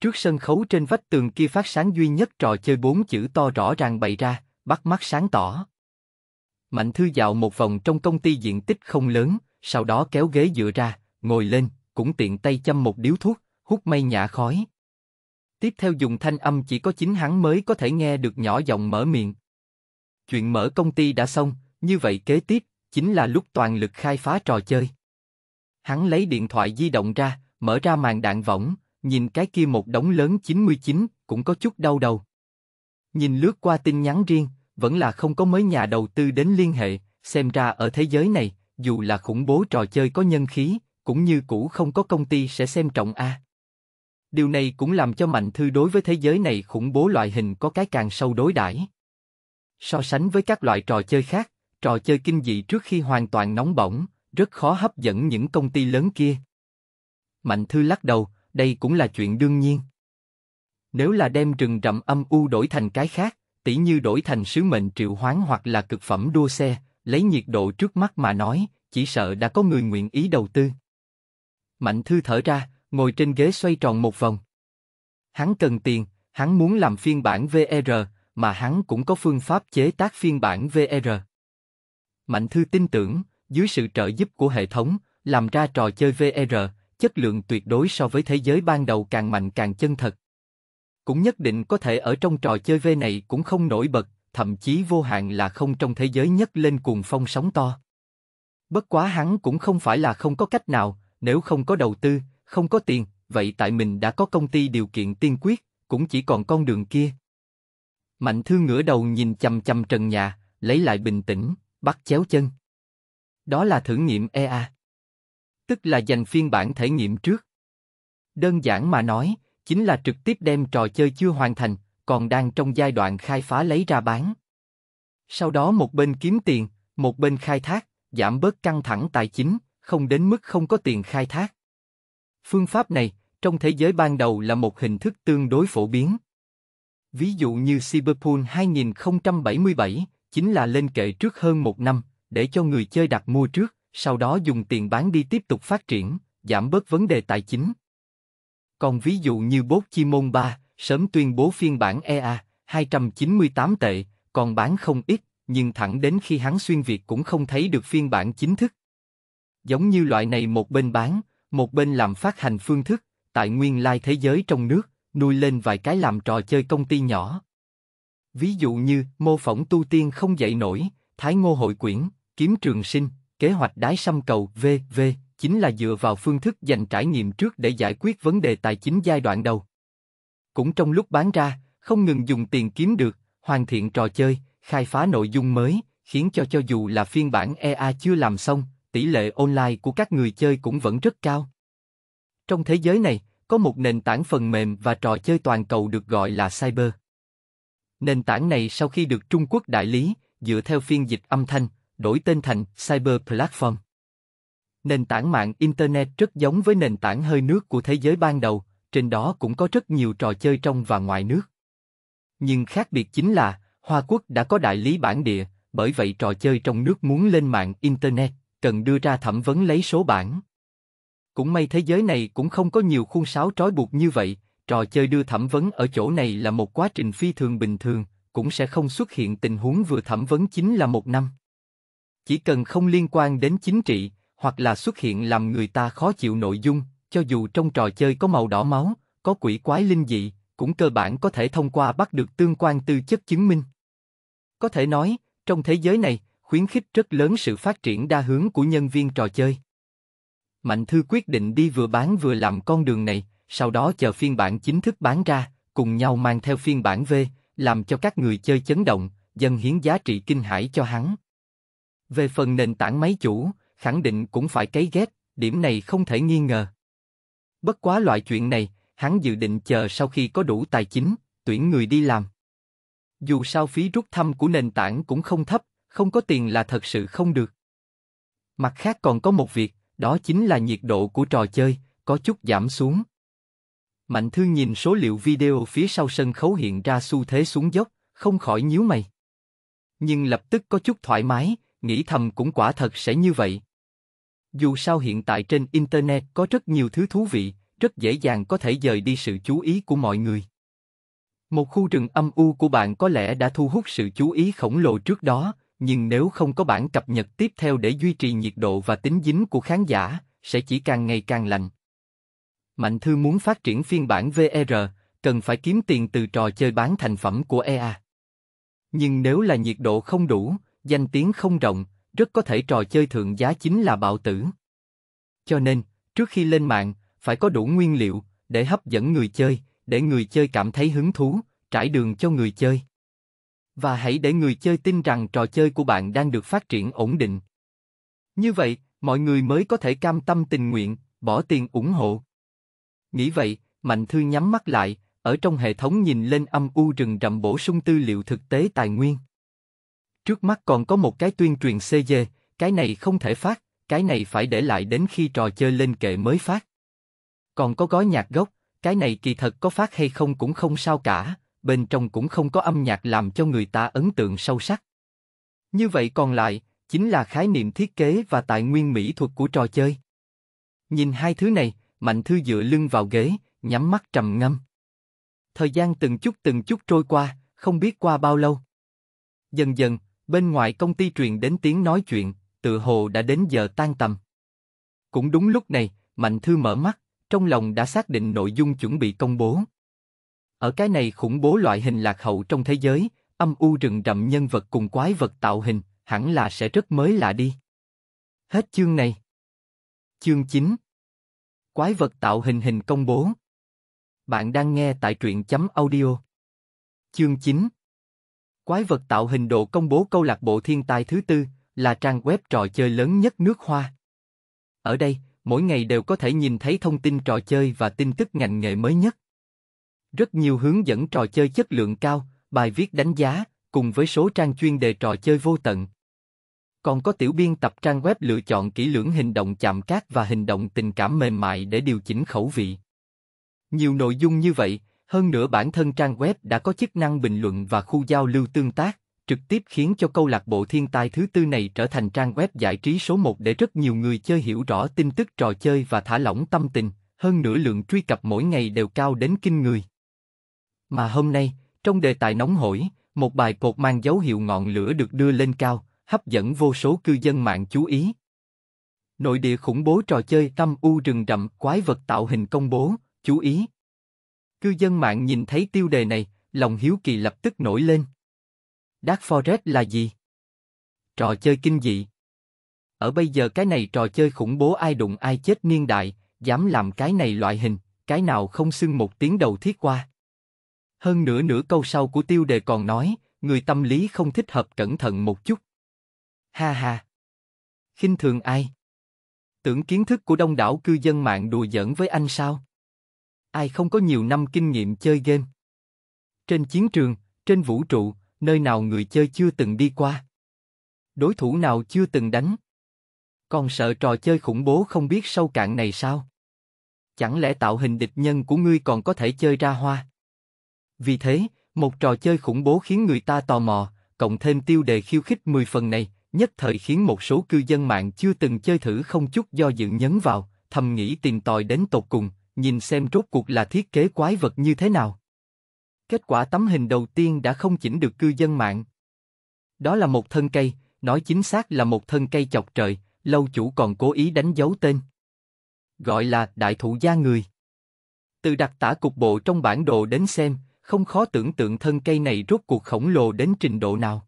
Trước sân khấu trên vách tường kia phát sáng duy nhất trò chơi bốn chữ to rõ ràng bày ra, bắt mắt sáng tỏ. Mạnh thư dạo một vòng trong công ty diện tích không lớn, sau đó kéo ghế dựa ra, ngồi lên, cũng tiện tay châm một điếu thuốc, hút mây nhả khói. Tiếp theo dùng thanh âm chỉ có chính hắn mới có thể nghe được nhỏ giọng mở miệng. Chuyện mở công ty đã xong, như vậy kế tiếp, chính là lúc toàn lực khai phá trò chơi. Hắn lấy điện thoại di động ra, mở ra màn đạn võng, nhìn cái kia một đống lớn 99, cũng có chút đau đầu. Nhìn lướt qua tin nhắn riêng, vẫn là không có mấy nhà đầu tư đến liên hệ, xem ra ở thế giới này, dù là khủng bố trò chơi có nhân khí, cũng như cũ không có công ty sẽ xem trọng A. Điều này cũng làm cho Mạnh Thư đối với thế giới này khủng bố loại hình có cái càng sâu đối đãi. So sánh với các loại trò chơi khác, trò chơi kinh dị trước khi hoàn toàn nóng bỏng, rất khó hấp dẫn những công ty lớn kia. Mạnh Thư lắc đầu, đây cũng là chuyện đương nhiên. Nếu là đem rừng rậm âm u đổi thành cái khác, tỷ như đổi thành sứ mệnh triệu hoán hoặc là cực phẩm đua xe, lấy nhiệt độ trước mắt mà nói, chỉ sợ đã có người nguyện ý đầu tư. Mạnh Thư thở ra, ngồi trên ghế xoay tròn một vòng. Hắn cần tiền, hắn muốn làm phiên bản VR, mà hắn cũng có phương pháp chế tác phiên bản VR. Mạnh Thư tin tưởng, dưới sự trợ giúp của hệ thống, làm ra trò chơi VR, chất lượng tuyệt đối so với thế giới ban đầu càng mạnh càng chân thật. Cũng nhất định có thể ở trong trò chơi V này cũng không nổi bật, thậm chí vô hạn là không trong thế giới nhất lên cuồng phong sóng to. Bất quá hắn cũng không phải là không có cách nào, nếu không có đầu tư, không có tiền, vậy tại mình đã có công ty điều kiện tiên quyết, cũng chỉ còn con đường kia. Mạnh thư ngửa đầu nhìn chầm chầm trần nhà, lấy lại bình tĩnh, bắt chéo chân. Đó là thử nghiệm EA. Tức là dành phiên bản thể nghiệm trước. Đơn giản mà nói, chính là trực tiếp đem trò chơi chưa hoàn thành, còn đang trong giai đoạn khai phá lấy ra bán. Sau đó một bên kiếm tiền, một bên khai thác, giảm bớt căng thẳng tài chính, không đến mức không có tiền khai thác. Phương pháp này, trong thế giới ban đầu là một hình thức tương đối phổ biến. Ví dụ như Cyberpunk 2077, chính là lên kệ trước hơn một năm, để cho người chơi đặt mua trước, sau đó dùng tiền bán đi tiếp tục phát triển, giảm bớt vấn đề tài chính. Còn ví dụ như bốt chi môn 3, sớm tuyên bố phiên bản EA, 298 tệ, còn bán không ít, nhưng thẳng đến khi hắn xuyên Việt cũng không thấy được phiên bản chính thức. Giống như loại này một bên bán, một bên làm phát hành phương thức, tại nguyên lai thế giới trong nước, nuôi lên vài cái làm trò chơi công ty nhỏ, Ví dụ như mô phỏng tu tiên không dậy nổi, Thái Ngô hội quyển, kiếm trường sinh, kế hoạch đái xăm cầu v.v. chính là dựa vào phương thức dành trải nghiệm trước để giải quyết vấn đề tài chính giai đoạn đầu. Cũng trong lúc bán ra, không ngừng dùng tiền kiếm được, hoàn thiện trò chơi, khai phá nội dung mới, khiến cho cho dù là phiên bản EA chưa làm xong, tỷ lệ online của các người chơi cũng vẫn rất cao. Trong thế giới này, có một nền tảng phần mềm và trò chơi toàn cầu được gọi là cyber Nền tảng này sau khi được Trung Quốc đại lý, dựa theo phiên dịch âm thanh, đổi tên thành Cyber Platform. Nền tảng mạng Internet rất giống với nền tảng hơi nước của thế giới ban đầu, trên đó cũng có rất nhiều trò chơi trong và ngoài nước. Nhưng khác biệt chính là, Hoa Quốc đã có đại lý bản địa, bởi vậy trò chơi trong nước muốn lên mạng Internet, cần đưa ra thẩm vấn lấy số bản. Cũng may thế giới này cũng không có nhiều khuôn sáo trói buộc như vậy, Trò chơi đưa thẩm vấn ở chỗ này là một quá trình phi thường bình thường, cũng sẽ không xuất hiện tình huống vừa thẩm vấn chính là một năm. Chỉ cần không liên quan đến chính trị, hoặc là xuất hiện làm người ta khó chịu nội dung, cho dù trong trò chơi có màu đỏ máu, có quỷ quái linh dị, cũng cơ bản có thể thông qua bắt được tương quan tư chất chứng minh. Có thể nói, trong thế giới này, khuyến khích rất lớn sự phát triển đa hướng của nhân viên trò chơi. Mạnh Thư quyết định đi vừa bán vừa làm con đường này, sau đó chờ phiên bản chính thức bán ra, cùng nhau mang theo phiên bản v, làm cho các người chơi chấn động, dân hiến giá trị kinh hãi cho hắn. Về phần nền tảng máy chủ, khẳng định cũng phải cấy ghép, điểm này không thể nghi ngờ. Bất quá loại chuyện này, hắn dự định chờ sau khi có đủ tài chính, tuyển người đi làm. Dù sao phí rút thăm của nền tảng cũng không thấp, không có tiền là thật sự không được. Mặt khác còn có một việc, đó chính là nhiệt độ của trò chơi, có chút giảm xuống. Mạnh Thư nhìn số liệu video phía sau sân khấu hiện ra xu thế xuống dốc, không khỏi nhíu mày. Nhưng lập tức có chút thoải mái, nghĩ thầm cũng quả thật sẽ như vậy. Dù sao hiện tại trên Internet có rất nhiều thứ thú vị, rất dễ dàng có thể dời đi sự chú ý của mọi người. Một khu rừng âm u của bạn có lẽ đã thu hút sự chú ý khổng lồ trước đó, nhưng nếu không có bản cập nhật tiếp theo để duy trì nhiệt độ và tính dính của khán giả, sẽ chỉ càng ngày càng lạnh. Mạnh Thư muốn phát triển phiên bản VR, cần phải kiếm tiền từ trò chơi bán thành phẩm của EA. Nhưng nếu là nhiệt độ không đủ, danh tiếng không rộng, rất có thể trò chơi thượng giá chính là bạo tử. Cho nên, trước khi lên mạng, phải có đủ nguyên liệu để hấp dẫn người chơi, để người chơi cảm thấy hứng thú, trải đường cho người chơi. Và hãy để người chơi tin rằng trò chơi của bạn đang được phát triển ổn định. Như vậy, mọi người mới có thể cam tâm tình nguyện, bỏ tiền ủng hộ, Nghĩ vậy, Mạnh Thư nhắm mắt lại, ở trong hệ thống nhìn lên âm u rừng rậm bổ sung tư liệu thực tế tài nguyên. Trước mắt còn có một cái tuyên truyền CG, cái này không thể phát, cái này phải để lại đến khi trò chơi lên kệ mới phát. Còn có gói nhạc gốc, cái này kỳ thật có phát hay không cũng không sao cả, bên trong cũng không có âm nhạc làm cho người ta ấn tượng sâu sắc. Như vậy còn lại, chính là khái niệm thiết kế và tài nguyên mỹ thuật của trò chơi. Nhìn hai thứ này, Mạnh Thư dựa lưng vào ghế, nhắm mắt trầm ngâm. Thời gian từng chút từng chút trôi qua, không biết qua bao lâu. Dần dần, bên ngoài công ty truyền đến tiếng nói chuyện, tự hồ đã đến giờ tan tầm. Cũng đúng lúc này, Mạnh Thư mở mắt, trong lòng đã xác định nội dung chuẩn bị công bố. Ở cái này khủng bố loại hình lạc hậu trong thế giới, âm u rừng rậm nhân vật cùng quái vật tạo hình, hẳn là sẽ rất mới lạ đi. Hết chương này. Chương 9 Quái vật tạo hình hình công bố. Bạn đang nghe tại truyện chấm audio. Chương 9 Quái vật tạo hình độ công bố câu lạc bộ thiên tài thứ tư là trang web trò chơi lớn nhất nước Hoa. Ở đây, mỗi ngày đều có thể nhìn thấy thông tin trò chơi và tin tức ngành nghề mới nhất. Rất nhiều hướng dẫn trò chơi chất lượng cao, bài viết đánh giá, cùng với số trang chuyên đề trò chơi vô tận còn có tiểu biên tập trang web lựa chọn kỹ lưỡng hình động chạm cát và hình động tình cảm mềm mại để điều chỉnh khẩu vị. Nhiều nội dung như vậy, hơn nữa bản thân trang web đã có chức năng bình luận và khu giao lưu tương tác, trực tiếp khiến cho câu lạc bộ thiên tai thứ tư này trở thành trang web giải trí số một để rất nhiều người chơi hiểu rõ tin tức trò chơi và thả lỏng tâm tình, hơn nữa lượng truy cập mỗi ngày đều cao đến kinh người. Mà hôm nay, trong đề tài nóng hổi, một bài cột mang dấu hiệu ngọn lửa được đưa lên cao, hấp dẫn vô số cư dân mạng chú ý. Nội địa khủng bố trò chơi tâm u rừng rậm quái vật tạo hình công bố, chú ý. Cư dân mạng nhìn thấy tiêu đề này, lòng hiếu kỳ lập tức nổi lên. Dark Forest là gì? Trò chơi kinh dị. Ở bây giờ cái này trò chơi khủng bố ai đụng ai chết niên đại, dám làm cái này loại hình, cái nào không xưng một tiếng đầu thiết qua. Hơn nữa nửa câu sau của tiêu đề còn nói, người tâm lý không thích hợp cẩn thận một chút. Ha ha. Khinh thường ai? Tưởng kiến thức của đông đảo cư dân mạng đùa giỡn với anh sao? Ai không có nhiều năm kinh nghiệm chơi game? Trên chiến trường, trên vũ trụ, nơi nào người chơi chưa từng đi qua? Đối thủ nào chưa từng đánh? Còn sợ trò chơi khủng bố không biết sâu cạn này sao? Chẳng lẽ tạo hình địch nhân của ngươi còn có thể chơi ra hoa? Vì thế, một trò chơi khủng bố khiến người ta tò mò, cộng thêm tiêu đề khiêu khích 10 phần này, nhất thời khiến một số cư dân mạng chưa từng chơi thử không chút do dự nhấn vào, thầm nghĩ tìm tòi đến tột cùng, nhìn xem rốt cuộc là thiết kế quái vật như thế nào. Kết quả tấm hình đầu tiên đã không chỉnh được cư dân mạng. Đó là một thân cây, nói chính xác là một thân cây chọc trời, lâu chủ còn cố ý đánh dấu tên. Gọi là đại thụ gia người. Từ đặc tả cục bộ trong bản đồ đến xem, không khó tưởng tượng thân cây này rốt cuộc khổng lồ đến trình độ nào.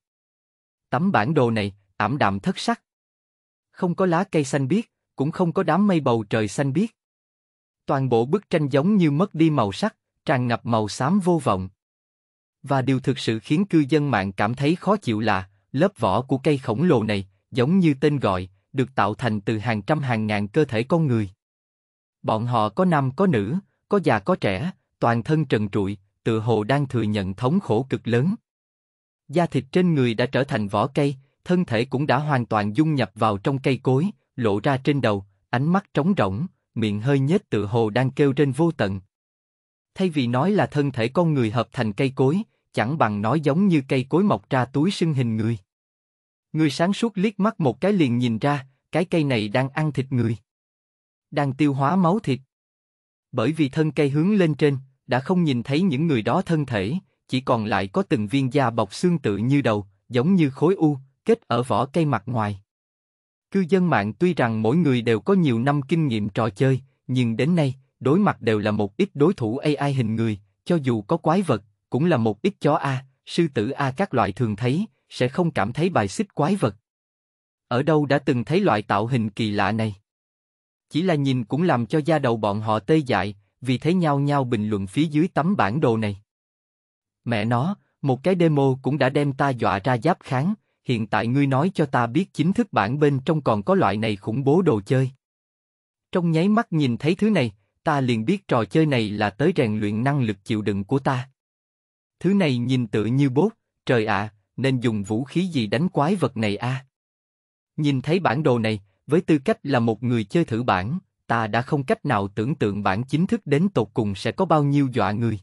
Tấm bản đồ này, ảm đạm thất sắc. Không có lá cây xanh biếc, cũng không có đám mây bầu trời xanh biếc. Toàn bộ bức tranh giống như mất đi màu sắc, tràn ngập màu xám vô vọng. Và điều thực sự khiến cư dân mạng cảm thấy khó chịu là, lớp vỏ của cây khổng lồ này, giống như tên gọi, được tạo thành từ hàng trăm hàng ngàn cơ thể con người. Bọn họ có nam có nữ, có già có trẻ, toàn thân trần trụi, tự hồ đang thừa nhận thống khổ cực lớn. Da thịt trên người đã trở thành vỏ cây, thân thể cũng đã hoàn toàn dung nhập vào trong cây cối, lộ ra trên đầu, ánh mắt trống rỗng, miệng hơi nhếch tự hồ đang kêu trên vô tận. Thay vì nói là thân thể con người hợp thành cây cối, chẳng bằng nói giống như cây cối mọc ra túi sưng hình người. Người sáng suốt liếc mắt một cái liền nhìn ra, cái cây này đang ăn thịt người. Đang tiêu hóa máu thịt. Bởi vì thân cây hướng lên trên, đã không nhìn thấy những người đó thân thể, chỉ còn lại có từng viên da bọc xương tự như đầu, giống như khối u, kết ở vỏ cây mặt ngoài. Cư dân mạng tuy rằng mỗi người đều có nhiều năm kinh nghiệm trò chơi, nhưng đến nay, đối mặt đều là một ít đối thủ AI hình người, cho dù có quái vật, cũng là một ít chó A, sư tử A các loại thường thấy, sẽ không cảm thấy bài xích quái vật. Ở đâu đã từng thấy loại tạo hình kỳ lạ này? Chỉ là nhìn cũng làm cho da đầu bọn họ tê dại, vì thế nhau nhau bình luận phía dưới tấm bản đồ này. Mẹ nó, một cái demo cũng đã đem ta dọa ra giáp kháng, hiện tại ngươi nói cho ta biết chính thức bản bên trong còn có loại này khủng bố đồ chơi. Trong nháy mắt nhìn thấy thứ này, ta liền biết trò chơi này là tới rèn luyện năng lực chịu đựng của ta. Thứ này nhìn tự như bốt, trời ạ, à, nên dùng vũ khí gì đánh quái vật này a? À? Nhìn thấy bản đồ này, với tư cách là một người chơi thử bản, ta đã không cách nào tưởng tượng bản chính thức đến tột cùng sẽ có bao nhiêu dọa người.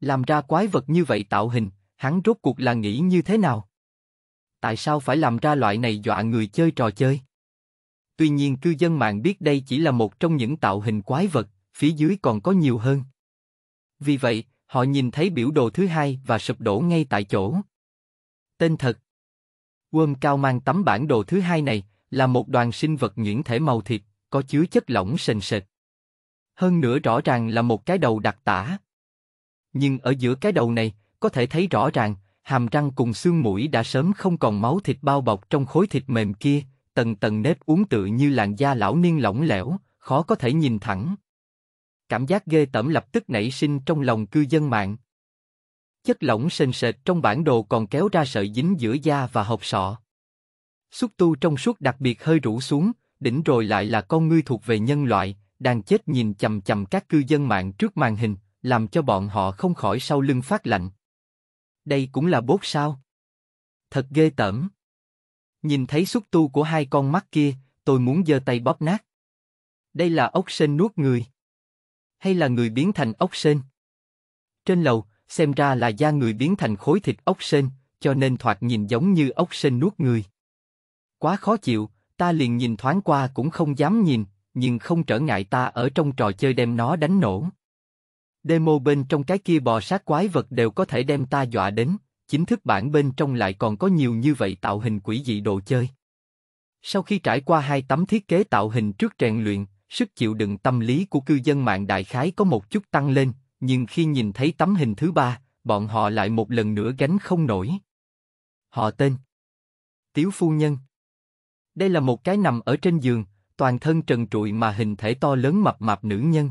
Làm ra quái vật như vậy tạo hình, hắn rốt cuộc là nghĩ như thế nào? tại sao phải làm ra loại này dọa người chơi trò chơi. Tuy nhiên cư dân mạng biết đây chỉ là một trong những tạo hình quái vật, phía dưới còn có nhiều hơn. Vì vậy, họ nhìn thấy biểu đồ thứ hai và sụp đổ ngay tại chỗ. Tên thật Worm Cao mang tấm bản đồ thứ hai này là một đoàn sinh vật nhuyễn thể màu thịt, có chứa chất lỏng sền sệt. Hơn nữa rõ ràng là một cái đầu đặc tả. Nhưng ở giữa cái đầu này, có thể thấy rõ ràng hàm răng cùng xương mũi đã sớm không còn máu thịt bao bọc trong khối thịt mềm kia, tầng tầng nếp uống tự như làn da lão niên lỏng lẻo, khó có thể nhìn thẳng. Cảm giác ghê tởm lập tức nảy sinh trong lòng cư dân mạng. Chất lỏng sền sệt trong bản đồ còn kéo ra sợi dính giữa da và hộp sọ. Xúc tu trong suốt đặc biệt hơi rũ xuống, đỉnh rồi lại là con ngươi thuộc về nhân loại, đang chết nhìn chầm chầm các cư dân mạng trước màn hình, làm cho bọn họ không khỏi sau lưng phát lạnh đây cũng là bốt sao? Thật ghê tởm. Nhìn thấy xúc tu của hai con mắt kia, tôi muốn giơ tay bóp nát. Đây là ốc sên nuốt người. Hay là người biến thành ốc sên? Trên lầu, xem ra là da người biến thành khối thịt ốc sên, cho nên thoạt nhìn giống như ốc sên nuốt người. Quá khó chịu, ta liền nhìn thoáng qua cũng không dám nhìn, nhưng không trở ngại ta ở trong trò chơi đem nó đánh nổ. Demo bên trong cái kia bò sát quái vật đều có thể đem ta dọa đến, chính thức bản bên trong lại còn có nhiều như vậy tạo hình quỷ dị đồ chơi. Sau khi trải qua hai tấm thiết kế tạo hình trước rèn luyện, sức chịu đựng tâm lý của cư dân mạng đại khái có một chút tăng lên, nhưng khi nhìn thấy tấm hình thứ ba, bọn họ lại một lần nữa gánh không nổi. Họ tên Tiếu Phu Nhân Đây là một cái nằm ở trên giường, toàn thân trần trụi mà hình thể to lớn mập mạp nữ nhân.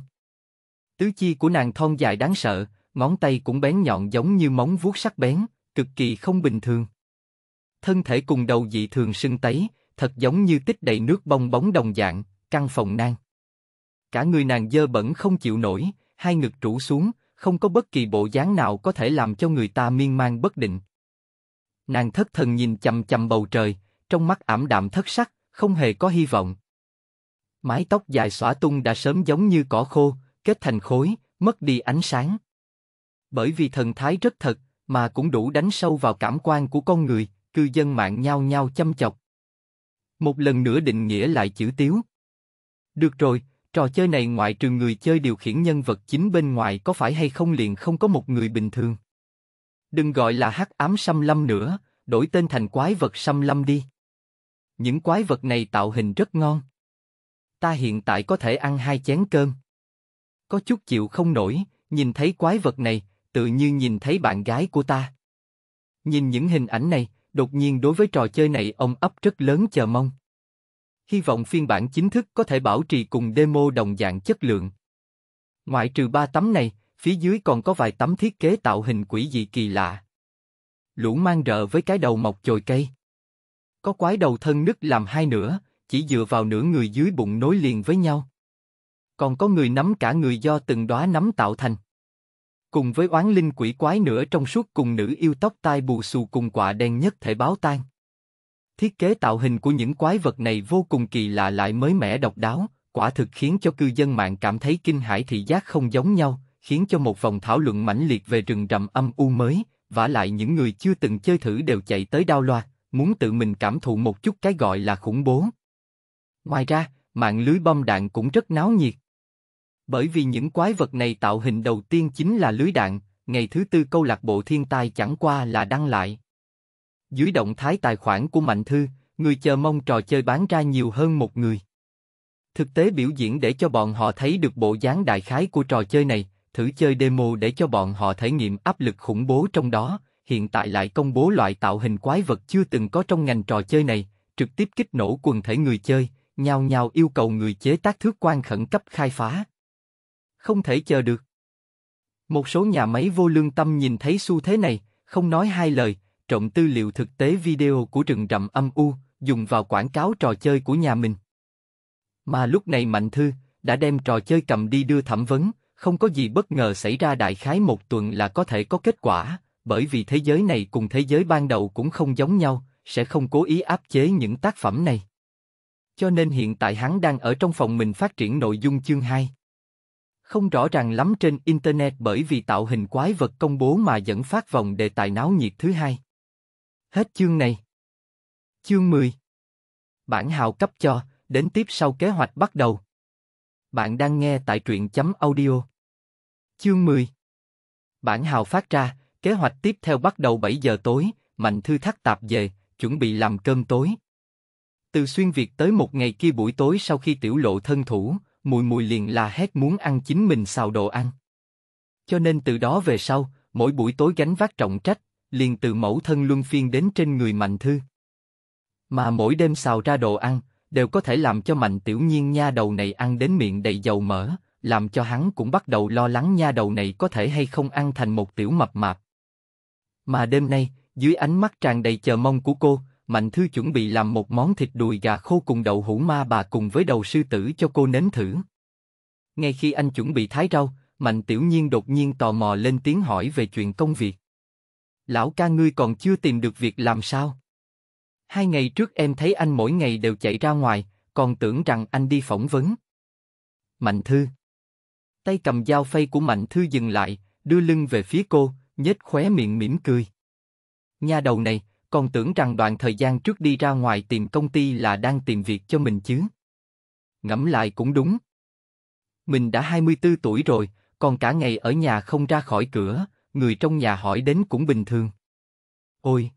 Tứ chi của nàng thon dài đáng sợ, ngón tay cũng bén nhọn giống như móng vuốt sắc bén, cực kỳ không bình thường. Thân thể cùng đầu dị thường sưng tấy, thật giống như tích đầy nước bong bóng đồng dạng, căng phòng nang. Cả người nàng dơ bẩn không chịu nổi, hai ngực trụ xuống, không có bất kỳ bộ dáng nào có thể làm cho người ta miên man bất định. Nàng thất thần nhìn chầm chầm bầu trời, trong mắt ảm đạm thất sắc, không hề có hy vọng. Mái tóc dài xõa tung đã sớm giống như cỏ khô, kết thành khối, mất đi ánh sáng. Bởi vì thần thái rất thật, mà cũng đủ đánh sâu vào cảm quan của con người, cư dân mạng nhau nhau chăm chọc. Một lần nữa định nghĩa lại chữ tiếu. Được rồi, trò chơi này ngoại trừ người chơi điều khiển nhân vật chính bên ngoài có phải hay không liền không có một người bình thường. Đừng gọi là hắc ám xăm lâm nữa, đổi tên thành quái vật xăm lâm đi. Những quái vật này tạo hình rất ngon. Ta hiện tại có thể ăn hai chén cơm có chút chịu không nổi, nhìn thấy quái vật này, tự như nhìn thấy bạn gái của ta. Nhìn những hình ảnh này, đột nhiên đối với trò chơi này ông ấp rất lớn chờ mong. Hy vọng phiên bản chính thức có thể bảo trì cùng demo đồng dạng chất lượng. Ngoại trừ ba tấm này, phía dưới còn có vài tấm thiết kế tạo hình quỷ dị kỳ lạ. Lũ mang rợ với cái đầu mọc chồi cây. Có quái đầu thân nứt làm hai nửa, chỉ dựa vào nửa người dưới bụng nối liền với nhau còn có người nắm cả người do từng đóa nắm tạo thành. Cùng với oán linh quỷ quái nữa trong suốt cùng nữ yêu tóc tai bù xù cùng quạ đen nhất thể báo tan. Thiết kế tạo hình của những quái vật này vô cùng kỳ lạ lại mới mẻ độc đáo, quả thực khiến cho cư dân mạng cảm thấy kinh hãi thị giác không giống nhau, khiến cho một vòng thảo luận mãnh liệt về rừng rậm âm u mới, và lại những người chưa từng chơi thử đều chạy tới đao loa, muốn tự mình cảm thụ một chút cái gọi là khủng bố. Ngoài ra, mạng lưới bom đạn cũng rất náo nhiệt. Bởi vì những quái vật này tạo hình đầu tiên chính là lưới đạn, ngày thứ tư câu lạc bộ thiên tai chẳng qua là đăng lại. Dưới động thái tài khoản của Mạnh Thư, người chờ mong trò chơi bán ra nhiều hơn một người. Thực tế biểu diễn để cho bọn họ thấy được bộ dáng đại khái của trò chơi này, thử chơi demo để cho bọn họ thể nghiệm áp lực khủng bố trong đó, hiện tại lại công bố loại tạo hình quái vật chưa từng có trong ngành trò chơi này, trực tiếp kích nổ quần thể người chơi, nhao nhao yêu cầu người chế tác thước quan khẩn cấp khai phá không thể chờ được. Một số nhà máy vô lương tâm nhìn thấy xu thế này, không nói hai lời, trộm tư liệu thực tế video của rừng rậm âm u, dùng vào quảng cáo trò chơi của nhà mình. Mà lúc này Mạnh Thư đã đem trò chơi cầm đi đưa thẩm vấn, không có gì bất ngờ xảy ra đại khái một tuần là có thể có kết quả, bởi vì thế giới này cùng thế giới ban đầu cũng không giống nhau, sẽ không cố ý áp chế những tác phẩm này. Cho nên hiện tại hắn đang ở trong phòng mình phát triển nội dung chương 2 không rõ ràng lắm trên Internet bởi vì tạo hình quái vật công bố mà dẫn phát vòng đề tài náo nhiệt thứ hai. Hết chương này. Chương 10 Bản hào cấp cho, đến tiếp sau kế hoạch bắt đầu. Bạn đang nghe tại truyện chấm audio. Chương 10 Bản hào phát ra, kế hoạch tiếp theo bắt đầu 7 giờ tối, Mạnh Thư Thác tạp về, chuẩn bị làm cơm tối. Từ xuyên Việt tới một ngày kia buổi tối sau khi tiểu lộ thân thủ, mùi mùi liền là hét muốn ăn chính mình xào đồ ăn. Cho nên từ đó về sau, mỗi buổi tối gánh vác trọng trách, liền từ mẫu thân luân phiên đến trên người Mạnh Thư. Mà mỗi đêm xào ra đồ ăn, đều có thể làm cho Mạnh Tiểu Nhiên nha đầu này ăn đến miệng đầy dầu mỡ, làm cho hắn cũng bắt đầu lo lắng nha đầu này có thể hay không ăn thành một tiểu mập mạp. Mà đêm nay, dưới ánh mắt tràn đầy chờ mong của cô, Mạnh Thư chuẩn bị làm một món thịt đùi gà khô cùng đậu hũ ma bà cùng với đầu sư tử cho cô nếm thử. Ngay khi anh chuẩn bị thái rau, Mạnh Tiểu Nhiên đột nhiên tò mò lên tiếng hỏi về chuyện công việc. Lão ca ngươi còn chưa tìm được việc làm sao? Hai ngày trước em thấy anh mỗi ngày đều chạy ra ngoài, còn tưởng rằng anh đi phỏng vấn. Mạnh Thư Tay cầm dao phay của Mạnh Thư dừng lại, đưa lưng về phía cô, nhếch khóe miệng mỉm cười. Nhà đầu này, còn tưởng rằng đoạn thời gian trước đi ra ngoài tìm công ty là đang tìm việc cho mình chứ. Ngẫm lại cũng đúng. Mình đã 24 tuổi rồi, còn cả ngày ở nhà không ra khỏi cửa, người trong nhà hỏi đến cũng bình thường. Ôi!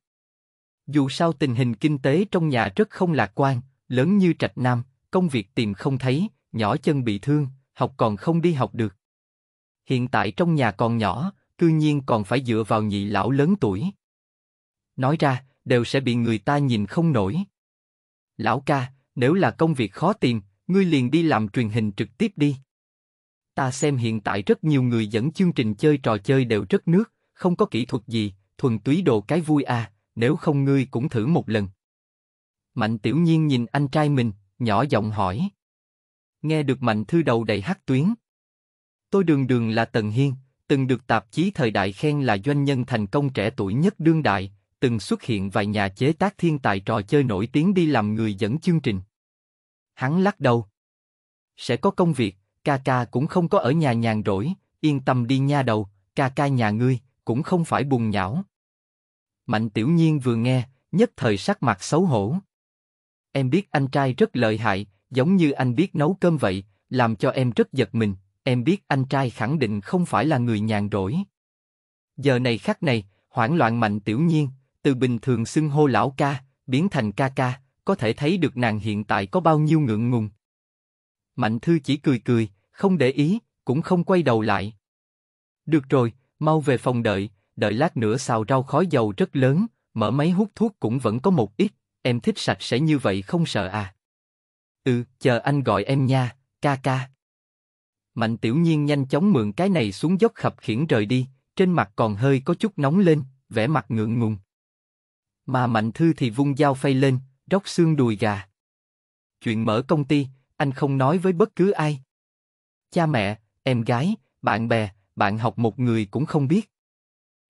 Dù sao tình hình kinh tế trong nhà rất không lạc quan, lớn như trạch nam, công việc tìm không thấy, nhỏ chân bị thương, học còn không đi học được. Hiện tại trong nhà còn nhỏ, cư nhiên còn phải dựa vào nhị lão lớn tuổi. Nói ra, đều sẽ bị người ta nhìn không nổi. Lão ca, nếu là công việc khó tìm, ngươi liền đi làm truyền hình trực tiếp đi. Ta xem hiện tại rất nhiều người dẫn chương trình chơi trò chơi đều rất nước, không có kỹ thuật gì, thuần túy đồ cái vui à, nếu không ngươi cũng thử một lần. Mạnh tiểu nhiên nhìn anh trai mình, nhỏ giọng hỏi. Nghe được mạnh thư đầu đầy hát tuyến. Tôi đường đường là Tần Hiên, từng được tạp chí thời đại khen là doanh nhân thành công trẻ tuổi nhất đương đại, từng xuất hiện vài nhà chế tác thiên tài trò chơi nổi tiếng đi làm người dẫn chương trình. Hắn lắc đầu. Sẽ có công việc, ca ca cũng không có ở nhà nhàn rỗi, yên tâm đi nha đầu, ca ca nhà ngươi, cũng không phải buồn nhão. Mạnh tiểu nhiên vừa nghe, nhất thời sắc mặt xấu hổ. Em biết anh trai rất lợi hại, giống như anh biết nấu cơm vậy, làm cho em rất giật mình, em biết anh trai khẳng định không phải là người nhàn rỗi. Giờ này khắc này, hoảng loạn mạnh tiểu nhiên, từ bình thường xưng hô lão ca, biến thành ca ca, có thể thấy được nàng hiện tại có bao nhiêu ngượng ngùng. Mạnh Thư chỉ cười cười, không để ý, cũng không quay đầu lại. Được rồi, mau về phòng đợi, đợi lát nữa xào rau khói dầu rất lớn, mở máy hút thuốc cũng vẫn có một ít, em thích sạch sẽ như vậy không sợ à. Ừ, chờ anh gọi em nha, ca ca. Mạnh tiểu nhiên nhanh chóng mượn cái này xuống dốc khập khiển rời đi, trên mặt còn hơi có chút nóng lên, vẻ mặt ngượng ngùng mà Mạnh Thư thì vung dao phay lên, róc xương đùi gà. Chuyện mở công ty, anh không nói với bất cứ ai. Cha mẹ, em gái, bạn bè, bạn học một người cũng không biết.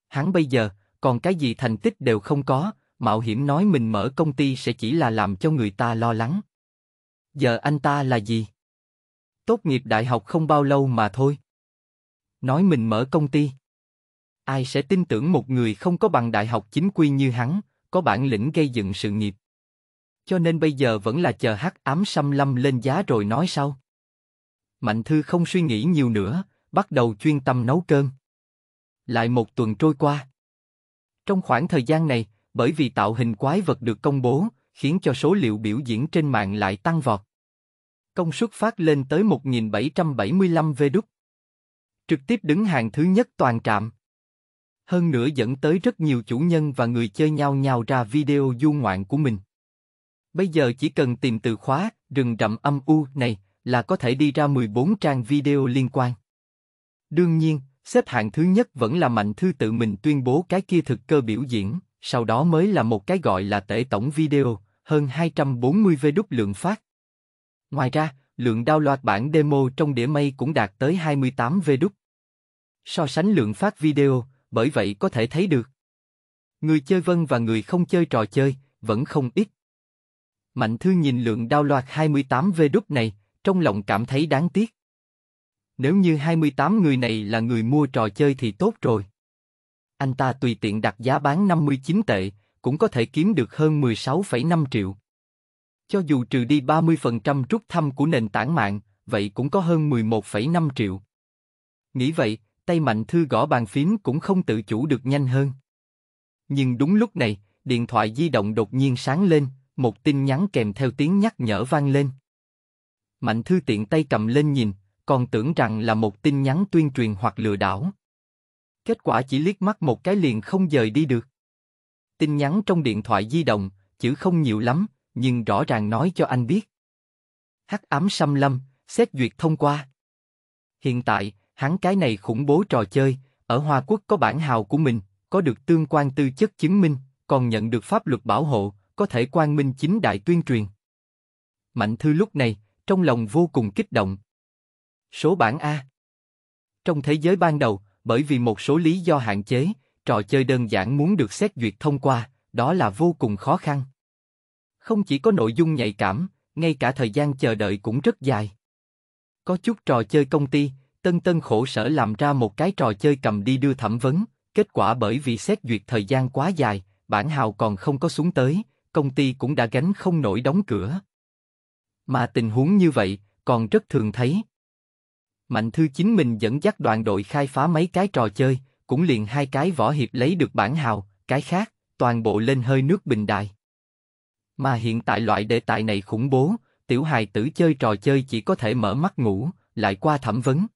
Hắn bây giờ, còn cái gì thành tích đều không có, mạo hiểm nói mình mở công ty sẽ chỉ là làm cho người ta lo lắng. Giờ anh ta là gì? Tốt nghiệp đại học không bao lâu mà thôi. Nói mình mở công ty. Ai sẽ tin tưởng một người không có bằng đại học chính quy như hắn, có bản lĩnh gây dựng sự nghiệp. Cho nên bây giờ vẫn là chờ hắc ám xăm lâm lên giá rồi nói sau. Mạnh Thư không suy nghĩ nhiều nữa, bắt đầu chuyên tâm nấu cơm. Lại một tuần trôi qua. Trong khoảng thời gian này, bởi vì tạo hình quái vật được công bố, khiến cho số liệu biểu diễn trên mạng lại tăng vọt. Công suất phát lên tới 1.775 V đúc. Trực tiếp đứng hàng thứ nhất toàn trạm hơn nữa dẫn tới rất nhiều chủ nhân và người chơi nhau nhào ra video du ngoạn của mình. Bây giờ chỉ cần tìm từ khóa rừng rậm âm u này là có thể đi ra 14 trang video liên quan. Đương nhiên, xếp hạng thứ nhất vẫn là Mạnh Thư tự mình tuyên bố cái kia thực cơ biểu diễn, sau đó mới là một cái gọi là tể tổng video, hơn 240 v đúc lượng phát. Ngoài ra, lượng download bản demo trong đĩa mây cũng đạt tới 28 v đúc. So sánh lượng phát video, bởi vậy có thể thấy được. Người chơi vân và người không chơi trò chơi, vẫn không ít. Mạnh thư nhìn lượng download 28 V đúc này, trong lòng cảm thấy đáng tiếc. Nếu như 28 người này là người mua trò chơi thì tốt rồi. Anh ta tùy tiện đặt giá bán 59 tệ, cũng có thể kiếm được hơn 16,5 triệu. Cho dù trừ đi 30% rút thăm của nền tảng mạng, vậy cũng có hơn 11,5 triệu. Nghĩ vậy, tay Mạnh Thư gõ bàn phím cũng không tự chủ được nhanh hơn. Nhưng đúng lúc này, điện thoại di động đột nhiên sáng lên, một tin nhắn kèm theo tiếng nhắc nhở vang lên. Mạnh Thư tiện tay cầm lên nhìn, còn tưởng rằng là một tin nhắn tuyên truyền hoặc lừa đảo. Kết quả chỉ liếc mắt một cái liền không dời đi được. Tin nhắn trong điện thoại di động, chữ không nhiều lắm, nhưng rõ ràng nói cho anh biết. Hắc ám xâm lâm, xét duyệt thông qua. Hiện tại, hắn cái này khủng bố trò chơi, ở Hoa Quốc có bản hào của mình, có được tương quan tư chất chứng minh, còn nhận được pháp luật bảo hộ, có thể quan minh chính đại tuyên truyền. Mạnh Thư lúc này, trong lòng vô cùng kích động. Số bản A Trong thế giới ban đầu, bởi vì một số lý do hạn chế, trò chơi đơn giản muốn được xét duyệt thông qua, đó là vô cùng khó khăn. Không chỉ có nội dung nhạy cảm, ngay cả thời gian chờ đợi cũng rất dài. Có chút trò chơi công ty, Tân Tân khổ sở làm ra một cái trò chơi cầm đi đưa thẩm vấn, kết quả bởi vì xét duyệt thời gian quá dài, bản hào còn không có xuống tới, công ty cũng đã gánh không nổi đóng cửa. Mà tình huống như vậy, còn rất thường thấy. Mạnh Thư chính mình dẫn dắt đoàn đội khai phá mấy cái trò chơi, cũng liền hai cái võ hiệp lấy được bản hào, cái khác, toàn bộ lên hơi nước bình đại. Mà hiện tại loại đề tài này khủng bố, tiểu hài tử chơi trò chơi chỉ có thể mở mắt ngủ, lại qua thẩm vấn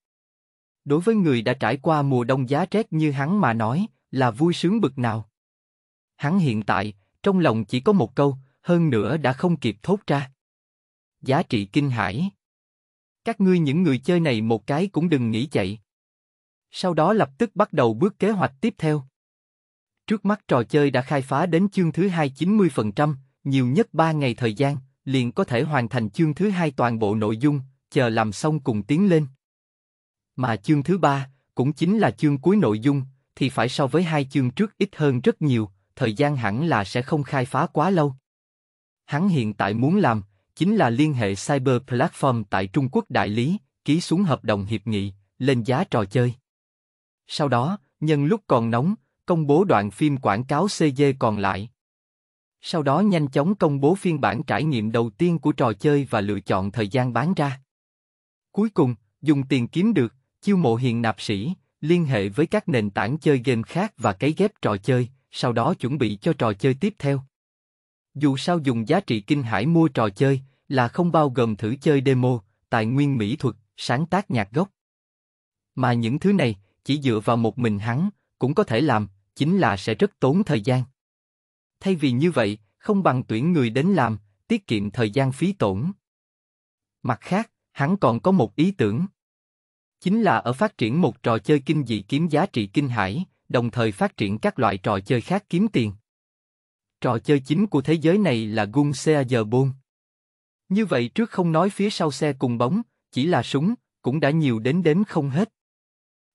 đối với người đã trải qua mùa đông giá rét như hắn mà nói, là vui sướng bực nào. Hắn hiện tại, trong lòng chỉ có một câu, hơn nữa đã không kịp thốt ra. Giá trị kinh hãi. Các ngươi những người chơi này một cái cũng đừng nghĩ chạy. Sau đó lập tức bắt đầu bước kế hoạch tiếp theo. Trước mắt trò chơi đã khai phá đến chương thứ 290%, nhiều nhất 3 ngày thời gian, liền có thể hoàn thành chương thứ hai toàn bộ nội dung, chờ làm xong cùng tiến lên. Mà chương thứ ba, cũng chính là chương cuối nội dung, thì phải so với hai chương trước ít hơn rất nhiều, thời gian hẳn là sẽ không khai phá quá lâu. Hắn hiện tại muốn làm, chính là liên hệ Cyber Platform tại Trung Quốc đại lý, ký xuống hợp đồng hiệp nghị, lên giá trò chơi. Sau đó, nhân lúc còn nóng, công bố đoạn phim quảng cáo CG còn lại. Sau đó nhanh chóng công bố phiên bản trải nghiệm đầu tiên của trò chơi và lựa chọn thời gian bán ra. Cuối cùng, dùng tiền kiếm được, Chiêu mộ hiền nạp sĩ, liên hệ với các nền tảng chơi game khác và cấy ghép trò chơi, sau đó chuẩn bị cho trò chơi tiếp theo. Dù sao dùng giá trị kinh hải mua trò chơi là không bao gồm thử chơi demo, tài nguyên mỹ thuật, sáng tác nhạc gốc. Mà những thứ này, chỉ dựa vào một mình hắn, cũng có thể làm, chính là sẽ rất tốn thời gian. Thay vì như vậy, không bằng tuyển người đến làm, tiết kiệm thời gian phí tổn. Mặt khác, hắn còn có một ý tưởng chính là ở phát triển một trò chơi kinh dị kiếm giá trị kinh hải, đồng thời phát triển các loại trò chơi khác kiếm tiền. Trò chơi chính của thế giới này là gun xe giờ bôn. Như vậy trước không nói phía sau xe cùng bóng, chỉ là súng, cũng đã nhiều đến đếm không hết.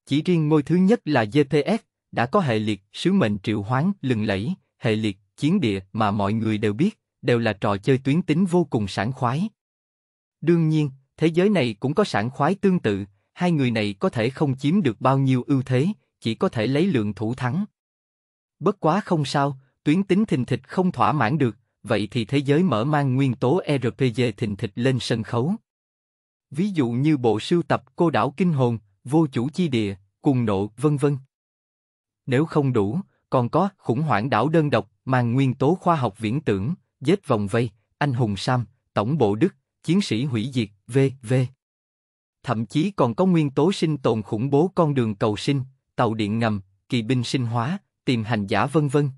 Chỉ riêng ngôi thứ nhất là GPS, đã có hệ liệt sứ mệnh triệu hoán, lừng lẫy, hệ liệt chiến địa mà mọi người đều biết, đều là trò chơi tuyến tính vô cùng sảng khoái. Đương nhiên, thế giới này cũng có sảng khoái tương tự, hai người này có thể không chiếm được bao nhiêu ưu thế, chỉ có thể lấy lượng thủ thắng. Bất quá không sao, tuyến tính thình thịch không thỏa mãn được, vậy thì thế giới mở mang nguyên tố RPG thình thịch lên sân khấu. Ví dụ như bộ sưu tập Cô đảo kinh hồn, Vô chủ chi địa, Cùng nộ, vân vân. Nếu không đủ, còn có khủng hoảng đảo đơn độc, mang nguyên tố khoa học viễn tưởng, giết vòng vây, anh hùng Sam, tổng bộ Đức, chiến sĩ hủy diệt, v.v thậm chí còn có nguyên tố sinh tồn khủng bố con đường cầu sinh, tàu điện ngầm, kỳ binh sinh hóa, tìm hành giả vân vân.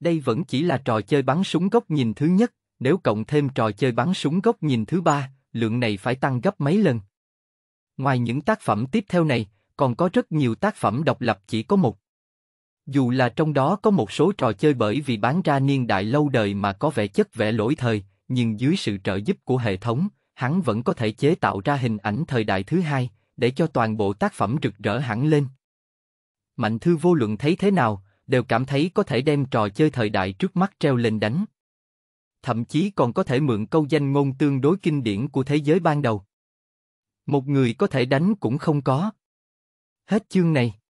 Đây vẫn chỉ là trò chơi bắn súng góc nhìn thứ nhất, nếu cộng thêm trò chơi bắn súng góc nhìn thứ ba, lượng này phải tăng gấp mấy lần. Ngoài những tác phẩm tiếp theo này, còn có rất nhiều tác phẩm độc lập chỉ có một. Dù là trong đó có một số trò chơi bởi vì bán ra niên đại lâu đời mà có vẻ chất vẻ lỗi thời, nhưng dưới sự trợ giúp của hệ thống, hắn vẫn có thể chế tạo ra hình ảnh thời đại thứ hai, để cho toàn bộ tác phẩm rực rỡ hẳn lên. Mạnh thư vô luận thấy thế nào, đều cảm thấy có thể đem trò chơi thời đại trước mắt treo lên đánh. Thậm chí còn có thể mượn câu danh ngôn tương đối kinh điển của thế giới ban đầu. Một người có thể đánh cũng không có. Hết chương này.